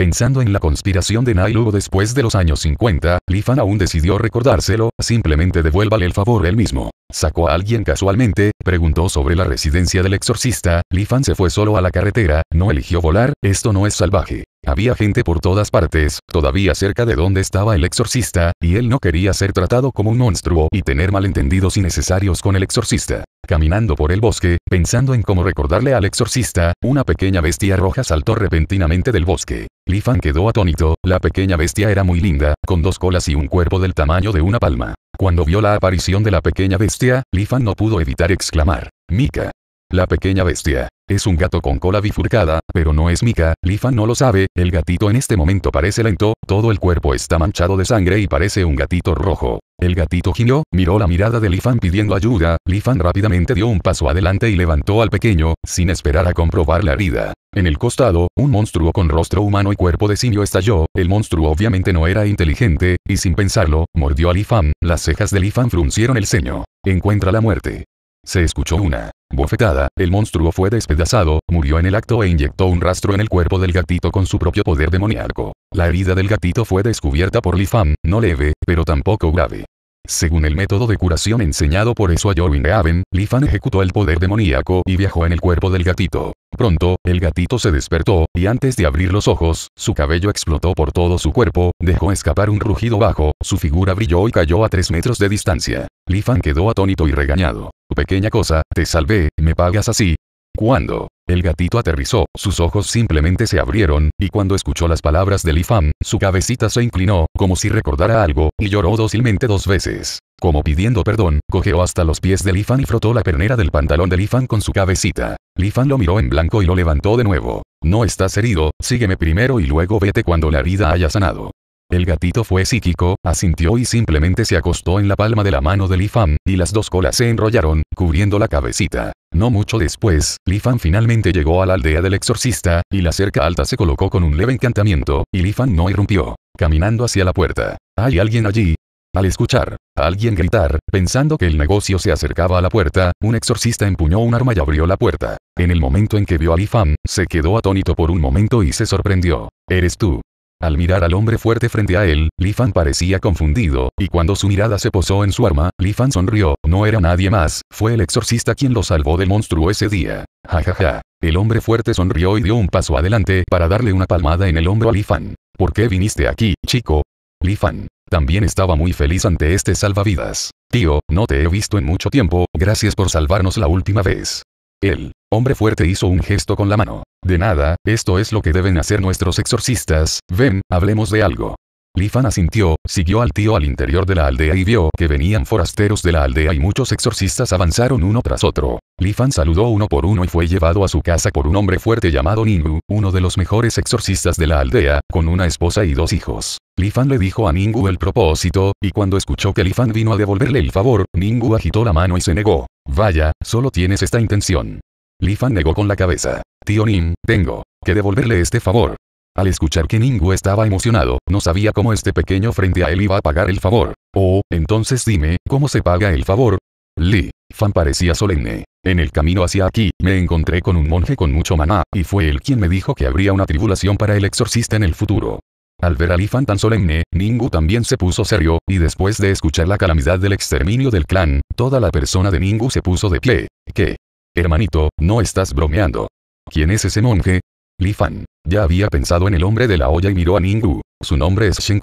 Pensando en la conspiración de Nailu después de los años 50, Lifan aún decidió recordárselo, simplemente devuélvale el favor él mismo. Sacó a alguien casualmente, preguntó sobre la residencia del exorcista, Lifan se fue solo a la carretera, no eligió volar, esto no es salvaje. Había gente por todas partes, todavía cerca de donde estaba el exorcista, y él no quería ser tratado como un monstruo y tener malentendidos innecesarios con el exorcista. Caminando por el bosque, pensando en cómo recordarle al exorcista, una pequeña bestia roja saltó repentinamente del bosque. Lifan quedó atónito, la pequeña bestia era muy linda, con dos colas y un cuerpo del tamaño de una palma. Cuando vio la aparición de la pequeña bestia, Lifan no pudo evitar exclamar. Mika. La pequeña bestia. Es un gato con cola bifurcada, pero no es Mika, Lifan no lo sabe, el gatito en este momento parece lento, todo el cuerpo está manchado de sangre y parece un gatito rojo. El gatito gimió, miró la mirada de Lifan pidiendo ayuda, Lifan rápidamente dio un paso adelante y levantó al pequeño, sin esperar a comprobar la herida. En el costado, un monstruo con rostro humano y cuerpo de simio estalló, el monstruo obviamente no era inteligente, y sin pensarlo, mordió a Lifan, las cejas de Lifan fruncieron el ceño. Encuentra la muerte. Se escuchó una bofetada, el monstruo fue despedazado, murió en el acto e inyectó un rastro en el cuerpo del gatito con su propio poder demoníaco. La herida del gatito fue descubierta por Lifan, no leve, pero tampoco grave. Según el método de curación enseñado por eso a Jorwin Lifan ejecutó el poder demoníaco y viajó en el cuerpo del gatito. Pronto, el gatito se despertó, y antes de abrir los ojos, su cabello explotó por todo su cuerpo, dejó escapar un rugido bajo, su figura brilló y cayó a tres metros de distancia. Lifan quedó atónito y regañado. Pequeña cosa, te salvé, me pagas así. Cuando el gatito aterrizó, sus ojos simplemente se abrieron, y cuando escuchó las palabras de Lifan, su cabecita se inclinó, como si recordara algo, y lloró dócilmente dos veces. Como pidiendo perdón, cogió hasta los pies de Lifan y frotó la pernera del pantalón de Lifan con su cabecita. Lifan lo miró en blanco y lo levantó de nuevo. No estás herido, sígueme primero y luego vete cuando la herida haya sanado. El gatito fue psíquico, asintió y simplemente se acostó en la palma de la mano de Li y las dos colas se enrollaron, cubriendo la cabecita. No mucho después, Lifan finalmente llegó a la aldea del exorcista, y la cerca alta se colocó con un leve encantamiento, y Li Fan no irrumpió, caminando hacia la puerta. ¿Hay alguien allí? Al escuchar a alguien gritar, pensando que el negocio se acercaba a la puerta, un exorcista empuñó un arma y abrió la puerta. En el momento en que vio a Li se quedó atónito por un momento y se sorprendió. ¿Eres tú? Al mirar al hombre fuerte frente a él, Lifan Fan parecía confundido, y cuando su mirada se posó en su arma, Lifan Fan sonrió, no era nadie más, fue el exorcista quien lo salvó del monstruo ese día. Jajaja. El hombre fuerte sonrió y dio un paso adelante para darle una palmada en el hombro a Lifan. ¿Por qué viniste aquí, chico? Lifan. Fan. También estaba muy feliz ante este salvavidas. Tío, no te he visto en mucho tiempo, gracias por salvarnos la última vez. El hombre fuerte hizo un gesto con la mano. De nada, esto es lo que deben hacer nuestros exorcistas, ven, hablemos de algo. Lifan asintió, siguió al tío al interior de la aldea y vio que venían forasteros de la aldea y muchos exorcistas avanzaron uno tras otro. Lifan saludó uno por uno y fue llevado a su casa por un hombre fuerte llamado Ningu, uno de los mejores exorcistas de la aldea, con una esposa y dos hijos. Lifan le dijo a Ningu el propósito, y cuando escuchó que Lifan vino a devolverle el favor, Ningu agitó la mano y se negó. Vaya, solo tienes esta intención. Li Fan negó con la cabeza. Tío Nin, tengo que devolverle este favor. Al escuchar que Ninggu estaba emocionado, no sabía cómo este pequeño frente a él iba a pagar el favor. Oh, entonces dime, ¿cómo se paga el favor? Li Fan parecía solemne. En el camino hacia aquí, me encontré con un monje con mucho maná, y fue él quien me dijo que habría una tribulación para el exorcista en el futuro. Al ver a Li Fan tan solemne, Ningu también se puso serio, y después de escuchar la calamidad del exterminio del clan, toda la persona de Ningu se puso de pie. ¿Qué? Hermanito, no estás bromeando. ¿Quién es ese monje? —Lifan. Fan. Ya había pensado en el hombre de la olla y miró a Ninggu. Su nombre es Shen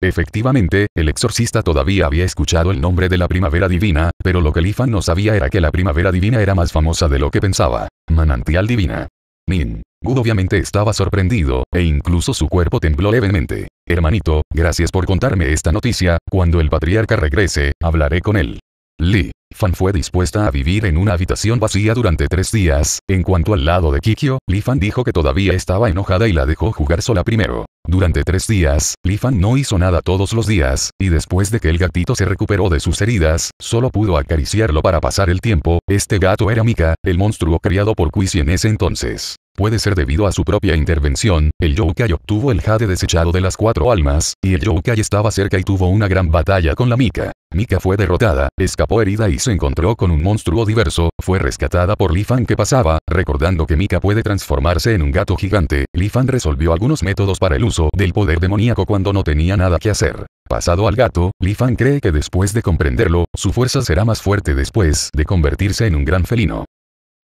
Efectivamente, el exorcista todavía había escuchado el nombre de la primavera divina, pero lo que Lifan Fan no sabía era que la primavera divina era más famosa de lo que pensaba. Manantial divina. Ninggu obviamente estaba sorprendido, e incluso su cuerpo tembló levemente. Hermanito, gracias por contarme esta noticia, cuando el patriarca regrese, hablaré con él. Li. Fan fue dispuesta a vivir en una habitación vacía durante tres días. En cuanto al lado de Kikyo, Lifan Fan dijo que todavía estaba enojada y la dejó jugar sola primero. Durante tres días, Lifan no hizo nada todos los días, y después de que el gatito se recuperó de sus heridas, solo pudo acariciarlo para pasar el tiempo, este gato era Mika, el monstruo criado por Cui en ese entonces. Puede ser debido a su propia intervención, el Yokai obtuvo el jade desechado de las cuatro almas, y el Yokai estaba cerca y tuvo una gran batalla con la Mika. Mika fue derrotada, escapó herida y se encontró con un monstruo diverso, fue rescatada por Lifan que pasaba, recordando que Mika puede transformarse en un gato gigante, Lifan resolvió algunos métodos para el uso del poder demoníaco cuando no tenía nada que hacer. Pasado al gato, Lifan cree que después de comprenderlo, su fuerza será más fuerte después de convertirse en un gran felino.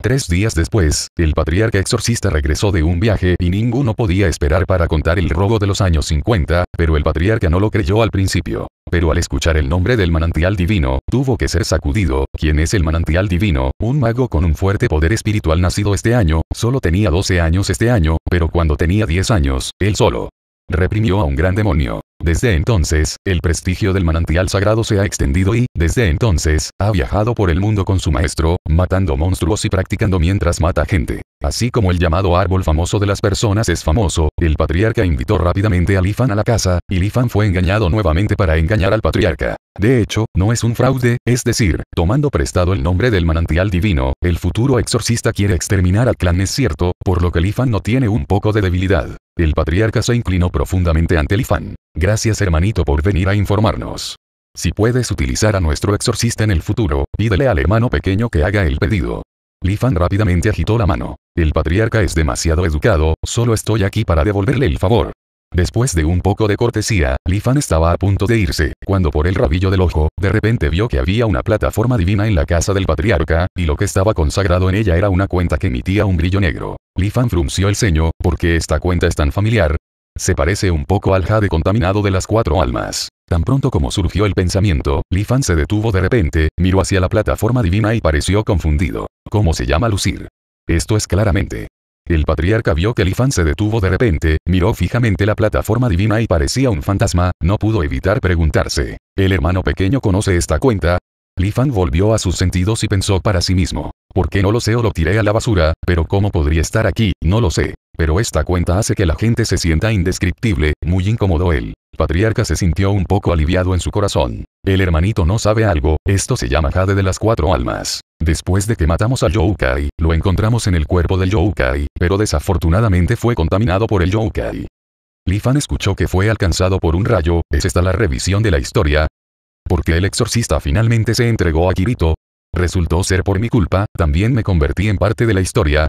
Tres días después, el patriarca exorcista regresó de un viaje y ninguno podía esperar para contar el robo de los años 50, pero el patriarca no lo creyó al principio. Pero al escuchar el nombre del manantial divino, tuvo que ser sacudido, ¿quién es el manantial divino? Un mago con un fuerte poder espiritual nacido este año, solo tenía 12 años este año, pero cuando tenía 10 años, él solo reprimió a un gran demonio. Desde entonces, el prestigio del manantial sagrado se ha extendido y, desde entonces, ha viajado por el mundo con su maestro, matando monstruos y practicando mientras mata gente. Así como el llamado árbol famoso de las personas es famoso, el patriarca invitó rápidamente a Lifan a la casa, y Lifan fue engañado nuevamente para engañar al patriarca. De hecho, no es un fraude, es decir, tomando prestado el nombre del manantial divino, el futuro exorcista quiere exterminar al clan es cierto, por lo que Lifan no tiene un poco de debilidad. El patriarca se inclinó profundamente ante Lifan. Gracias hermanito por venir a informarnos. Si puedes utilizar a nuestro exorcista en el futuro, pídele al hermano pequeño que haga el pedido. Lifan rápidamente agitó la mano. El patriarca es demasiado educado, solo estoy aquí para devolverle el favor. Después de un poco de cortesía, Lifan Fan estaba a punto de irse, cuando por el rabillo del ojo, de repente vio que había una plataforma divina en la casa del patriarca, y lo que estaba consagrado en ella era una cuenta que emitía un brillo negro. Lifan frunció el ceño, porque esta cuenta es tan familiar. Se parece un poco al jade contaminado de las cuatro almas. Tan pronto como surgió el pensamiento, Lifan Fan se detuvo de repente, miró hacia la plataforma divina y pareció confundido. ¿Cómo se llama lucir? Esto es claramente el patriarca vio que Lifan se detuvo de repente, miró fijamente la plataforma divina y parecía un fantasma, no pudo evitar preguntarse. ¿El hermano pequeño conoce esta cuenta? Lifan volvió a sus sentidos y pensó para sí mismo. ¿Por qué no lo sé o lo tiré a la basura? Pero ¿cómo podría estar aquí? No lo sé. Pero esta cuenta hace que la gente se sienta indescriptible, muy incómodo él. Patriarca se sintió un poco aliviado en su corazón. El hermanito no sabe algo, esto se llama Jade de las cuatro almas. Después de que matamos al Youkai, lo encontramos en el cuerpo del Youkai, pero desafortunadamente fue contaminado por el Youkai. Lifan escuchó que fue alcanzado por un rayo, ¿es esta la revisión de la historia? Porque el exorcista finalmente se entregó a Kirito? Resultó ser por mi culpa, también me convertí en parte de la historia,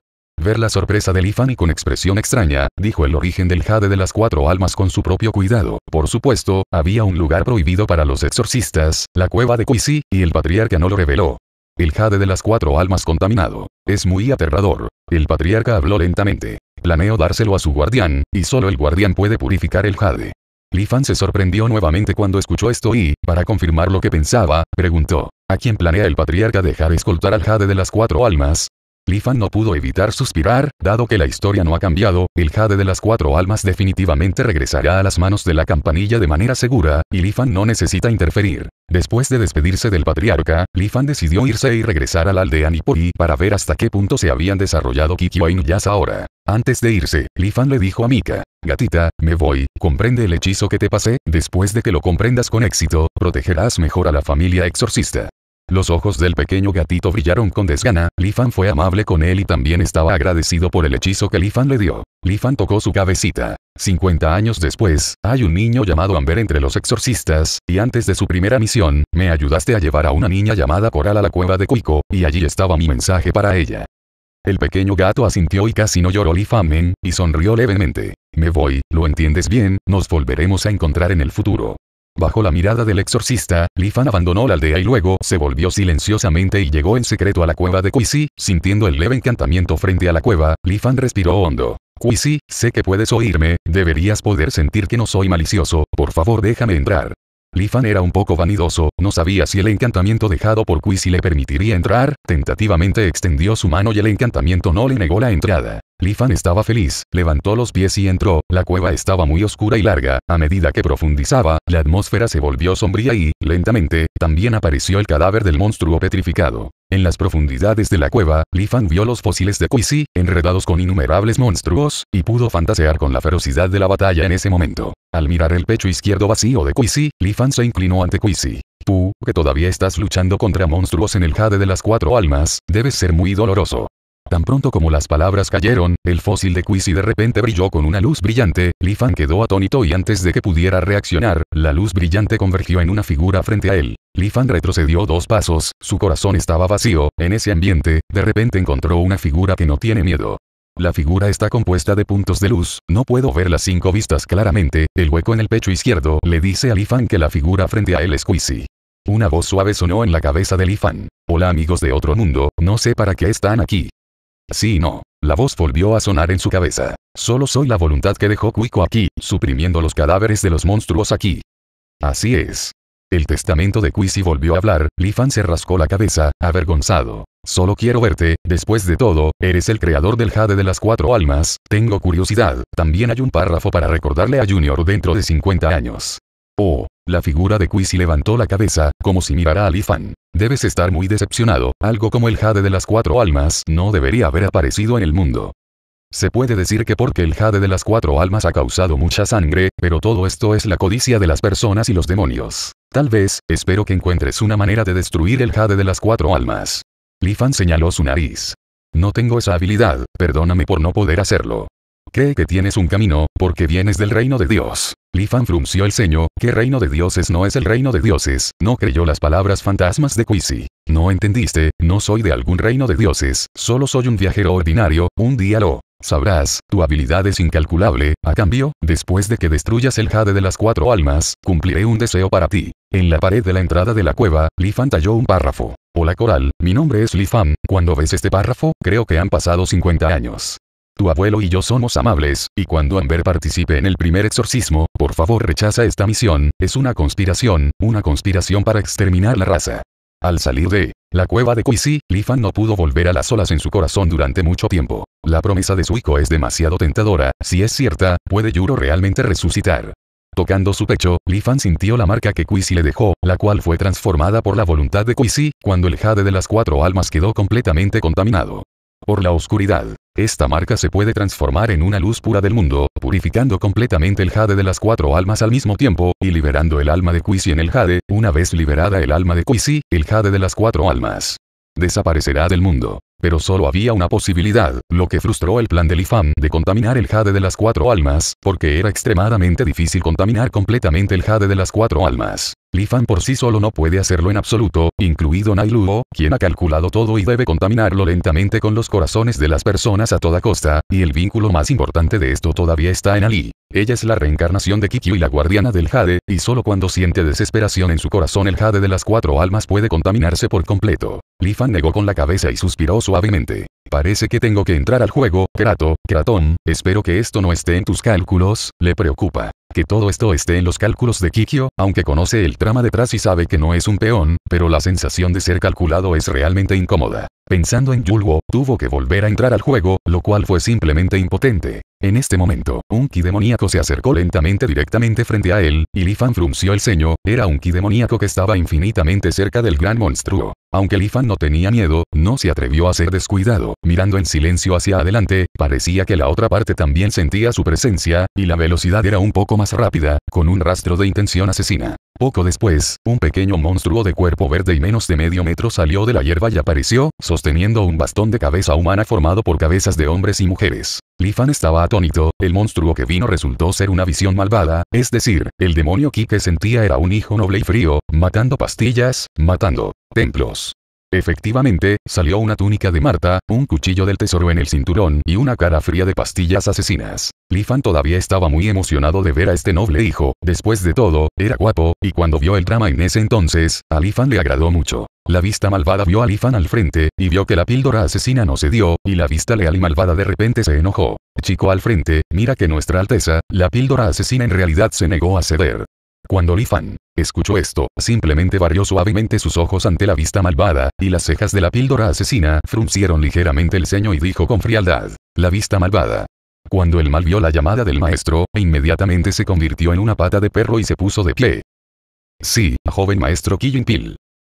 la sorpresa de Lifan y con expresión extraña, dijo el origen del jade de las cuatro almas con su propio cuidado. Por supuesto, había un lugar prohibido para los exorcistas, la cueva de Kuisi, y el patriarca no lo reveló. El jade de las cuatro almas contaminado. Es muy aterrador. El patriarca habló lentamente. Planeo dárselo a su guardián, y solo el guardián puede purificar el jade. Lifan se sorprendió nuevamente cuando escuchó esto y, para confirmar lo que pensaba, preguntó, ¿a quién planea el patriarca dejar escoltar al jade de las cuatro almas? Lifan no pudo evitar suspirar, dado que la historia no ha cambiado, el jade de las cuatro almas definitivamente regresará a las manos de la campanilla de manera segura, y Lifan no necesita interferir. Después de despedirse del patriarca, Lifan decidió irse y regresar a la aldea Nipori para ver hasta qué punto se habían desarrollado Kikyo y Nuyas ahora. Antes de irse, Lifan le dijo a Mika, Gatita, me voy, comprende el hechizo que te pasé, después de que lo comprendas con éxito, protegerás mejor a la familia exorcista. Los ojos del pequeño gatito brillaron con desgana, Lifan fue amable con él y también estaba agradecido por el hechizo que Lifan le dio. Lifan tocó su cabecita. 50 años después, hay un niño llamado Amber entre los exorcistas, y antes de su primera misión, me ayudaste a llevar a una niña llamada Coral a la cueva de Cuico, y allí estaba mi mensaje para ella. El pequeño gato asintió y casi no lloró Lifamen, y sonrió levemente. Me voy, lo entiendes bien, nos volveremos a encontrar en el futuro. Bajo la mirada del exorcista, Lifan abandonó la aldea y luego se volvió silenciosamente y llegó en secreto a la cueva de Quisi, sintiendo el leve encantamiento frente a la cueva, Lifan respiró hondo. Quisi, sé que puedes oírme, deberías poder sentir que no soy malicioso, por favor déjame entrar. Lifan era un poco vanidoso, no sabía si el encantamiento dejado por Quisi le permitiría entrar, tentativamente extendió su mano y el encantamiento no le negó la entrada. Lifan estaba feliz, levantó los pies y entró, la cueva estaba muy oscura y larga, a medida que profundizaba, la atmósfera se volvió sombría y, lentamente, también apareció el cadáver del monstruo petrificado. En las profundidades de la cueva, Lifan vio los fósiles de Kuisi, enredados con innumerables monstruos, y pudo fantasear con la ferocidad de la batalla en ese momento. Al mirar el pecho izquierdo vacío de Kuisi, Lifan se inclinó ante Kuisi. Tú, que todavía estás luchando contra monstruos en el jade de las cuatro almas, debes ser muy doloroso. Tan pronto como las palabras cayeron, el fósil de Quisi de repente brilló con una luz brillante, Lifan quedó atónito y antes de que pudiera reaccionar, la luz brillante convergió en una figura frente a él. Lifan retrocedió dos pasos, su corazón estaba vacío, en ese ambiente, de repente encontró una figura que no tiene miedo. La figura está compuesta de puntos de luz, no puedo ver las cinco vistas claramente, el hueco en el pecho izquierdo le dice a Lifan que la figura frente a él es Quisi. Una voz suave sonó en la cabeza de Lifan. Hola amigos de otro mundo, no sé para qué están aquí. Sí no. La voz volvió a sonar en su cabeza. Solo soy la voluntad que dejó Cuico aquí, suprimiendo los cadáveres de los monstruos aquí. Así es. El testamento de Quisi volvió a hablar, Lifan se rascó la cabeza, avergonzado. Solo quiero verte, después de todo, eres el creador del jade de las cuatro almas, tengo curiosidad, también hay un párrafo para recordarle a Junior dentro de 50 años. Oh, la figura de Quisi levantó la cabeza, como si mirara a Lifan. Debes estar muy decepcionado, algo como el jade de las cuatro almas no debería haber aparecido en el mundo. Se puede decir que porque el jade de las cuatro almas ha causado mucha sangre, pero todo esto es la codicia de las personas y los demonios. Tal vez, espero que encuentres una manera de destruir el jade de las cuatro almas. Lifan señaló su nariz. No tengo esa habilidad, perdóname por no poder hacerlo. Cree que tienes un camino, porque vienes del reino de Dios. Lifan frunció el ceño, ¿qué reino de dioses no es el reino de dioses? No creyó las palabras fantasmas de Quisi. No entendiste, no soy de algún reino de dioses, solo soy un viajero ordinario, un día lo sabrás, tu habilidad es incalculable, a cambio, después de que destruyas el jade de las cuatro almas, cumpliré un deseo para ti. En la pared de la entrada de la cueva, Lifan talló un párrafo. Hola Coral, mi nombre es Lifan, cuando ves este párrafo, creo que han pasado 50 años. Tu abuelo y yo somos amables, y cuando Amber participe en el primer exorcismo, por favor rechaza esta misión, es una conspiración, una conspiración para exterminar la raza. Al salir de la cueva de Kuisi, Lifan no pudo volver a las olas en su corazón durante mucho tiempo. La promesa de Suiko es demasiado tentadora, si es cierta, puede Yuro realmente resucitar. Tocando su pecho, Lifan sintió la marca que Kuisi le dejó, la cual fue transformada por la voluntad de Kuisi, cuando el jade de las cuatro almas quedó completamente contaminado por la oscuridad. Esta marca se puede transformar en una luz pura del mundo, purificando completamente el jade de las cuatro almas al mismo tiempo, y liberando el alma de Quisi en el jade, una vez liberada el alma de Quisi, el jade de las cuatro almas desaparecerá del mundo. Pero solo había una posibilidad, lo que frustró el plan del Lifan de contaminar el jade de las cuatro almas, porque era extremadamente difícil contaminar completamente el jade de las cuatro almas. Lifan Fan por sí solo no puede hacerlo en absoluto, incluido Nailuo, quien ha calculado todo y debe contaminarlo lentamente con los corazones de las personas a toda costa, y el vínculo más importante de esto todavía está en Ali. Ella es la reencarnación de Kikyu y la guardiana del Jade, y solo cuando siente desesperación en su corazón el Jade de las cuatro almas puede contaminarse por completo. Lifan negó con la cabeza y suspiró suavemente. Parece que tengo que entrar al juego, Krato, Kraton, espero que esto no esté en tus cálculos, le preocupa. Que todo esto esté en los cálculos de Kikyo, aunque conoce el trama detrás y sabe que no es un peón, pero la sensación de ser calculado es realmente incómoda. Pensando en Yulwo, tuvo que volver a entrar al juego, lo cual fue simplemente impotente. En este momento, un ki demoníaco se acercó lentamente directamente frente a él, y Lifan frunció el ceño, era un ki demoníaco que estaba infinitamente cerca del gran monstruo. Aunque Lifan no tenía miedo, no se atrevió a ser descuidado, mirando en silencio hacia adelante, parecía que la otra parte también sentía su presencia, y la velocidad era un poco más rápida, con un rastro de intención asesina. Poco después, un pequeño monstruo de cuerpo verde y menos de medio metro salió de la hierba y apareció, sosteniendo un bastón de cabeza humana formado por cabezas de hombres y mujeres. Lifan estaba atónito, el monstruo que vino resultó ser una visión malvada, es decir, el demonio Ki que sentía era un hijo noble y frío, matando pastillas, matando templos. Efectivamente, salió una túnica de Marta, un cuchillo del tesoro en el cinturón y una cara fría de pastillas asesinas. Lifan todavía estaba muy emocionado de ver a este noble hijo, después de todo, era guapo, y cuando vio el drama en ese entonces, a Lifan le agradó mucho. La vista malvada vio a Lifan al frente, y vio que la píldora asesina no se dio, y la vista leal y malvada de repente se enojó. Chico al frente, mira que Nuestra Alteza, la píldora asesina en realidad se negó a ceder. Cuando Li Fan escuchó esto, simplemente barrió suavemente sus ojos ante la vista malvada, y las cejas de la píldora asesina fruncieron ligeramente el ceño y dijo con frialdad, la vista malvada. Cuando el mal vio la llamada del maestro, inmediatamente se convirtió en una pata de perro y se puso de pie. Sí, joven maestro Qi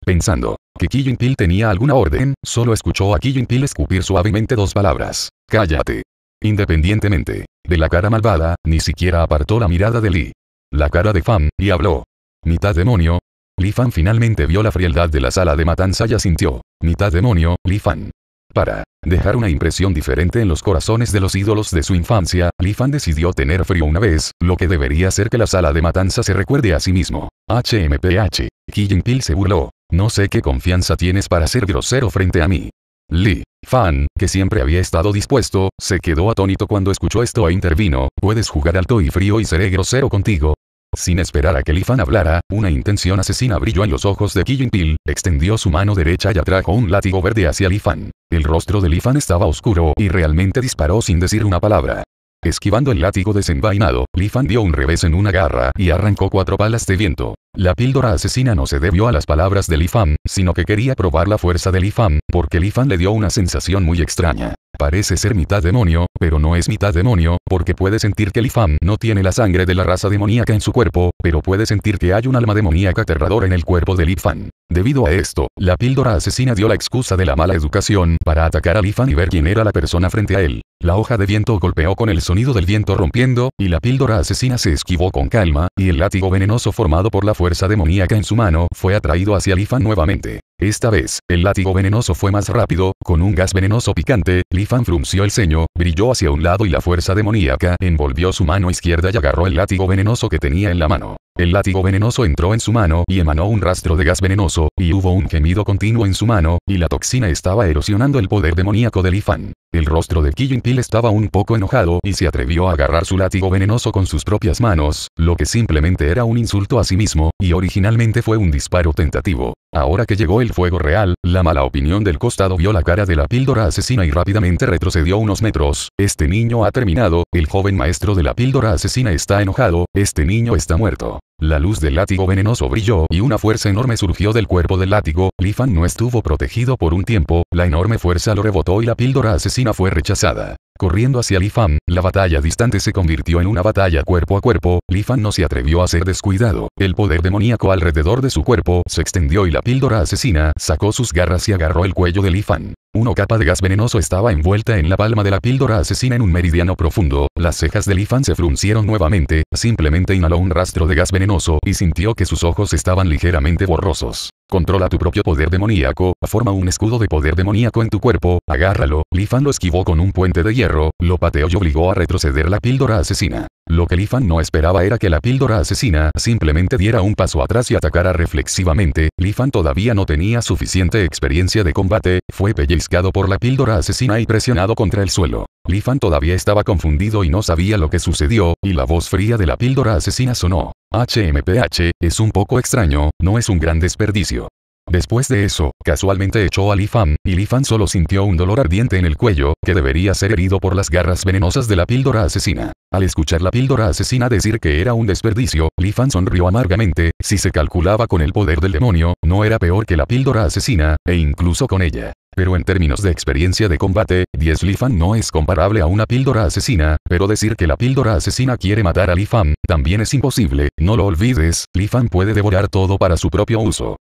Pensando que Qi tenía alguna orden, solo escuchó a Qi escupir suavemente dos palabras. Cállate. Independientemente de la cara malvada, ni siquiera apartó la mirada de Li la cara de Fan, y habló. ¿Mitad demonio? Li Fan finalmente vio la frialdad de la sala de matanza y asintió. ¿Mitad demonio, Li Fan? Para dejar una impresión diferente en los corazones de los ídolos de su infancia, Li Fan decidió tener frío una vez, lo que debería hacer que la sala de matanza se recuerde a sí mismo. HMPH. Qi Jinping se burló. No sé qué confianza tienes para ser grosero frente a mí. Li Fan, que siempre había estado dispuesto, se quedó atónito cuando escuchó esto e intervino, puedes jugar alto y frío y seré grosero contigo, sin esperar a que Lifan hablara, una intención asesina brilló en los ojos de killian extendió su mano derecha y atrajo un látigo verde hacia Lifan. El rostro de Lifan estaba oscuro y realmente disparó sin decir una palabra. Esquivando el látigo desenvainado, Lifan dio un revés en una garra y arrancó cuatro balas de viento. La píldora asesina no se debió a las palabras de Lifan, sino que quería probar la fuerza de Lifan, porque Lifan le dio una sensación muy extraña. Parece ser mitad demonio, pero no es mitad demonio, porque puede sentir que Lifan no tiene la sangre de la raza demoníaca en su cuerpo, pero puede sentir que hay un alma demoníaca aterradora en el cuerpo de Lifan. Debido a esto, la píldora asesina dio la excusa de la mala educación para atacar a Lifan y ver quién era la persona frente a él. La hoja de viento golpeó con el sonido del viento rompiendo, y la píldora asesina se esquivó con calma, y el látigo venenoso formado por la fuerza fuerza demoníaca en su mano fue atraído hacia Lifan nuevamente. Esta vez, el látigo venenoso fue más rápido, con un gas venenoso picante, Lifan frunció el ceño, brilló hacia un lado y la fuerza demoníaca envolvió su mano izquierda y agarró el látigo venenoso que tenía en la mano. El látigo venenoso entró en su mano y emanó un rastro de gas venenoso, y hubo un gemido continuo en su mano, y la toxina estaba erosionando el poder demoníaco del Ifan. El rostro de Killing Pil estaba un poco enojado y se atrevió a agarrar su látigo venenoso con sus propias manos, lo que simplemente era un insulto a sí mismo, y originalmente fue un disparo tentativo. Ahora que llegó el fuego real, la mala opinión del costado vio la cara de la píldora asesina y rápidamente retrocedió unos metros. Este niño ha terminado, el joven maestro de la píldora asesina está enojado, este niño está muerto. La luz del látigo venenoso brilló y una fuerza enorme surgió del cuerpo del látigo, Lifan no estuvo protegido por un tiempo, la enorme fuerza lo rebotó y la píldora asesina fue rechazada. Corriendo hacia Lifan, la batalla distante se convirtió en una batalla cuerpo a cuerpo, Lifan no se atrevió a ser descuidado, el poder demoníaco alrededor de su cuerpo se extendió y la píldora asesina sacó sus garras y agarró el cuello de Lifan. Una capa de gas venenoso estaba envuelta en la palma de la píldora asesina en un meridiano profundo, las cejas de Lifan se fruncieron nuevamente, simplemente inhaló un rastro de gas venenoso y sintió que sus ojos estaban ligeramente borrosos. Controla tu propio poder demoníaco, forma un escudo de poder demoníaco en tu cuerpo, agárralo, Lifan lo esquivó con un puente de hierro lo pateó y obligó a retroceder la píldora asesina. Lo que Lifan no esperaba era que la píldora asesina simplemente diera un paso atrás y atacara reflexivamente, Lifan todavía no tenía suficiente experiencia de combate, fue pellizcado por la píldora asesina y presionado contra el suelo. Lifan todavía estaba confundido y no sabía lo que sucedió, y la voz fría de la píldora asesina sonó. HMPH, es un poco extraño, no es un gran desperdicio. Después de eso, casualmente echó a Lifan, y Li Fan solo sintió un dolor ardiente en el cuello, que debería ser herido por las garras venenosas de la píldora asesina. Al escuchar la píldora asesina decir que era un desperdicio, Lifan sonrió amargamente, si se calculaba con el poder del demonio, no era peor que la píldora asesina, e incluso con ella. Pero en términos de experiencia de combate, 10 Lifan no es comparable a una píldora asesina, pero decir que la píldora asesina quiere matar a Lifan, también es imposible, no lo olvides, Lifan puede devorar todo para su propio uso.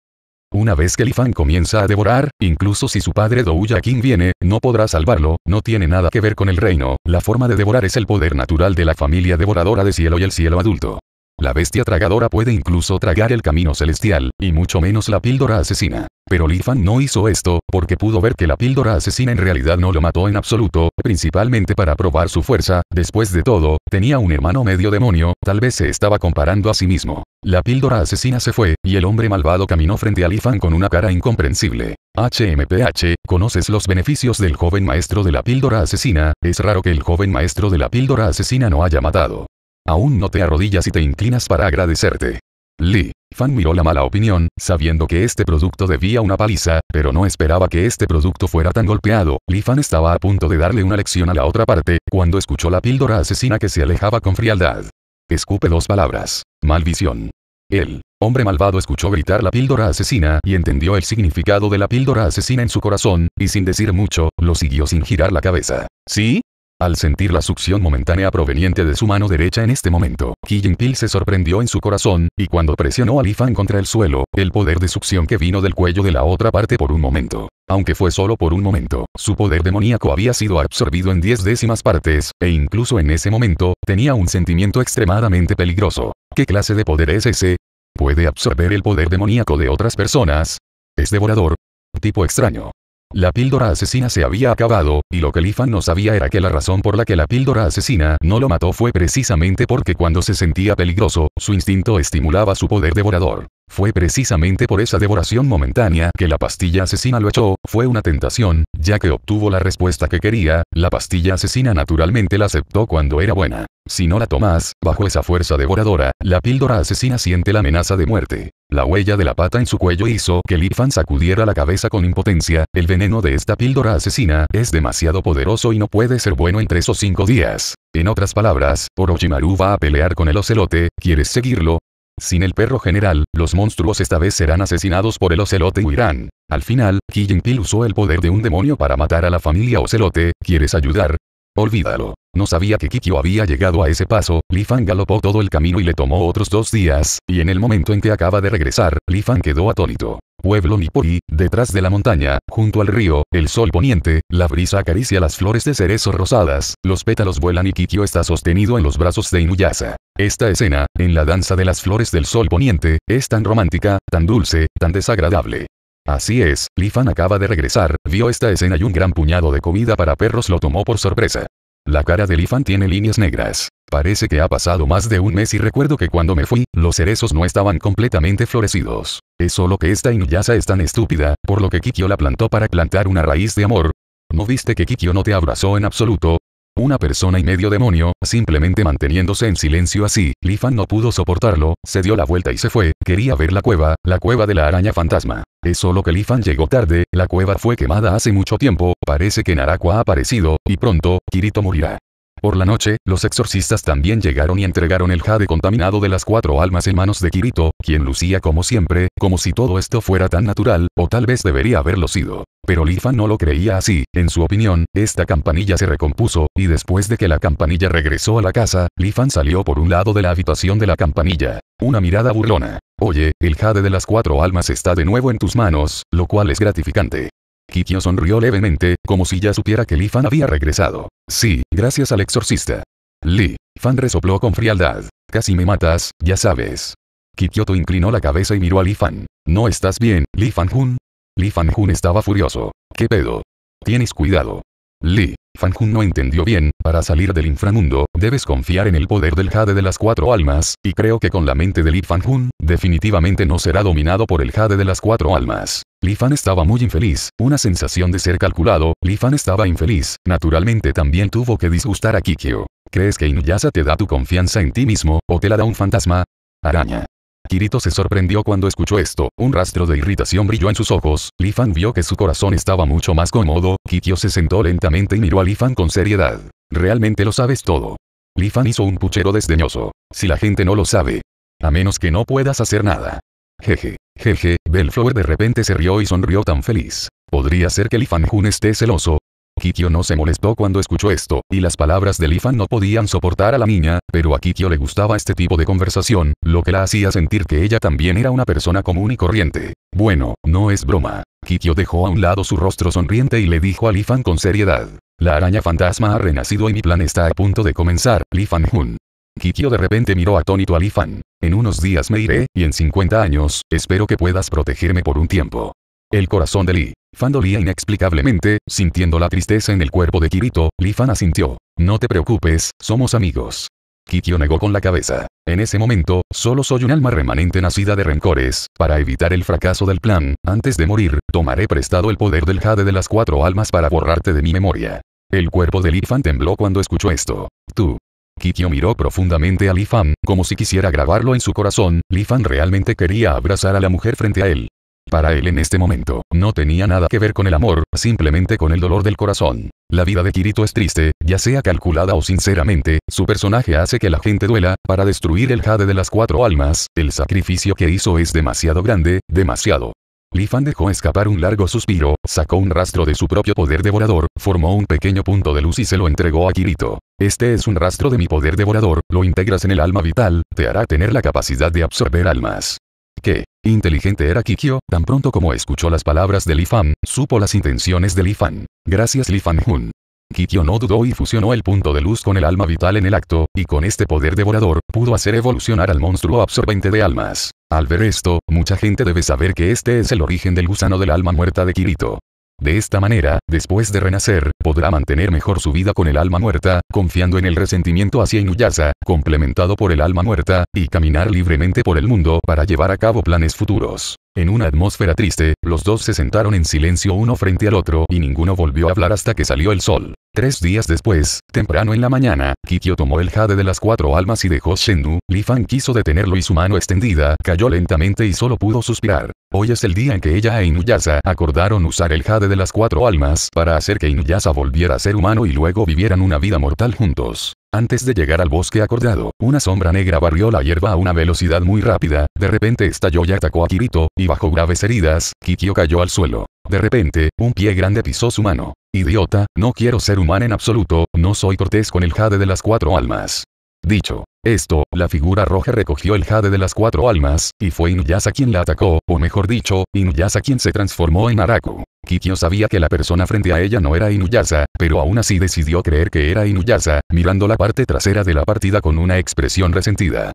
Una vez que Lifan comienza a devorar, incluso si su padre Douya King viene, no podrá salvarlo, no tiene nada que ver con el reino, la forma de devorar es el poder natural de la familia devoradora de cielo y el cielo adulto. La bestia tragadora puede incluso tragar el camino celestial, y mucho menos la píldora asesina. Pero Lifan no hizo esto, porque pudo ver que la píldora asesina en realidad no lo mató en absoluto, principalmente para probar su fuerza, después de todo, tenía un hermano medio demonio, tal vez se estaba comparando a sí mismo. La píldora asesina se fue, y el hombre malvado caminó frente a Lifan con una cara incomprensible. HMPH, ¿conoces los beneficios del joven maestro de la píldora asesina? Es raro que el joven maestro de la píldora asesina no haya matado. Aún no te arrodillas y te inclinas para agradecerte. Lee. Fan miró la mala opinión, sabiendo que este producto debía una paliza, pero no esperaba que este producto fuera tan golpeado. Lee Fan estaba a punto de darle una lección a la otra parte, cuando escuchó la píldora asesina que se alejaba con frialdad. Escupe dos palabras. Malvisión. El hombre malvado escuchó gritar la píldora asesina y entendió el significado de la píldora asesina en su corazón, y sin decir mucho, lo siguió sin girar la cabeza. ¿Sí? Al sentir la succión momentánea proveniente de su mano derecha en este momento, Qi pil se sorprendió en su corazón, y cuando presionó a Li contra el suelo, el poder de succión que vino del cuello de la otra parte por un momento. Aunque fue solo por un momento, su poder demoníaco había sido absorbido en diez décimas partes, e incluso en ese momento, tenía un sentimiento extremadamente peligroso. ¿Qué clase de poder es ese? ¿Puede absorber el poder demoníaco de otras personas? ¿Es devorador? Tipo extraño. La píldora asesina se había acabado, y lo que Lifan no sabía era que la razón por la que la píldora asesina no lo mató fue precisamente porque cuando se sentía peligroso, su instinto estimulaba su poder devorador. Fue precisamente por esa devoración momentánea que la pastilla asesina lo echó, fue una tentación, ya que obtuvo la respuesta que quería, la pastilla asesina naturalmente la aceptó cuando era buena. Si no la tomas, bajo esa fuerza devoradora, la píldora asesina siente la amenaza de muerte. La huella de la pata en su cuello hizo que el sacudiera la cabeza con impotencia, el veneno de esta píldora asesina es demasiado poderoso y no puede ser bueno en tres o cinco días. En otras palabras, Orochimaru va a pelear con el ocelote, ¿quieres seguirlo? Sin el perro general, los monstruos esta vez serán asesinados por el ocelote y huirán. Al final, Kijinpil usó el poder de un demonio para matar a la familia ocelote, ¿quieres ayudar? Olvídalo. No sabía que Kikyo había llegado a ese paso, Lifan galopó todo el camino y le tomó otros dos días, y en el momento en que acaba de regresar, Lifan quedó atónito pueblo Nipuri, detrás de la montaña, junto al río, el sol poniente, la brisa acaricia las flores de cerezo rosadas, los pétalos vuelan y Kikyo está sostenido en los brazos de Inuyasa. Esta escena, en la danza de las flores del sol poniente, es tan romántica, tan dulce, tan desagradable. Así es, Lifan acaba de regresar, vio esta escena y un gran puñado de comida para perros lo tomó por sorpresa. La cara de Lifan tiene líneas negras. Parece que ha pasado más de un mes y recuerdo que cuando me fui, los cerezos no estaban completamente florecidos. Es solo que esta inuyasa es tan estúpida, por lo que Kikyo la plantó para plantar una raíz de amor. ¿No viste que Kikyo no te abrazó en absoluto? Una persona y medio demonio, simplemente manteniéndose en silencio así, Lifan no pudo soportarlo, se dio la vuelta y se fue, quería ver la cueva, la cueva de la araña fantasma. Es solo que Lifan llegó tarde, la cueva fue quemada hace mucho tiempo, parece que Narakua ha aparecido, y pronto, Kirito morirá. Por la noche, los exorcistas también llegaron y entregaron el jade contaminado de las cuatro almas en manos de Kirito, quien lucía como siempre, como si todo esto fuera tan natural, o tal vez debería haberlo sido. Pero Lifan no lo creía así, en su opinión, esta campanilla se recompuso, y después de que la campanilla regresó a la casa, Lifan salió por un lado de la habitación de la campanilla. Una mirada burlona. Oye, el jade de las cuatro almas está de nuevo en tus manos, lo cual es gratificante. Kikyo sonrió levemente, como si ya supiera que Li Fan había regresado. Sí, gracias al exorcista. Li Fan resopló con frialdad. Casi me matas, ya sabes. Kikyoto inclinó la cabeza y miró a Li Fan. ¿No estás bien, Li Fan Jun? Li Fan Jun estaba furioso. ¿Qué pedo? Tienes cuidado. Li. Fanjun no entendió bien, para salir del inframundo, debes confiar en el poder del jade de las cuatro almas, y creo que con la mente de Li Fanjun, definitivamente no será dominado por el jade de las cuatro almas. Li Fan estaba muy infeliz, una sensación de ser calculado, Li Fan estaba infeliz, naturalmente también tuvo que disgustar a Kikyo. ¿Crees que Inuyasa te da tu confianza en ti mismo, o te la da un fantasma? Araña. Kirito se sorprendió cuando escuchó esto, un rastro de irritación brilló en sus ojos, Lifan Fan vio que su corazón estaba mucho más cómodo, Kikyo se sentó lentamente y miró a Lifan Fan con seriedad. Realmente lo sabes todo. Lifan Fan hizo un puchero desdeñoso. Si la gente no lo sabe. A menos que no puedas hacer nada. Jeje, jeje, Bellflower de repente se rió y sonrió tan feliz. Podría ser que Li Fan Jun esté celoso, Kikyo no se molestó cuando escuchó esto, y las palabras de Lifan no podían soportar a la niña, pero a Kikyo le gustaba este tipo de conversación, lo que la hacía sentir que ella también era una persona común y corriente. Bueno, no es broma. Kikyo dejó a un lado su rostro sonriente y le dijo a Lifan con seriedad. La araña fantasma ha renacido y mi plan está a punto de comenzar, Lifan Hun. Kikyo de repente miró atónito a Lifan. En unos días me iré, y en 50 años, espero que puedas protegerme por un tiempo. El corazón de Li. Fan dolía inexplicablemente, sintiendo la tristeza en el cuerpo de Kirito, Li Fan asintió. No te preocupes, somos amigos. Kikyo negó con la cabeza. En ese momento, solo soy un alma remanente nacida de rencores. Para evitar el fracaso del plan, antes de morir, tomaré prestado el poder del jade de las cuatro almas para borrarte de mi memoria. El cuerpo de Li Fan tembló cuando escuchó esto. Tú. Kikyo miró profundamente a Li Fan, como si quisiera grabarlo en su corazón, Li Fan realmente quería abrazar a la mujer frente a él. Para él en este momento, no tenía nada que ver con el amor, simplemente con el dolor del corazón. La vida de Kirito es triste, ya sea calculada o sinceramente, su personaje hace que la gente duela, para destruir el jade de las cuatro almas, el sacrificio que hizo es demasiado grande, demasiado. Lifan dejó escapar un largo suspiro, sacó un rastro de su propio poder devorador, formó un pequeño punto de luz y se lo entregó a Kirito. Este es un rastro de mi poder devorador, lo integras en el alma vital, te hará tener la capacidad de absorber almas. ¿Qué? Inteligente era Kikyo, tan pronto como escuchó las palabras de Lifan, supo las intenciones de Lifan. Gracias Lifan Fan Jun. Kikyo no dudó y fusionó el punto de luz con el alma vital en el acto, y con este poder devorador, pudo hacer evolucionar al monstruo absorbente de almas. Al ver esto, mucha gente debe saber que este es el origen del gusano del alma muerta de Kirito. De esta manera, después de renacer, podrá mantener mejor su vida con el alma muerta, confiando en el resentimiento hacia Inuyasa, complementado por el alma muerta, y caminar libremente por el mundo para llevar a cabo planes futuros. En una atmósfera triste, los dos se sentaron en silencio uno frente al otro y ninguno volvió a hablar hasta que salió el sol. Tres días después, temprano en la mañana, Kikio tomó el jade de las cuatro almas y dejó Shendu, Li quiso detenerlo y su mano extendida cayó lentamente y solo pudo suspirar. Hoy es el día en que ella e Inuyasa acordaron usar el jade de las cuatro almas para hacer que Inuyasa volviera a ser humano y luego vivieran una vida mortal juntos. Antes de llegar al bosque acordado, una sombra negra barrió la hierba a una velocidad muy rápida, de repente estalló y atacó a Kirito, y bajo graves heridas, Kikio cayó al suelo. De repente, un pie grande pisó su mano. Idiota, no quiero ser humano en absoluto, no soy cortés con el jade de las cuatro almas. Dicho esto, la figura roja recogió el jade de las cuatro almas, y fue Inuyasa quien la atacó, o mejor dicho, Inuyasa quien se transformó en Araku. Kikyo sabía que la persona frente a ella no era Inuyasa, pero aún así decidió creer que era Inuyasa, mirando la parte trasera de la partida con una expresión resentida.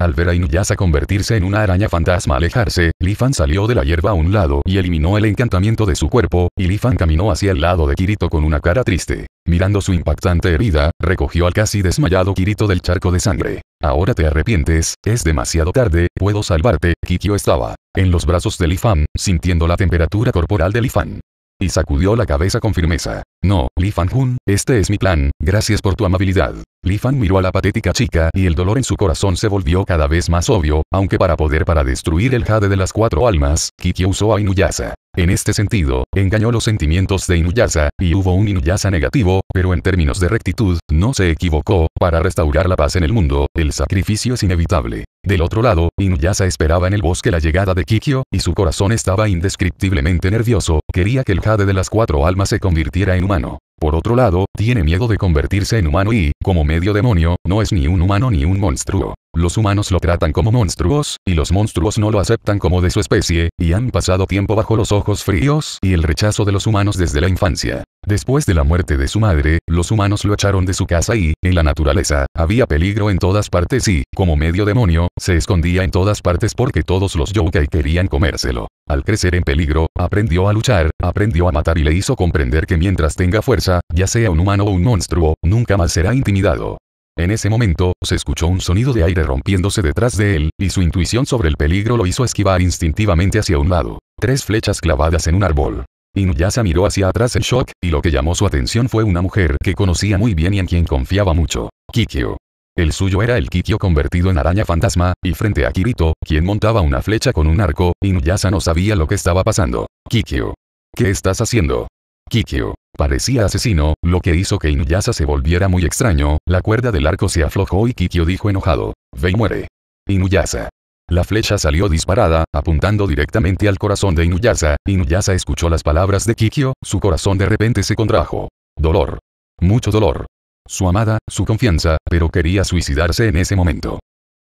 Al ver a Inuyasa convertirse en una araña fantasma alejarse, Lifan salió de la hierba a un lado y eliminó el encantamiento de su cuerpo, y Lifan caminó hacia el lado de Kirito con una cara triste. Mirando su impactante herida, recogió al casi desmayado Kirito del charco de sangre. Ahora te arrepientes, es demasiado tarde, puedo salvarte, Kikyo estaba en los brazos de Lifan, sintiendo la temperatura corporal de Lifan. Y sacudió la cabeza con firmeza. No, Li Fan este es mi plan, gracias por tu amabilidad. Li Fan miró a la patética chica y el dolor en su corazón se volvió cada vez más obvio, aunque para poder para destruir el jade de las cuatro almas, Kikyo usó a Inuyasa. En este sentido, engañó los sentimientos de Inuyasa, y hubo un Inuyasa negativo, pero en términos de rectitud, no se equivocó, para restaurar la paz en el mundo, el sacrificio es inevitable. Del otro lado, Inuyasa esperaba en el bosque la llegada de Kikyo, y su corazón estaba indescriptiblemente nervioso, quería que el jade de las cuatro almas se convirtiera en humano. Por otro lado, tiene miedo de convertirse en humano y, como medio demonio, no es ni un humano ni un monstruo. Los humanos lo tratan como monstruos, y los monstruos no lo aceptan como de su especie, y han pasado tiempo bajo los ojos fríos y el rechazo de los humanos desde la infancia. Después de la muerte de su madre, los humanos lo echaron de su casa y, en la naturaleza, había peligro en todas partes y, como medio demonio, se escondía en todas partes porque todos los yokai querían comérselo. Al crecer en peligro, aprendió a luchar, aprendió a matar y le hizo comprender que mientras tenga fuerza, ya sea un humano o un monstruo, nunca más será intimidado. En ese momento, se escuchó un sonido de aire rompiéndose detrás de él, y su intuición sobre el peligro lo hizo esquivar instintivamente hacia un lado. Tres flechas clavadas en un árbol. Inuyasa miró hacia atrás en shock, y lo que llamó su atención fue una mujer que conocía muy bien y en quien confiaba mucho. Kikyo. El suyo era el Kikyo convertido en araña fantasma, y frente a Kirito, quien montaba una flecha con un arco, Inuyasa no sabía lo que estaba pasando. Kikyo. ¿Qué estás haciendo? Kikyo. Parecía asesino, lo que hizo que Inuyasa se volviera muy extraño, la cuerda del arco se aflojó y Kikyo dijo enojado. Ve y muere. Inuyasa. La flecha salió disparada, apuntando directamente al corazón de Inuyasa, Inuyasa escuchó las palabras de Kikyo, su corazón de repente se contrajo. Dolor. Mucho dolor. Su amada, su confianza, pero quería suicidarse en ese momento.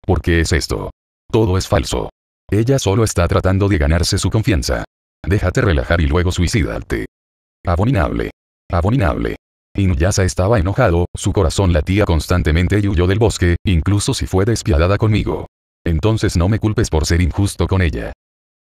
¿Por qué es esto? Todo es falso. Ella solo está tratando de ganarse su confianza. Déjate relajar y luego suicídate. Abominable. Abominable. Inuyasa estaba enojado, su corazón latía constantemente y huyó del bosque, incluso si fue despiadada conmigo. Entonces no me culpes por ser injusto con ella.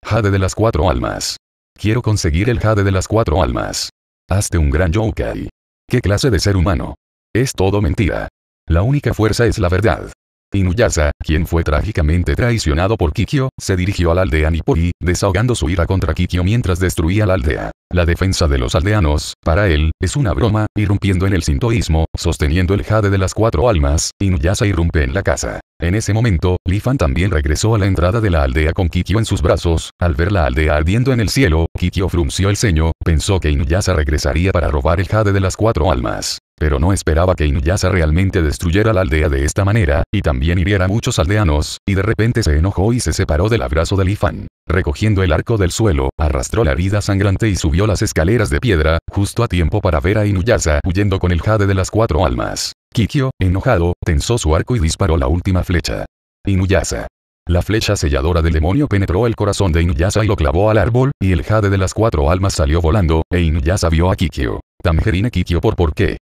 Jade de las cuatro almas. Quiero conseguir el jade de las cuatro almas. Hazte un gran yokai. ¿Qué clase de ser humano? Es todo mentira. La única fuerza es la verdad. Inuyasa, quien fue trágicamente traicionado por Kikyo, se dirigió a la aldea Nippori, desahogando su ira contra Kikyo mientras destruía la aldea. La defensa de los aldeanos, para él, es una broma, irrumpiendo en el sintoísmo, sosteniendo el jade de las cuatro almas, Inuyasa irrumpe en la casa. En ese momento, Lifan también regresó a la entrada de la aldea con Kikyo en sus brazos, al ver la aldea ardiendo en el cielo, Kikyo frunció el ceño, pensó que Inuyasa regresaría para robar el jade de las cuatro almas pero no esperaba que Inuyasa realmente destruyera la aldea de esta manera, y también hiriera a muchos aldeanos, y de repente se enojó y se separó del abrazo de Lifan. Recogiendo el arco del suelo, arrastró la herida sangrante y subió las escaleras de piedra, justo a tiempo para ver a Inuyasa huyendo con el jade de las cuatro almas. Kikyo, enojado, tensó su arco y disparó la última flecha. Inuyasa. La flecha selladora del demonio penetró el corazón de Inuyasa y lo clavó al árbol, y el jade de las cuatro almas salió volando, e Inuyasa vio a Kikyo. Tangerine Kikyo por por qué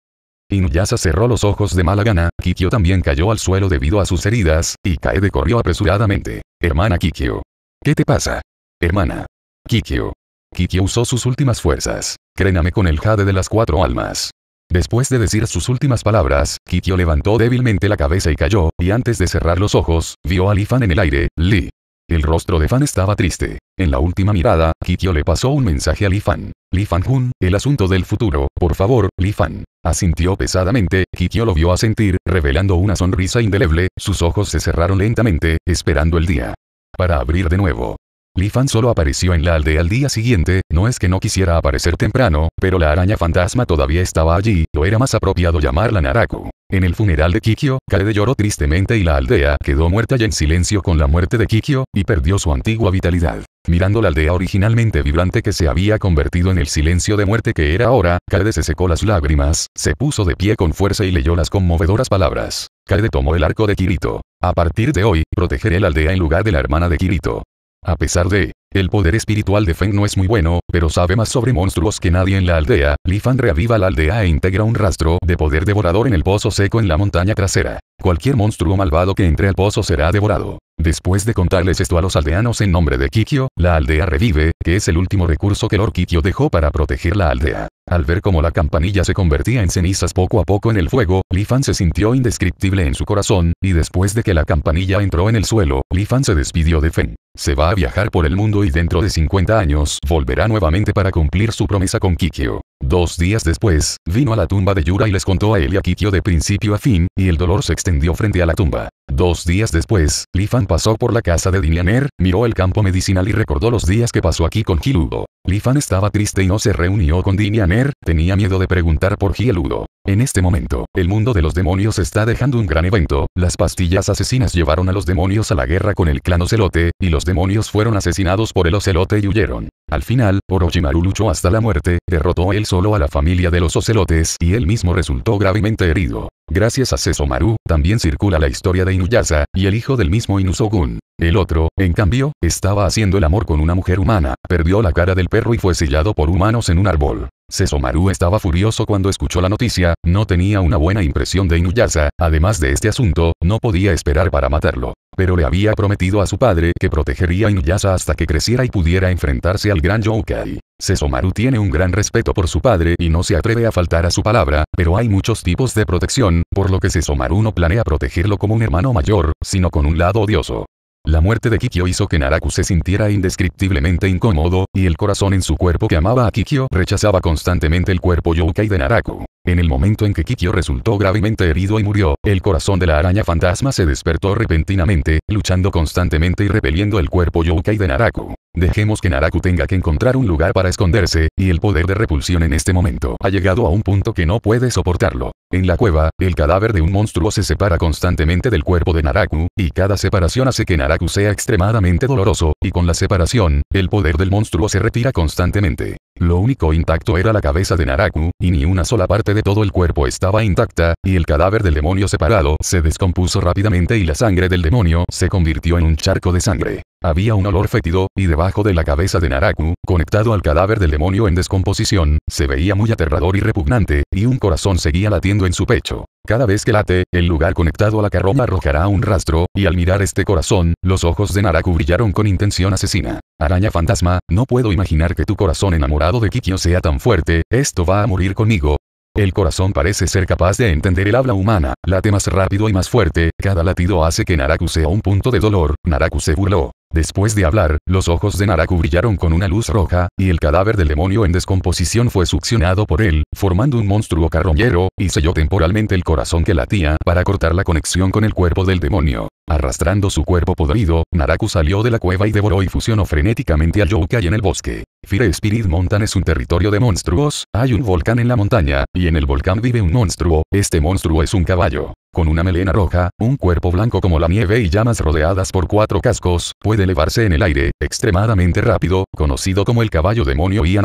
se cerró los ojos de mala gana, Kikyo también cayó al suelo debido a sus heridas, y Kaede corrió apresuradamente. Hermana Kikyo. ¿Qué te pasa? Hermana. Kikyo. Kikyo usó sus últimas fuerzas. Créname con el jade de las cuatro almas. Después de decir sus últimas palabras, Kikyo levantó débilmente la cabeza y cayó, y antes de cerrar los ojos, vio a Lifan en el aire, Lee. El rostro de Fan estaba triste. En la última mirada, Kikyo le pasó un mensaje a Li Fan. Li Fan Jun, el asunto del futuro, por favor, Li Fan. Asintió pesadamente, Kikyo lo vio asentir, revelando una sonrisa indeleble, sus ojos se cerraron lentamente, esperando el día. Para abrir de nuevo. Lifan solo apareció en la aldea al día siguiente, no es que no quisiera aparecer temprano, pero la araña fantasma todavía estaba allí, lo era más apropiado llamarla Naraku. En el funeral de Kikyo, Kaede lloró tristemente y la aldea quedó muerta y en silencio con la muerte de Kikyo, y perdió su antigua vitalidad. Mirando la aldea originalmente vibrante que se había convertido en el silencio de muerte que era ahora, Kaede se secó las lágrimas, se puso de pie con fuerza y leyó las conmovedoras palabras. Kaede tomó el arco de Kirito. A partir de hoy, protegeré la aldea en lugar de la hermana de Kirito. A pesar de el poder espiritual de Feng no es muy bueno, pero sabe más sobre monstruos que nadie en la aldea. Lifan Fan reaviva la aldea e integra un rastro de poder devorador en el pozo seco en la montaña trasera. Cualquier monstruo malvado que entre al pozo será devorado. Después de contarles esto a los aldeanos en nombre de Kikyo, la aldea revive, que es el último recurso que Lord Kikyo dejó para proteger la aldea. Al ver cómo la campanilla se convertía en cenizas poco a poco en el fuego, Li se sintió indescriptible en su corazón, y después de que la campanilla entró en el suelo, Li se despidió de Feng. Se va a viajar por el mundo y y dentro de 50 años volverá nuevamente para cumplir su promesa con Kikyo. Dos días después, vino a la tumba de Yura y les contó a él y a Kikyo de principio a fin, y el dolor se extendió frente a la tumba. Dos días después, Lifan pasó por la casa de Dinianer, miró el campo medicinal y recordó los días que pasó aquí con Giludo. Lifan estaba triste y no se reunió con Dinianer, tenía miedo de preguntar por Giludo. En este momento, el mundo de los demonios está dejando un gran evento, las pastillas asesinas llevaron a los demonios a la guerra con el clan Ocelote, y los demonios fueron asesinados por el Ocelote y huyeron. Al final, Orochimaru luchó hasta la muerte, derrotó él solo a la familia de los ocelotes y él mismo resultó gravemente herido. Gracias a Sesomaru, también circula la historia de Inuyasa, y el hijo del mismo Inusogun. El otro, en cambio, estaba haciendo el amor con una mujer humana, perdió la cara del perro y fue sellado por humanos en un árbol. Sesomaru estaba furioso cuando escuchó la noticia, no tenía una buena impresión de Inuyasa, además de este asunto, no podía esperar para matarlo pero le había prometido a su padre que protegería a Inuyasha hasta que creciera y pudiera enfrentarse al gran Yokai. Sesomaru tiene un gran respeto por su padre y no se atreve a faltar a su palabra, pero hay muchos tipos de protección, por lo que Sesomaru no planea protegerlo como un hermano mayor, sino con un lado odioso. La muerte de Kikyo hizo que Naraku se sintiera indescriptiblemente incómodo, y el corazón en su cuerpo que amaba a Kikyo rechazaba constantemente el cuerpo yokai de Naraku. En el momento en que Kikyo resultó gravemente herido y murió, el corazón de la araña fantasma se despertó repentinamente, luchando constantemente y repeliendo el cuerpo Youkai de Naraku. Dejemos que Naraku tenga que encontrar un lugar para esconderse, y el poder de repulsión en este momento ha llegado a un punto que no puede soportarlo. En la cueva, el cadáver de un monstruo se separa constantemente del cuerpo de Naraku, y cada separación hace que Naraku sea extremadamente doloroso, y con la separación, el poder del monstruo se retira constantemente. Lo único intacto era la cabeza de Naraku, y ni una sola parte de todo el cuerpo estaba intacta, y el cadáver del demonio separado se descompuso rápidamente y la sangre del demonio se convirtió en un charco de sangre. Había un olor fétido, y debajo de la cabeza de Naraku, conectado al cadáver del demonio en descomposición, se veía muy aterrador y repugnante, y un corazón seguía latiendo en su pecho. Cada vez que late, el lugar conectado a la carroma arrojará un rastro, y al mirar este corazón, los ojos de Naraku brillaron con intención asesina. Araña fantasma, no puedo imaginar que tu corazón enamorado de Kikyo sea tan fuerte, esto va a morir conmigo. El corazón parece ser capaz de entender el habla humana, late más rápido y más fuerte, cada latido hace que Naraku sea un punto de dolor, Naraku se burló. Después de hablar, los ojos de Naraku brillaron con una luz roja, y el cadáver del demonio en descomposición fue succionado por él, formando un monstruo carroñero, y selló temporalmente el corazón que latía para cortar la conexión con el cuerpo del demonio. Arrastrando su cuerpo podrido, Naraku salió de la cueva y devoró y fusionó frenéticamente a Yokai en el bosque. Fire Spirit Mountain es un territorio de monstruos, hay un volcán en la montaña, y en el volcán vive un monstruo, este monstruo es un caballo. Con una melena roja, un cuerpo blanco como la nieve y llamas rodeadas por cuatro cascos, puede elevarse en el aire, extremadamente rápido, conocido como el caballo demonio Ian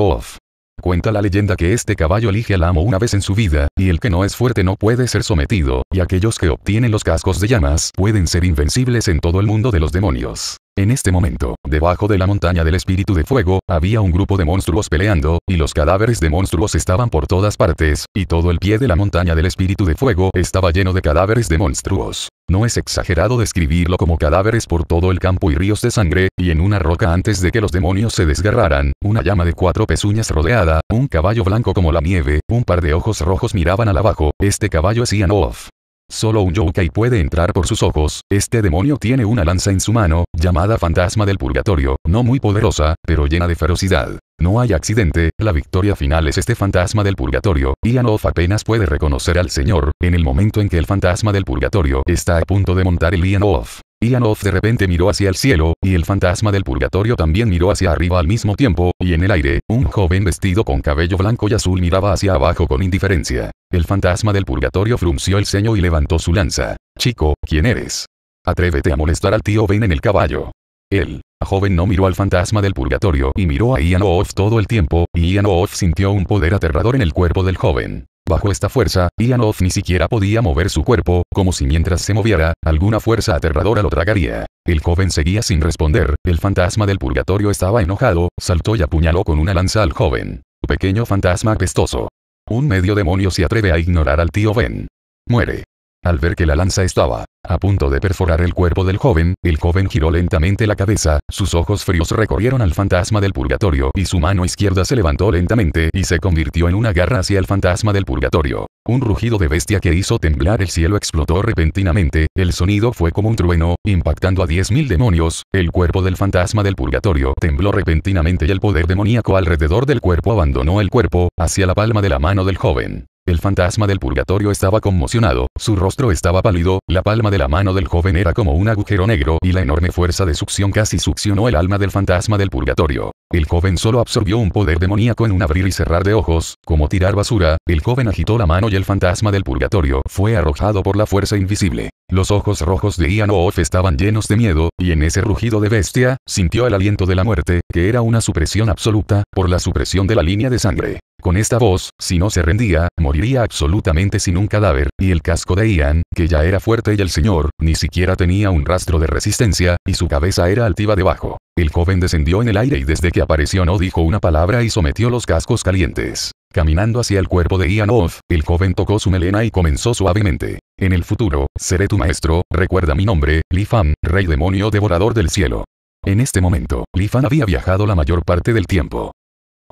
Cuenta la leyenda que este caballo elige al amo una vez en su vida, y el que no es fuerte no puede ser sometido, y aquellos que obtienen los cascos de llamas pueden ser invencibles en todo el mundo de los demonios. En este momento, debajo de la montaña del espíritu de fuego, había un grupo de monstruos peleando, y los cadáveres de monstruos estaban por todas partes, y todo el pie de la montaña del espíritu de fuego estaba lleno de cadáveres de monstruos. No es exagerado describirlo como cadáveres por todo el campo y ríos de sangre, y en una roca antes de que los demonios se desgarraran, una llama de cuatro pezuñas rodeada, un caballo blanco como la nieve, un par de ojos rojos miraban al abajo, este caballo es Ian Off. Solo un yokai puede entrar por sus ojos, este demonio tiene una lanza en su mano, llamada fantasma del purgatorio, no muy poderosa, pero llena de ferocidad. No hay accidente, la victoria final es este fantasma del purgatorio, Ianov apenas puede reconocer al señor, en el momento en que el fantasma del purgatorio está a punto de montar el Off. Ian Off de repente miró hacia el cielo, y el fantasma del purgatorio también miró hacia arriba al mismo tiempo, y en el aire, un joven vestido con cabello blanco y azul miraba hacia abajo con indiferencia. El fantasma del purgatorio frunció el ceño y levantó su lanza. Chico, ¿quién eres? Atrévete a molestar al tío Ben en el caballo. Él, joven no miró al fantasma del purgatorio y miró a Ian Off todo el tiempo, y Ian Off sintió un poder aterrador en el cuerpo del joven. Bajo esta fuerza, Ianov ni siquiera podía mover su cuerpo, como si mientras se moviera, alguna fuerza aterradora lo tragaría. El joven seguía sin responder, el fantasma del purgatorio estaba enojado, saltó y apuñaló con una lanza al joven. Pequeño fantasma apestoso. Un medio demonio se atreve a ignorar al tío Ben. Muere. Al ver que la lanza estaba a punto de perforar el cuerpo del joven, el joven giró lentamente la cabeza, sus ojos fríos recorrieron al fantasma del purgatorio y su mano izquierda se levantó lentamente y se convirtió en una garra hacia el fantasma del purgatorio. Un rugido de bestia que hizo temblar el cielo explotó repentinamente, el sonido fue como un trueno, impactando a 10.000 demonios, el cuerpo del fantasma del purgatorio tembló repentinamente y el poder demoníaco alrededor del cuerpo abandonó el cuerpo, hacia la palma de la mano del joven. El fantasma del purgatorio estaba conmocionado, su rostro estaba pálido, la palma de la mano del joven era como un agujero negro y la enorme fuerza de succión casi succionó el alma del fantasma del purgatorio. El joven solo absorbió un poder demoníaco en un abrir y cerrar de ojos, como tirar basura, el joven agitó la mano y el fantasma del purgatorio fue arrojado por la fuerza invisible. Los ojos rojos de Ian Off estaban llenos de miedo, y en ese rugido de bestia, sintió el aliento de la muerte, que era una supresión absoluta, por la supresión de la línea de sangre. Con esta voz, si no se rendía, moriría absolutamente sin un cadáver, y el casco de Ian, que ya era fuerte y el señor, ni siquiera tenía un rastro de resistencia, y su cabeza era altiva debajo. El joven descendió en el aire y desde que apareció no dijo una palabra y sometió los cascos calientes. Caminando hacia el cuerpo de Ian Off, el joven tocó su melena y comenzó suavemente. En el futuro, seré tu maestro, recuerda mi nombre, Lifan, rey demonio devorador del cielo. En este momento, Lifan había viajado la mayor parte del tiempo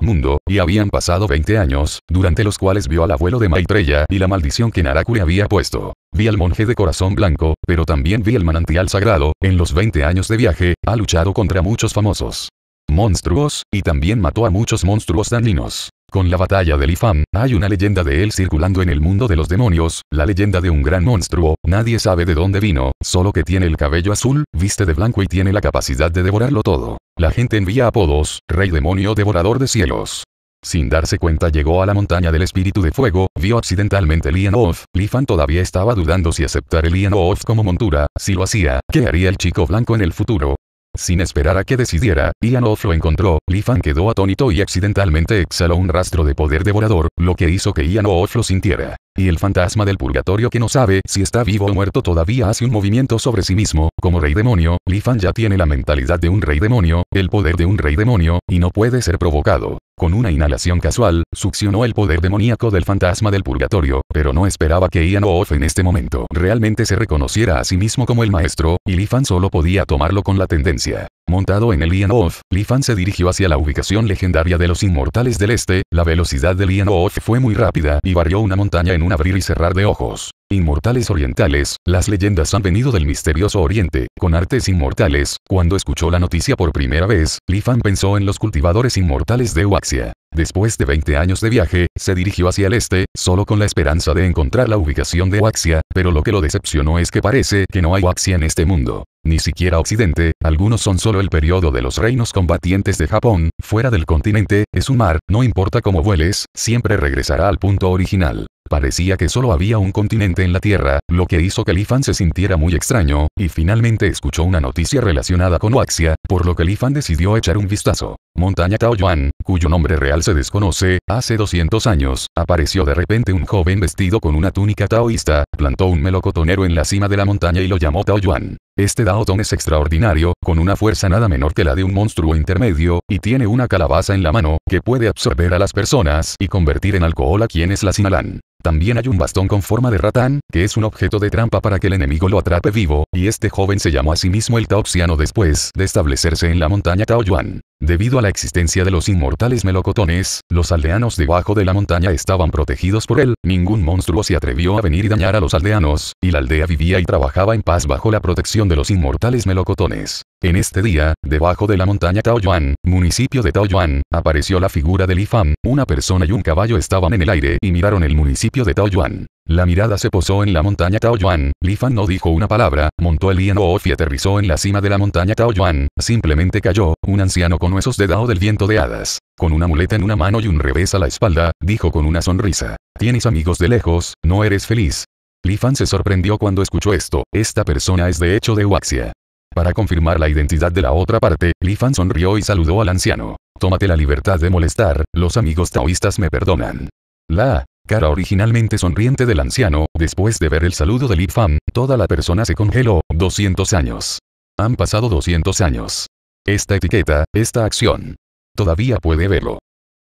mundo, y habían pasado 20 años, durante los cuales vio al abuelo de Maitreya y la maldición que Naraku había puesto. Vi al monje de corazón blanco, pero también vi el manantial sagrado, en los 20 años de viaje, ha luchado contra muchos famosos monstruos, y también mató a muchos monstruos daninos. Con la batalla de Lifan, hay una leyenda de él circulando en el mundo de los demonios, la leyenda de un gran monstruo, nadie sabe de dónde vino, solo que tiene el cabello azul, viste de blanco y tiene la capacidad de devorarlo todo. La gente envía apodos, Rey Demonio Devorador de Cielos. Sin darse cuenta llegó a la montaña del espíritu de fuego, vio accidentalmente Lian Off, Lifan todavía estaba dudando si aceptar el Lian Off como montura, si lo hacía, ¿qué haría el chico blanco en el futuro? Sin esperar a que decidiera, Ian Off lo encontró, Lifan quedó atónito y accidentalmente exhaló un rastro de poder devorador, lo que hizo que Ian Off lo sintiera. Y el fantasma del purgatorio que no sabe si está vivo o muerto todavía hace un movimiento sobre sí mismo, como rey demonio, Lifan Fan ya tiene la mentalidad de un rey demonio, el poder de un rey demonio, y no puede ser provocado. Con una inhalación casual, succionó el poder demoníaco del fantasma del purgatorio, pero no esperaba que Ian Off en este momento realmente se reconociera a sí mismo como el maestro, y lifan solo podía tomarlo con la tendencia. Montado en el Ian Off, lifan se dirigió hacia la ubicación legendaria de los inmortales del este, la velocidad del Ian Off fue muy rápida y barrió una montaña en un abrir y cerrar de ojos. Inmortales orientales, las leyendas han venido del misterioso oriente, con artes inmortales. Cuando escuchó la noticia por primera vez, Lifan Fan pensó en los cultivadores inmortales de Waxia. Después de 20 años de viaje, se dirigió hacia el este, solo con la esperanza de encontrar la ubicación de Oaxia, pero lo que lo decepcionó es que parece que no hay Waxia en este mundo ni siquiera Occidente, algunos son solo el periodo de los reinos combatientes de Japón, fuera del continente, es un mar, no importa cómo vueles, siempre regresará al punto original. Parecía que solo había un continente en la Tierra, lo que hizo que Lifan se sintiera muy extraño, y finalmente escuchó una noticia relacionada con Oaxia, por lo que Lifan decidió echar un vistazo. Montaña Taoyuan, cuyo nombre real se desconoce, hace 200 años, apareció de repente un joven vestido con una túnica taoísta, plantó un melocotonero en la cima de la montaña y lo llamó Taoyuan. Este Daotong es extraordinario, con una fuerza nada menor que la de un monstruo intermedio, y tiene una calabaza en la mano, que puede absorber a las personas y convertir en alcohol a quienes la inhalan. También hay un bastón con forma de ratán, que es un objeto de trampa para que el enemigo lo atrape vivo, y este joven se llamó a sí mismo el Taoxiano después de establecerse en la montaña Taoyuan. Debido a la existencia de los inmortales melocotones, los aldeanos debajo de la montaña estaban protegidos por él, ningún monstruo se atrevió a venir y dañar a los aldeanos, y la aldea vivía y trabajaba en paz bajo la protección de los inmortales melocotones. En este día, debajo de la montaña Taoyuan, municipio de Taoyuan, apareció la figura de Lifan, una persona y un caballo estaban en el aire y miraron el municipio de Taoyuan. La mirada se posó en la montaña Taoyuan, Lifan no dijo una palabra, montó el hien Off y aterrizó en la cima de la montaña Taoyuan, simplemente cayó, un anciano con huesos de Dao del viento de hadas. Con una muleta en una mano y un revés a la espalda, dijo con una sonrisa. Tienes amigos de lejos, no eres feliz, Lifan se sorprendió cuando escuchó esto, esta persona es de hecho de Waxia. Para confirmar la identidad de la otra parte, Lifan sonrió y saludó al anciano. Tómate la libertad de molestar, los amigos taoístas me perdonan. La cara originalmente sonriente del anciano, después de ver el saludo de Lifan, toda la persona se congeló, 200 años. Han pasado 200 años. Esta etiqueta, esta acción. Todavía puede verlo.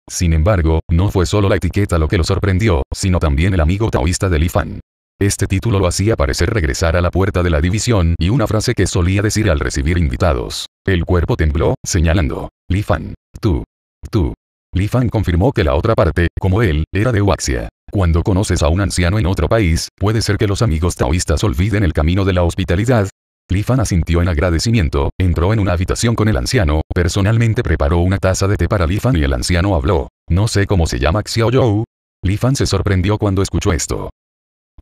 Sin embargo, no fue solo la etiqueta lo que lo sorprendió, sino también el amigo taoísta de Lifan. Este título lo hacía parecer regresar a la puerta de la división y una frase que solía decir al recibir invitados. El cuerpo tembló, señalando. Lifan, Tú. Tú. Lifan Fan confirmó que la otra parte, como él, era de Huaxia. Cuando conoces a un anciano en otro país, puede ser que los amigos taoístas olviden el camino de la hospitalidad. Lifan asintió en agradecimiento, entró en una habitación con el anciano, personalmente preparó una taza de té para Lifan y el anciano habló. No sé cómo se llama Xiao Lifan Li Fan se sorprendió cuando escuchó esto.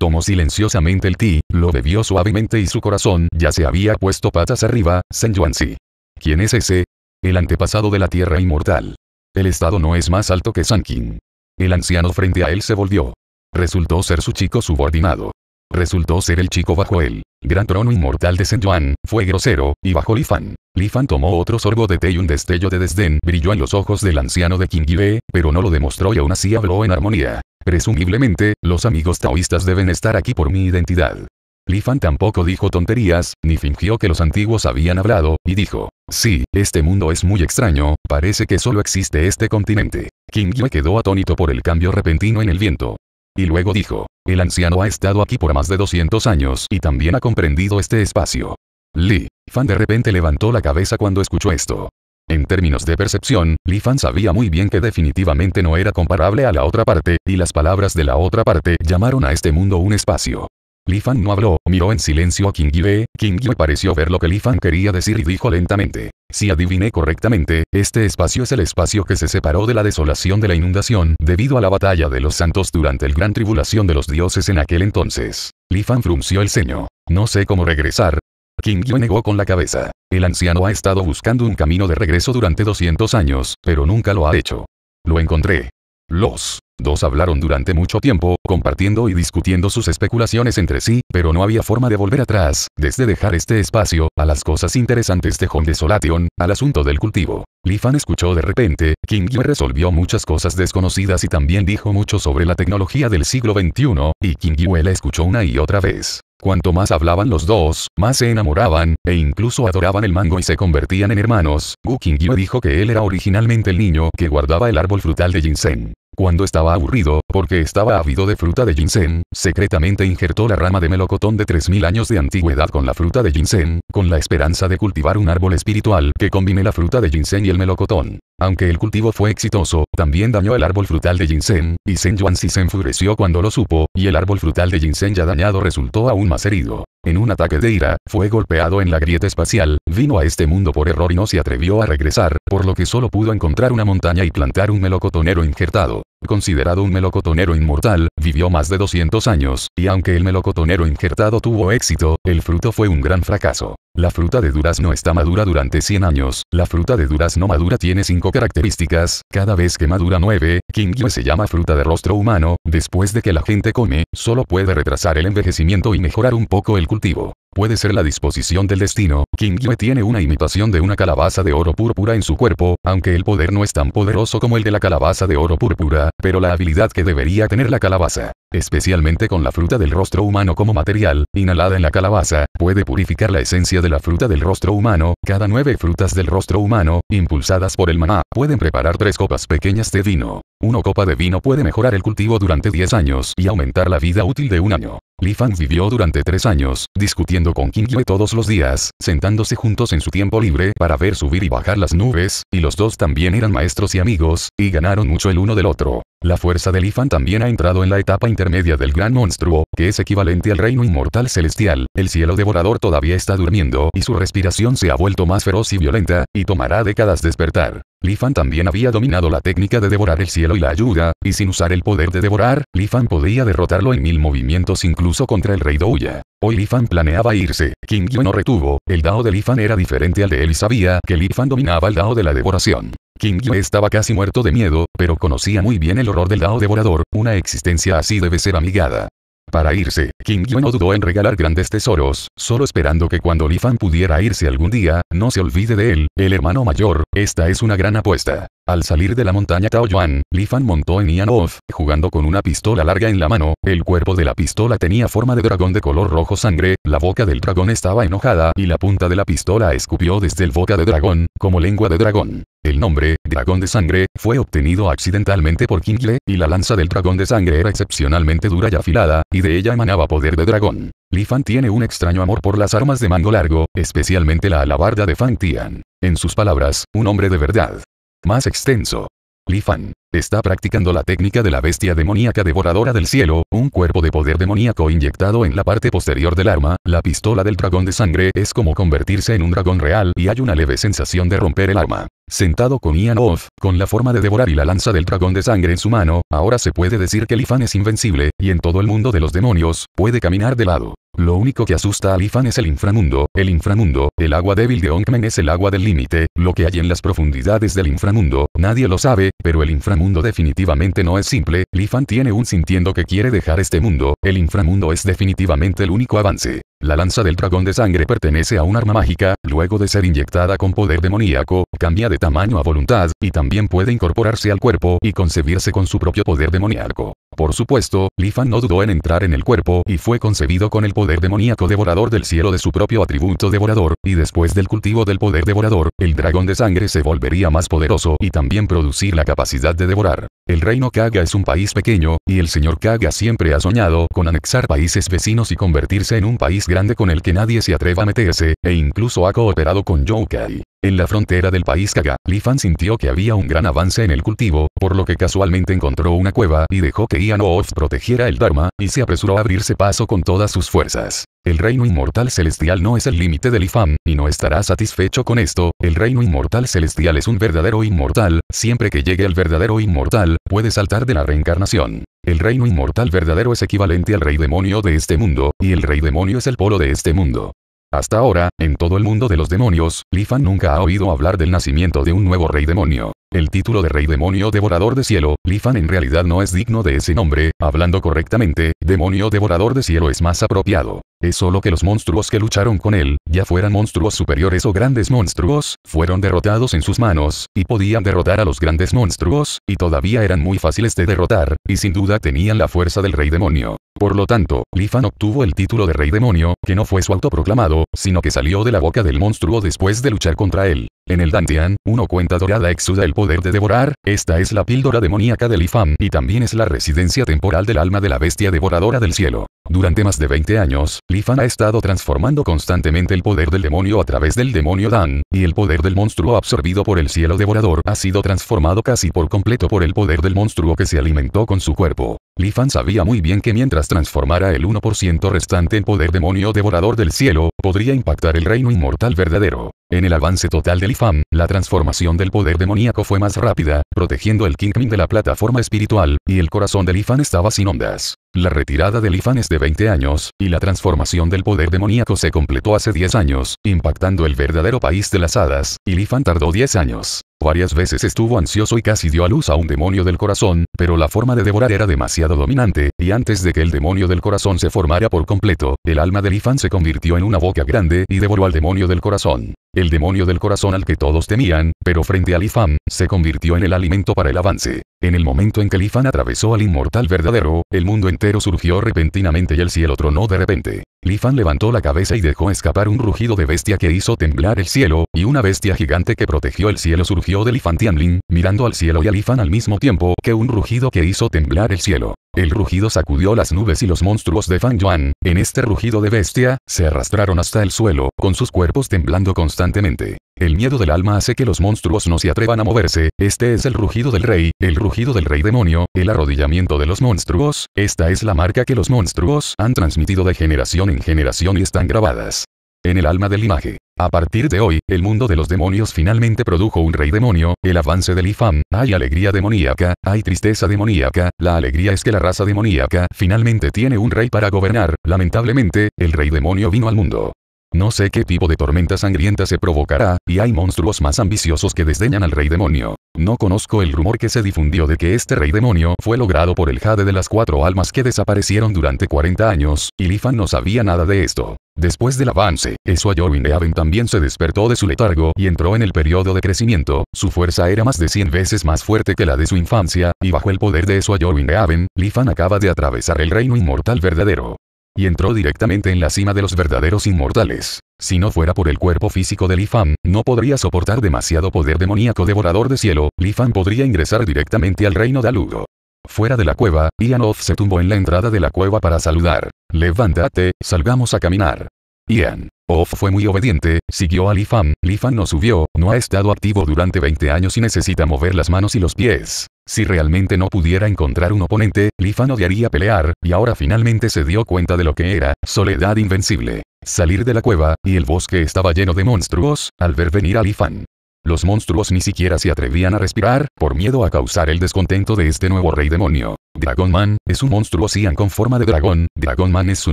Tomó silenciosamente el ti, lo bebió suavemente y su corazón ya se había puesto patas arriba, Sen Yuanzi. ¿Quién es ese? El antepasado de la tierra inmortal. El estado no es más alto que Sankin. El anciano frente a él se volvió. Resultó ser su chico subordinado. Resultó ser el chico bajo él. Gran trono inmortal de Saint fue grosero, y bajó Li Fan. Li Fan tomó otro sorbo de té y un destello de desdén brilló en los ojos del anciano de Qingyue, pero no lo demostró y aún así habló en armonía. Presumiblemente, los amigos taoístas deben estar aquí por mi identidad. Li Fan tampoco dijo tonterías, ni fingió que los antiguos habían hablado, y dijo, sí, este mundo es muy extraño, parece que solo existe este continente. Qingyue quedó atónito por el cambio repentino en el viento. Y luego dijo, el anciano ha estado aquí por más de 200 años y también ha comprendido este espacio. Li Fan de repente levantó la cabeza cuando escuchó esto. En términos de percepción, Li Fan sabía muy bien que definitivamente no era comparable a la otra parte, y las palabras de la otra parte llamaron a este mundo un espacio. Lifan no habló, miró en silencio a King Yue, King pareció ver lo que Lifan quería decir y dijo lentamente. Si adiviné correctamente, este espacio es el espacio que se separó de la desolación de la inundación debido a la batalla de los santos durante el gran tribulación de los dioses en aquel entonces. Lifan frunció el ceño. No sé cómo regresar. King negó con la cabeza. El anciano ha estado buscando un camino de regreso durante 200 años, pero nunca lo ha hecho. Lo encontré. Los dos hablaron durante mucho tiempo, compartiendo y discutiendo sus especulaciones entre sí, pero no había forma de volver atrás, desde dejar este espacio, a las cosas interesantes de Hong de Solation, al asunto del cultivo. Li Fan escuchó de repente, King Yue resolvió muchas cosas desconocidas y también dijo mucho sobre la tecnología del siglo XXI, y King Yue la escuchó una y otra vez. Cuanto más hablaban los dos, más se enamoraban, e incluso adoraban el mango y se convertían en hermanos. King Yue dijo que él era originalmente el niño que guardaba el árbol frutal de ginseng. Cuando estaba aburrido, porque estaba ávido de fruta de ginseng, secretamente injertó la rama de melocotón de 3000 años de antigüedad con la fruta de ginseng, con la esperanza de cultivar un árbol espiritual que combine la fruta de ginseng y el melocotón. Aunque el cultivo fue exitoso, también dañó el árbol frutal de ginseng, y Sen si se enfureció cuando lo supo, y el árbol frutal de ginseng ya dañado resultó aún más herido. En un ataque de ira, fue golpeado en la grieta espacial, vino a este mundo por error y no se atrevió a regresar, por lo que solo pudo encontrar una montaña y plantar un melocotonero injertado. Considerado un melocotonero inmortal, vivió más de 200 años, y aunque el melocotonero injertado tuvo éxito, el fruto fue un gran fracaso. La fruta de durazno está madura durante 100 años, la fruta de durazno madura tiene 5 características, cada vez que madura 9, Kingyue se llama fruta de rostro humano, después de que la gente come, solo puede retrasar el envejecimiento y mejorar un poco el cultivo. Puede ser la disposición del destino, King Yue tiene una imitación de una calabaza de oro púrpura en su cuerpo, aunque el poder no es tan poderoso como el de la calabaza de oro púrpura, pero la habilidad que debería tener la calabaza, especialmente con la fruta del rostro humano como material, inhalada en la calabaza, puede purificar la esencia de la fruta del rostro humano, cada nueve frutas del rostro humano, impulsadas por el maná, pueden preparar tres copas pequeñas de vino. Una copa de vino puede mejorar el cultivo durante 10 años y aumentar la vida útil de un año. Li vivió durante tres años, discutiendo con King Yue todos los días, sentándose juntos en su tiempo libre para ver subir y bajar las nubes, y los dos también eran maestros y amigos, y ganaron mucho el uno del otro. La fuerza de Li también ha entrado en la etapa intermedia del gran monstruo, que es equivalente al reino inmortal celestial, el cielo devorador todavía está durmiendo y su respiración se ha vuelto más feroz y violenta, y tomará décadas despertar. Li también había dominado la técnica de devorar el cielo y la ayuda, y sin usar el poder de devorar, Li Fan podía derrotarlo en mil movimientos incluso usó contra el rey Douya. Hoy Lifan planeaba irse, King Yo no retuvo, el Dao de Lifan era diferente al de él y sabía que Lifan dominaba el Dao de la devoración. King Yue estaba casi muerto de miedo, pero conocía muy bien el horror del Dao devorador, una existencia así debe ser amigada. Para irse, King Yu no dudó en regalar grandes tesoros, solo esperando que cuando Lifan Fan pudiera irse algún día, no se olvide de él, el hermano mayor, esta es una gran apuesta. Al salir de la montaña Taoyuan, Li Fan montó en Ian Off, jugando con una pistola larga en la mano, el cuerpo de la pistola tenía forma de dragón de color rojo sangre, la boca del dragón estaba enojada y la punta de la pistola escupió desde el boca de dragón, como lengua de dragón. El nombre, Dragón de Sangre, fue obtenido accidentalmente por Kingle, y la lanza del Dragón de Sangre era excepcionalmente dura y afilada, y de ella emanaba poder de dragón. Lifan Fan tiene un extraño amor por las armas de mango largo, especialmente la alabarda de Fang Tian. En sus palabras, un hombre de verdad. Más extenso. Li Fan. Está practicando la técnica de la bestia demoníaca devoradora del cielo, un cuerpo de poder demoníaco inyectado en la parte posterior del arma, la pistola del dragón de sangre es como convertirse en un dragón real y hay una leve sensación de romper el arma. Sentado con Ian Off, con la forma de devorar y la lanza del dragón de sangre en su mano, ahora se puede decir que Lifan es invencible, y en todo el mundo de los demonios, puede caminar de lado. Lo único que asusta a Lifan es el inframundo, el inframundo, el agua débil de Onkmen es el agua del límite, lo que hay en las profundidades del inframundo, Nadie lo sabe, pero el inframundo definitivamente no es simple, Lifan tiene un sintiendo que quiere dejar este mundo, el inframundo es definitivamente el único avance. La lanza del dragón de sangre pertenece a un arma mágica, luego de ser inyectada con poder demoníaco, cambia de tamaño a voluntad, y también puede incorporarse al cuerpo y concebirse con su propio poder demoníaco. Por supuesto, Lifan no dudó en entrar en el cuerpo y fue concebido con el poder demoníaco devorador del cielo de su propio atributo devorador, y después del cultivo del poder devorador, el dragón de sangre se volvería más poderoso y también bien producir la capacidad de devorar. El reino Kaga es un país pequeño, y el señor Kaga siempre ha soñado con anexar países vecinos y convertirse en un país grande con el que nadie se atreva a meterse, e incluso ha cooperado con Joukai. En la frontera del país Kaga, Lifan sintió que había un gran avance en el cultivo, por lo que casualmente encontró una cueva y dejó que Ian off protegiera el Dharma, y se apresuró a abrirse paso con todas sus fuerzas. El reino inmortal celestial no es el límite de Lifan, y no estará satisfecho con esto, el reino inmortal celestial es un verdadero inmortal, siempre que llegue al verdadero inmortal, puede saltar de la reencarnación. El reino inmortal verdadero es equivalente al rey demonio de este mundo, y el rey demonio es el polo de este mundo. Hasta ahora, en todo el mundo de los demonios, Lifan nunca ha oído hablar del nacimiento de un nuevo rey demonio. El título de rey demonio devorador de cielo, Lifan en realidad no es digno de ese nombre, hablando correctamente, demonio devorador de cielo es más apropiado. Es solo que los monstruos que lucharon con él, ya fueran monstruos superiores o grandes monstruos, fueron derrotados en sus manos, y podían derrotar a los grandes monstruos, y todavía eran muy fáciles de derrotar, y sin duda tenían la fuerza del rey demonio. Por lo tanto, Lifan obtuvo el título de Rey Demonio, que no fue su autoproclamado, sino que salió de la boca del monstruo después de luchar contra él. En el Dantian, uno cuenta dorada exuda el poder de devorar, esta es la píldora demoníaca de Lifan y también es la residencia temporal del alma de la bestia devoradora del cielo. Durante más de 20 años, Lifan ha estado transformando constantemente el poder del demonio a través del demonio Dan, y el poder del monstruo absorbido por el cielo devorador ha sido transformado casi por completo por el poder del monstruo que se alimentó con su cuerpo. Lifan sabía muy bien que mientras transformara el 1% restante en poder demonio devorador del cielo, podría impactar el reino inmortal verdadero. En el avance total del Lifan, la transformación del poder demoníaco fue más rápida, protegiendo el Kingpin de la plataforma espiritual, y el corazón del IFAN estaba sin ondas. La retirada del IFAN es de 20 años, y la transformación del poder demoníaco se completó hace 10 años, impactando el verdadero país de las hadas, y Lifan tardó 10 años. Varias veces estuvo ansioso y casi dio a luz a un demonio del corazón, pero la forma de devorar era demasiado dominante, y antes de que el demonio del corazón se formara por completo, el alma del Lifan se convirtió en una boca grande y devoró al demonio del corazón el demonio del corazón al que todos temían, pero frente al IFAM, se convirtió en el alimento para el avance. En el momento en que Lifan atravesó al inmortal verdadero, el mundo entero surgió repentinamente y el cielo tronó de repente. Lifan levantó la cabeza y dejó escapar un rugido de bestia que hizo temblar el cielo, y una bestia gigante que protegió el cielo surgió de Lifan Tianlin, mirando al cielo y a Lifan al mismo tiempo que un rugido que hizo temblar el cielo. El rugido sacudió las nubes y los monstruos de Fan Yuan, en este rugido de bestia, se arrastraron hasta el suelo, con sus cuerpos temblando constantemente. El miedo del alma hace que los monstruos no se atrevan a moverse, este es el rugido del rey, el rugido del rey demonio, el arrodillamiento de los monstruos, esta es la marca que los monstruos han transmitido de generación en generación y están grabadas en el alma del imagen. A partir de hoy, el mundo de los demonios finalmente produjo un rey demonio, el avance del IFAM, hay alegría demoníaca, hay tristeza demoníaca, la alegría es que la raza demoníaca finalmente tiene un rey para gobernar, lamentablemente, el rey demonio vino al mundo. No sé qué tipo de tormenta sangrienta se provocará, y hay monstruos más ambiciosos que desdeñan al rey demonio. No conozco el rumor que se difundió de que este rey demonio fue logrado por el jade de las cuatro almas que desaparecieron durante 40 años, y Lifan no sabía nada de esto. Después del avance, Eswayorwin de Aven también se despertó de su letargo y entró en el periodo de crecimiento, su fuerza era más de 100 veces más fuerte que la de su infancia, y bajo el poder de Eswayorwin de Aven, Lifan acaba de atravesar el reino inmortal verdadero y entró directamente en la cima de los verdaderos inmortales. Si no fuera por el cuerpo físico de Lifan, no podría soportar demasiado poder demoníaco devorador de cielo, Lifan podría ingresar directamente al reino de Aludo. Fuera de la cueva, Off se tumbó en la entrada de la cueva para saludar. Levántate, salgamos a caminar. Ian. Off fue muy obediente, siguió a Lifan, Lifan no subió, no ha estado activo durante 20 años y necesita mover las manos y los pies. Si realmente no pudiera encontrar un oponente, Lifan odiaría pelear, y ahora finalmente se dio cuenta de lo que era, soledad invencible. Salir de la cueva, y el bosque estaba lleno de monstruos, al ver venir a Lifan. Los monstruos ni siquiera se atrevían a respirar, por miedo a causar el descontento de este nuevo rey demonio. Dragon Man, es un monstruo Cian con forma de dragón, Dragon Man es su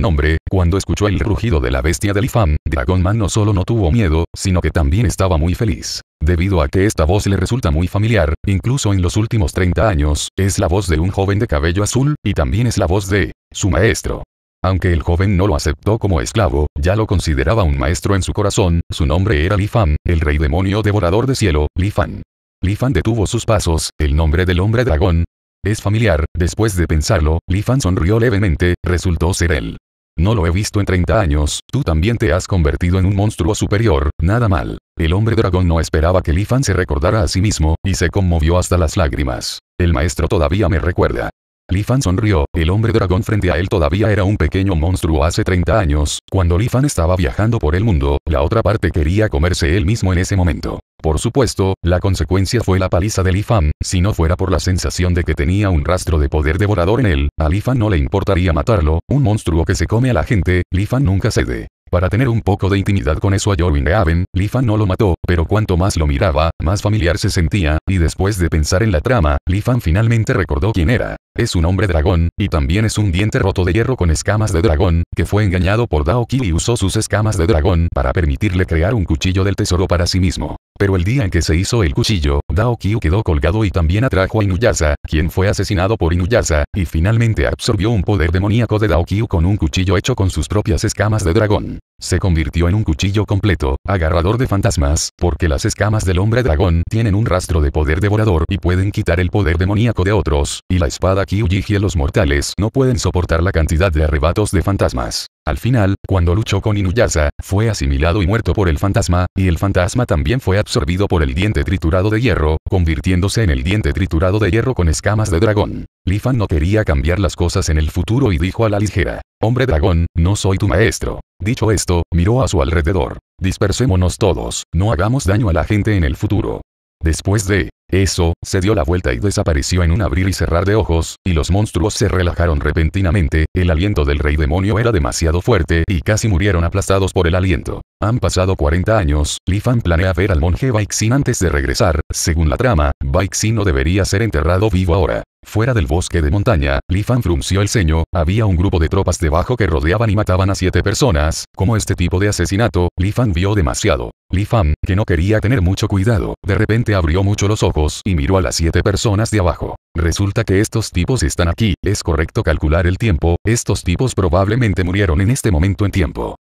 nombre, cuando escuchó el rugido de la bestia del Ifam, Dragon Man no solo no tuvo miedo, sino que también estaba muy feliz. Debido a que esta voz le resulta muy familiar, incluso en los últimos 30 años, es la voz de un joven de cabello azul, y también es la voz de su maestro. Aunque el joven no lo aceptó como esclavo, ya lo consideraba un maestro en su corazón, su nombre era Lifan, el rey demonio devorador de cielo, Lifan. Lifan detuvo sus pasos, el nombre del hombre dragón. Es familiar, después de pensarlo, Lifan sonrió levemente, resultó ser él. No lo he visto en 30 años, tú también te has convertido en un monstruo superior, nada mal. El hombre dragón no esperaba que Lifan se recordara a sí mismo, y se conmovió hasta las lágrimas. El maestro todavía me recuerda. Lifan sonrió, el hombre dragón frente a él todavía era un pequeño monstruo hace 30 años, cuando Lifan estaba viajando por el mundo, la otra parte quería comerse él mismo en ese momento. Por supuesto, la consecuencia fue la paliza de Lifan, si no fuera por la sensación de que tenía un rastro de poder devorador en él, a no le importaría matarlo, un monstruo que se come a la gente, Lifan nunca cede. Para tener un poco de intimidad con eso a Jorwin de Lifan no lo mató, pero cuanto más lo miraba, más familiar se sentía, y después de pensar en la trama, Lifan finalmente recordó quién era. Es un hombre dragón, y también es un diente roto de hierro con escamas de dragón, que fue engañado por Daoki y usó sus escamas de dragón para permitirle crear un cuchillo del tesoro para sí mismo. Pero el día en que se hizo el cuchillo, Dao Kyu quedó colgado y también atrajo a Inuyasa, quien fue asesinado por Inuyasa, y finalmente absorbió un poder demoníaco de Dao con un cuchillo hecho con sus propias escamas de dragón. Se convirtió en un cuchillo completo, agarrador de fantasmas, porque las escamas del hombre dragón tienen un rastro de poder devorador y pueden quitar el poder demoníaco de otros, y la espada y los mortales no pueden soportar la cantidad de arrebatos de fantasmas. Al final, cuando luchó con Inuyasa, fue asimilado y muerto por el fantasma, y el fantasma también fue absorbido por el diente triturado de hierro, convirtiéndose en el diente triturado de hierro con escamas de dragón. Lifan no quería cambiar las cosas en el futuro y dijo a la ligera, Hombre dragón, no soy tu maestro. Dicho esto, miró a su alrededor. Dispersémonos todos, no hagamos daño a la gente en el futuro. Después de eso, se dio la vuelta y desapareció en un abrir y cerrar de ojos, y los monstruos se relajaron repentinamente, el aliento del rey demonio era demasiado fuerte y casi murieron aplastados por el aliento. Han pasado 40 años, Lifan planea ver al monje Baixin antes de regresar, según la trama, Baixin no debería ser enterrado vivo ahora. Fuera del bosque de montaña, Lifan frunció el ceño, había un grupo de tropas debajo que rodeaban y mataban a siete personas, como este tipo de asesinato, Lifan vio demasiado. Li Fan, que no quería tener mucho cuidado, de repente abrió mucho los ojos y miró a las siete personas de abajo. Resulta que estos tipos están aquí, es correcto calcular el tiempo, estos tipos probablemente murieron en este momento en tiempo.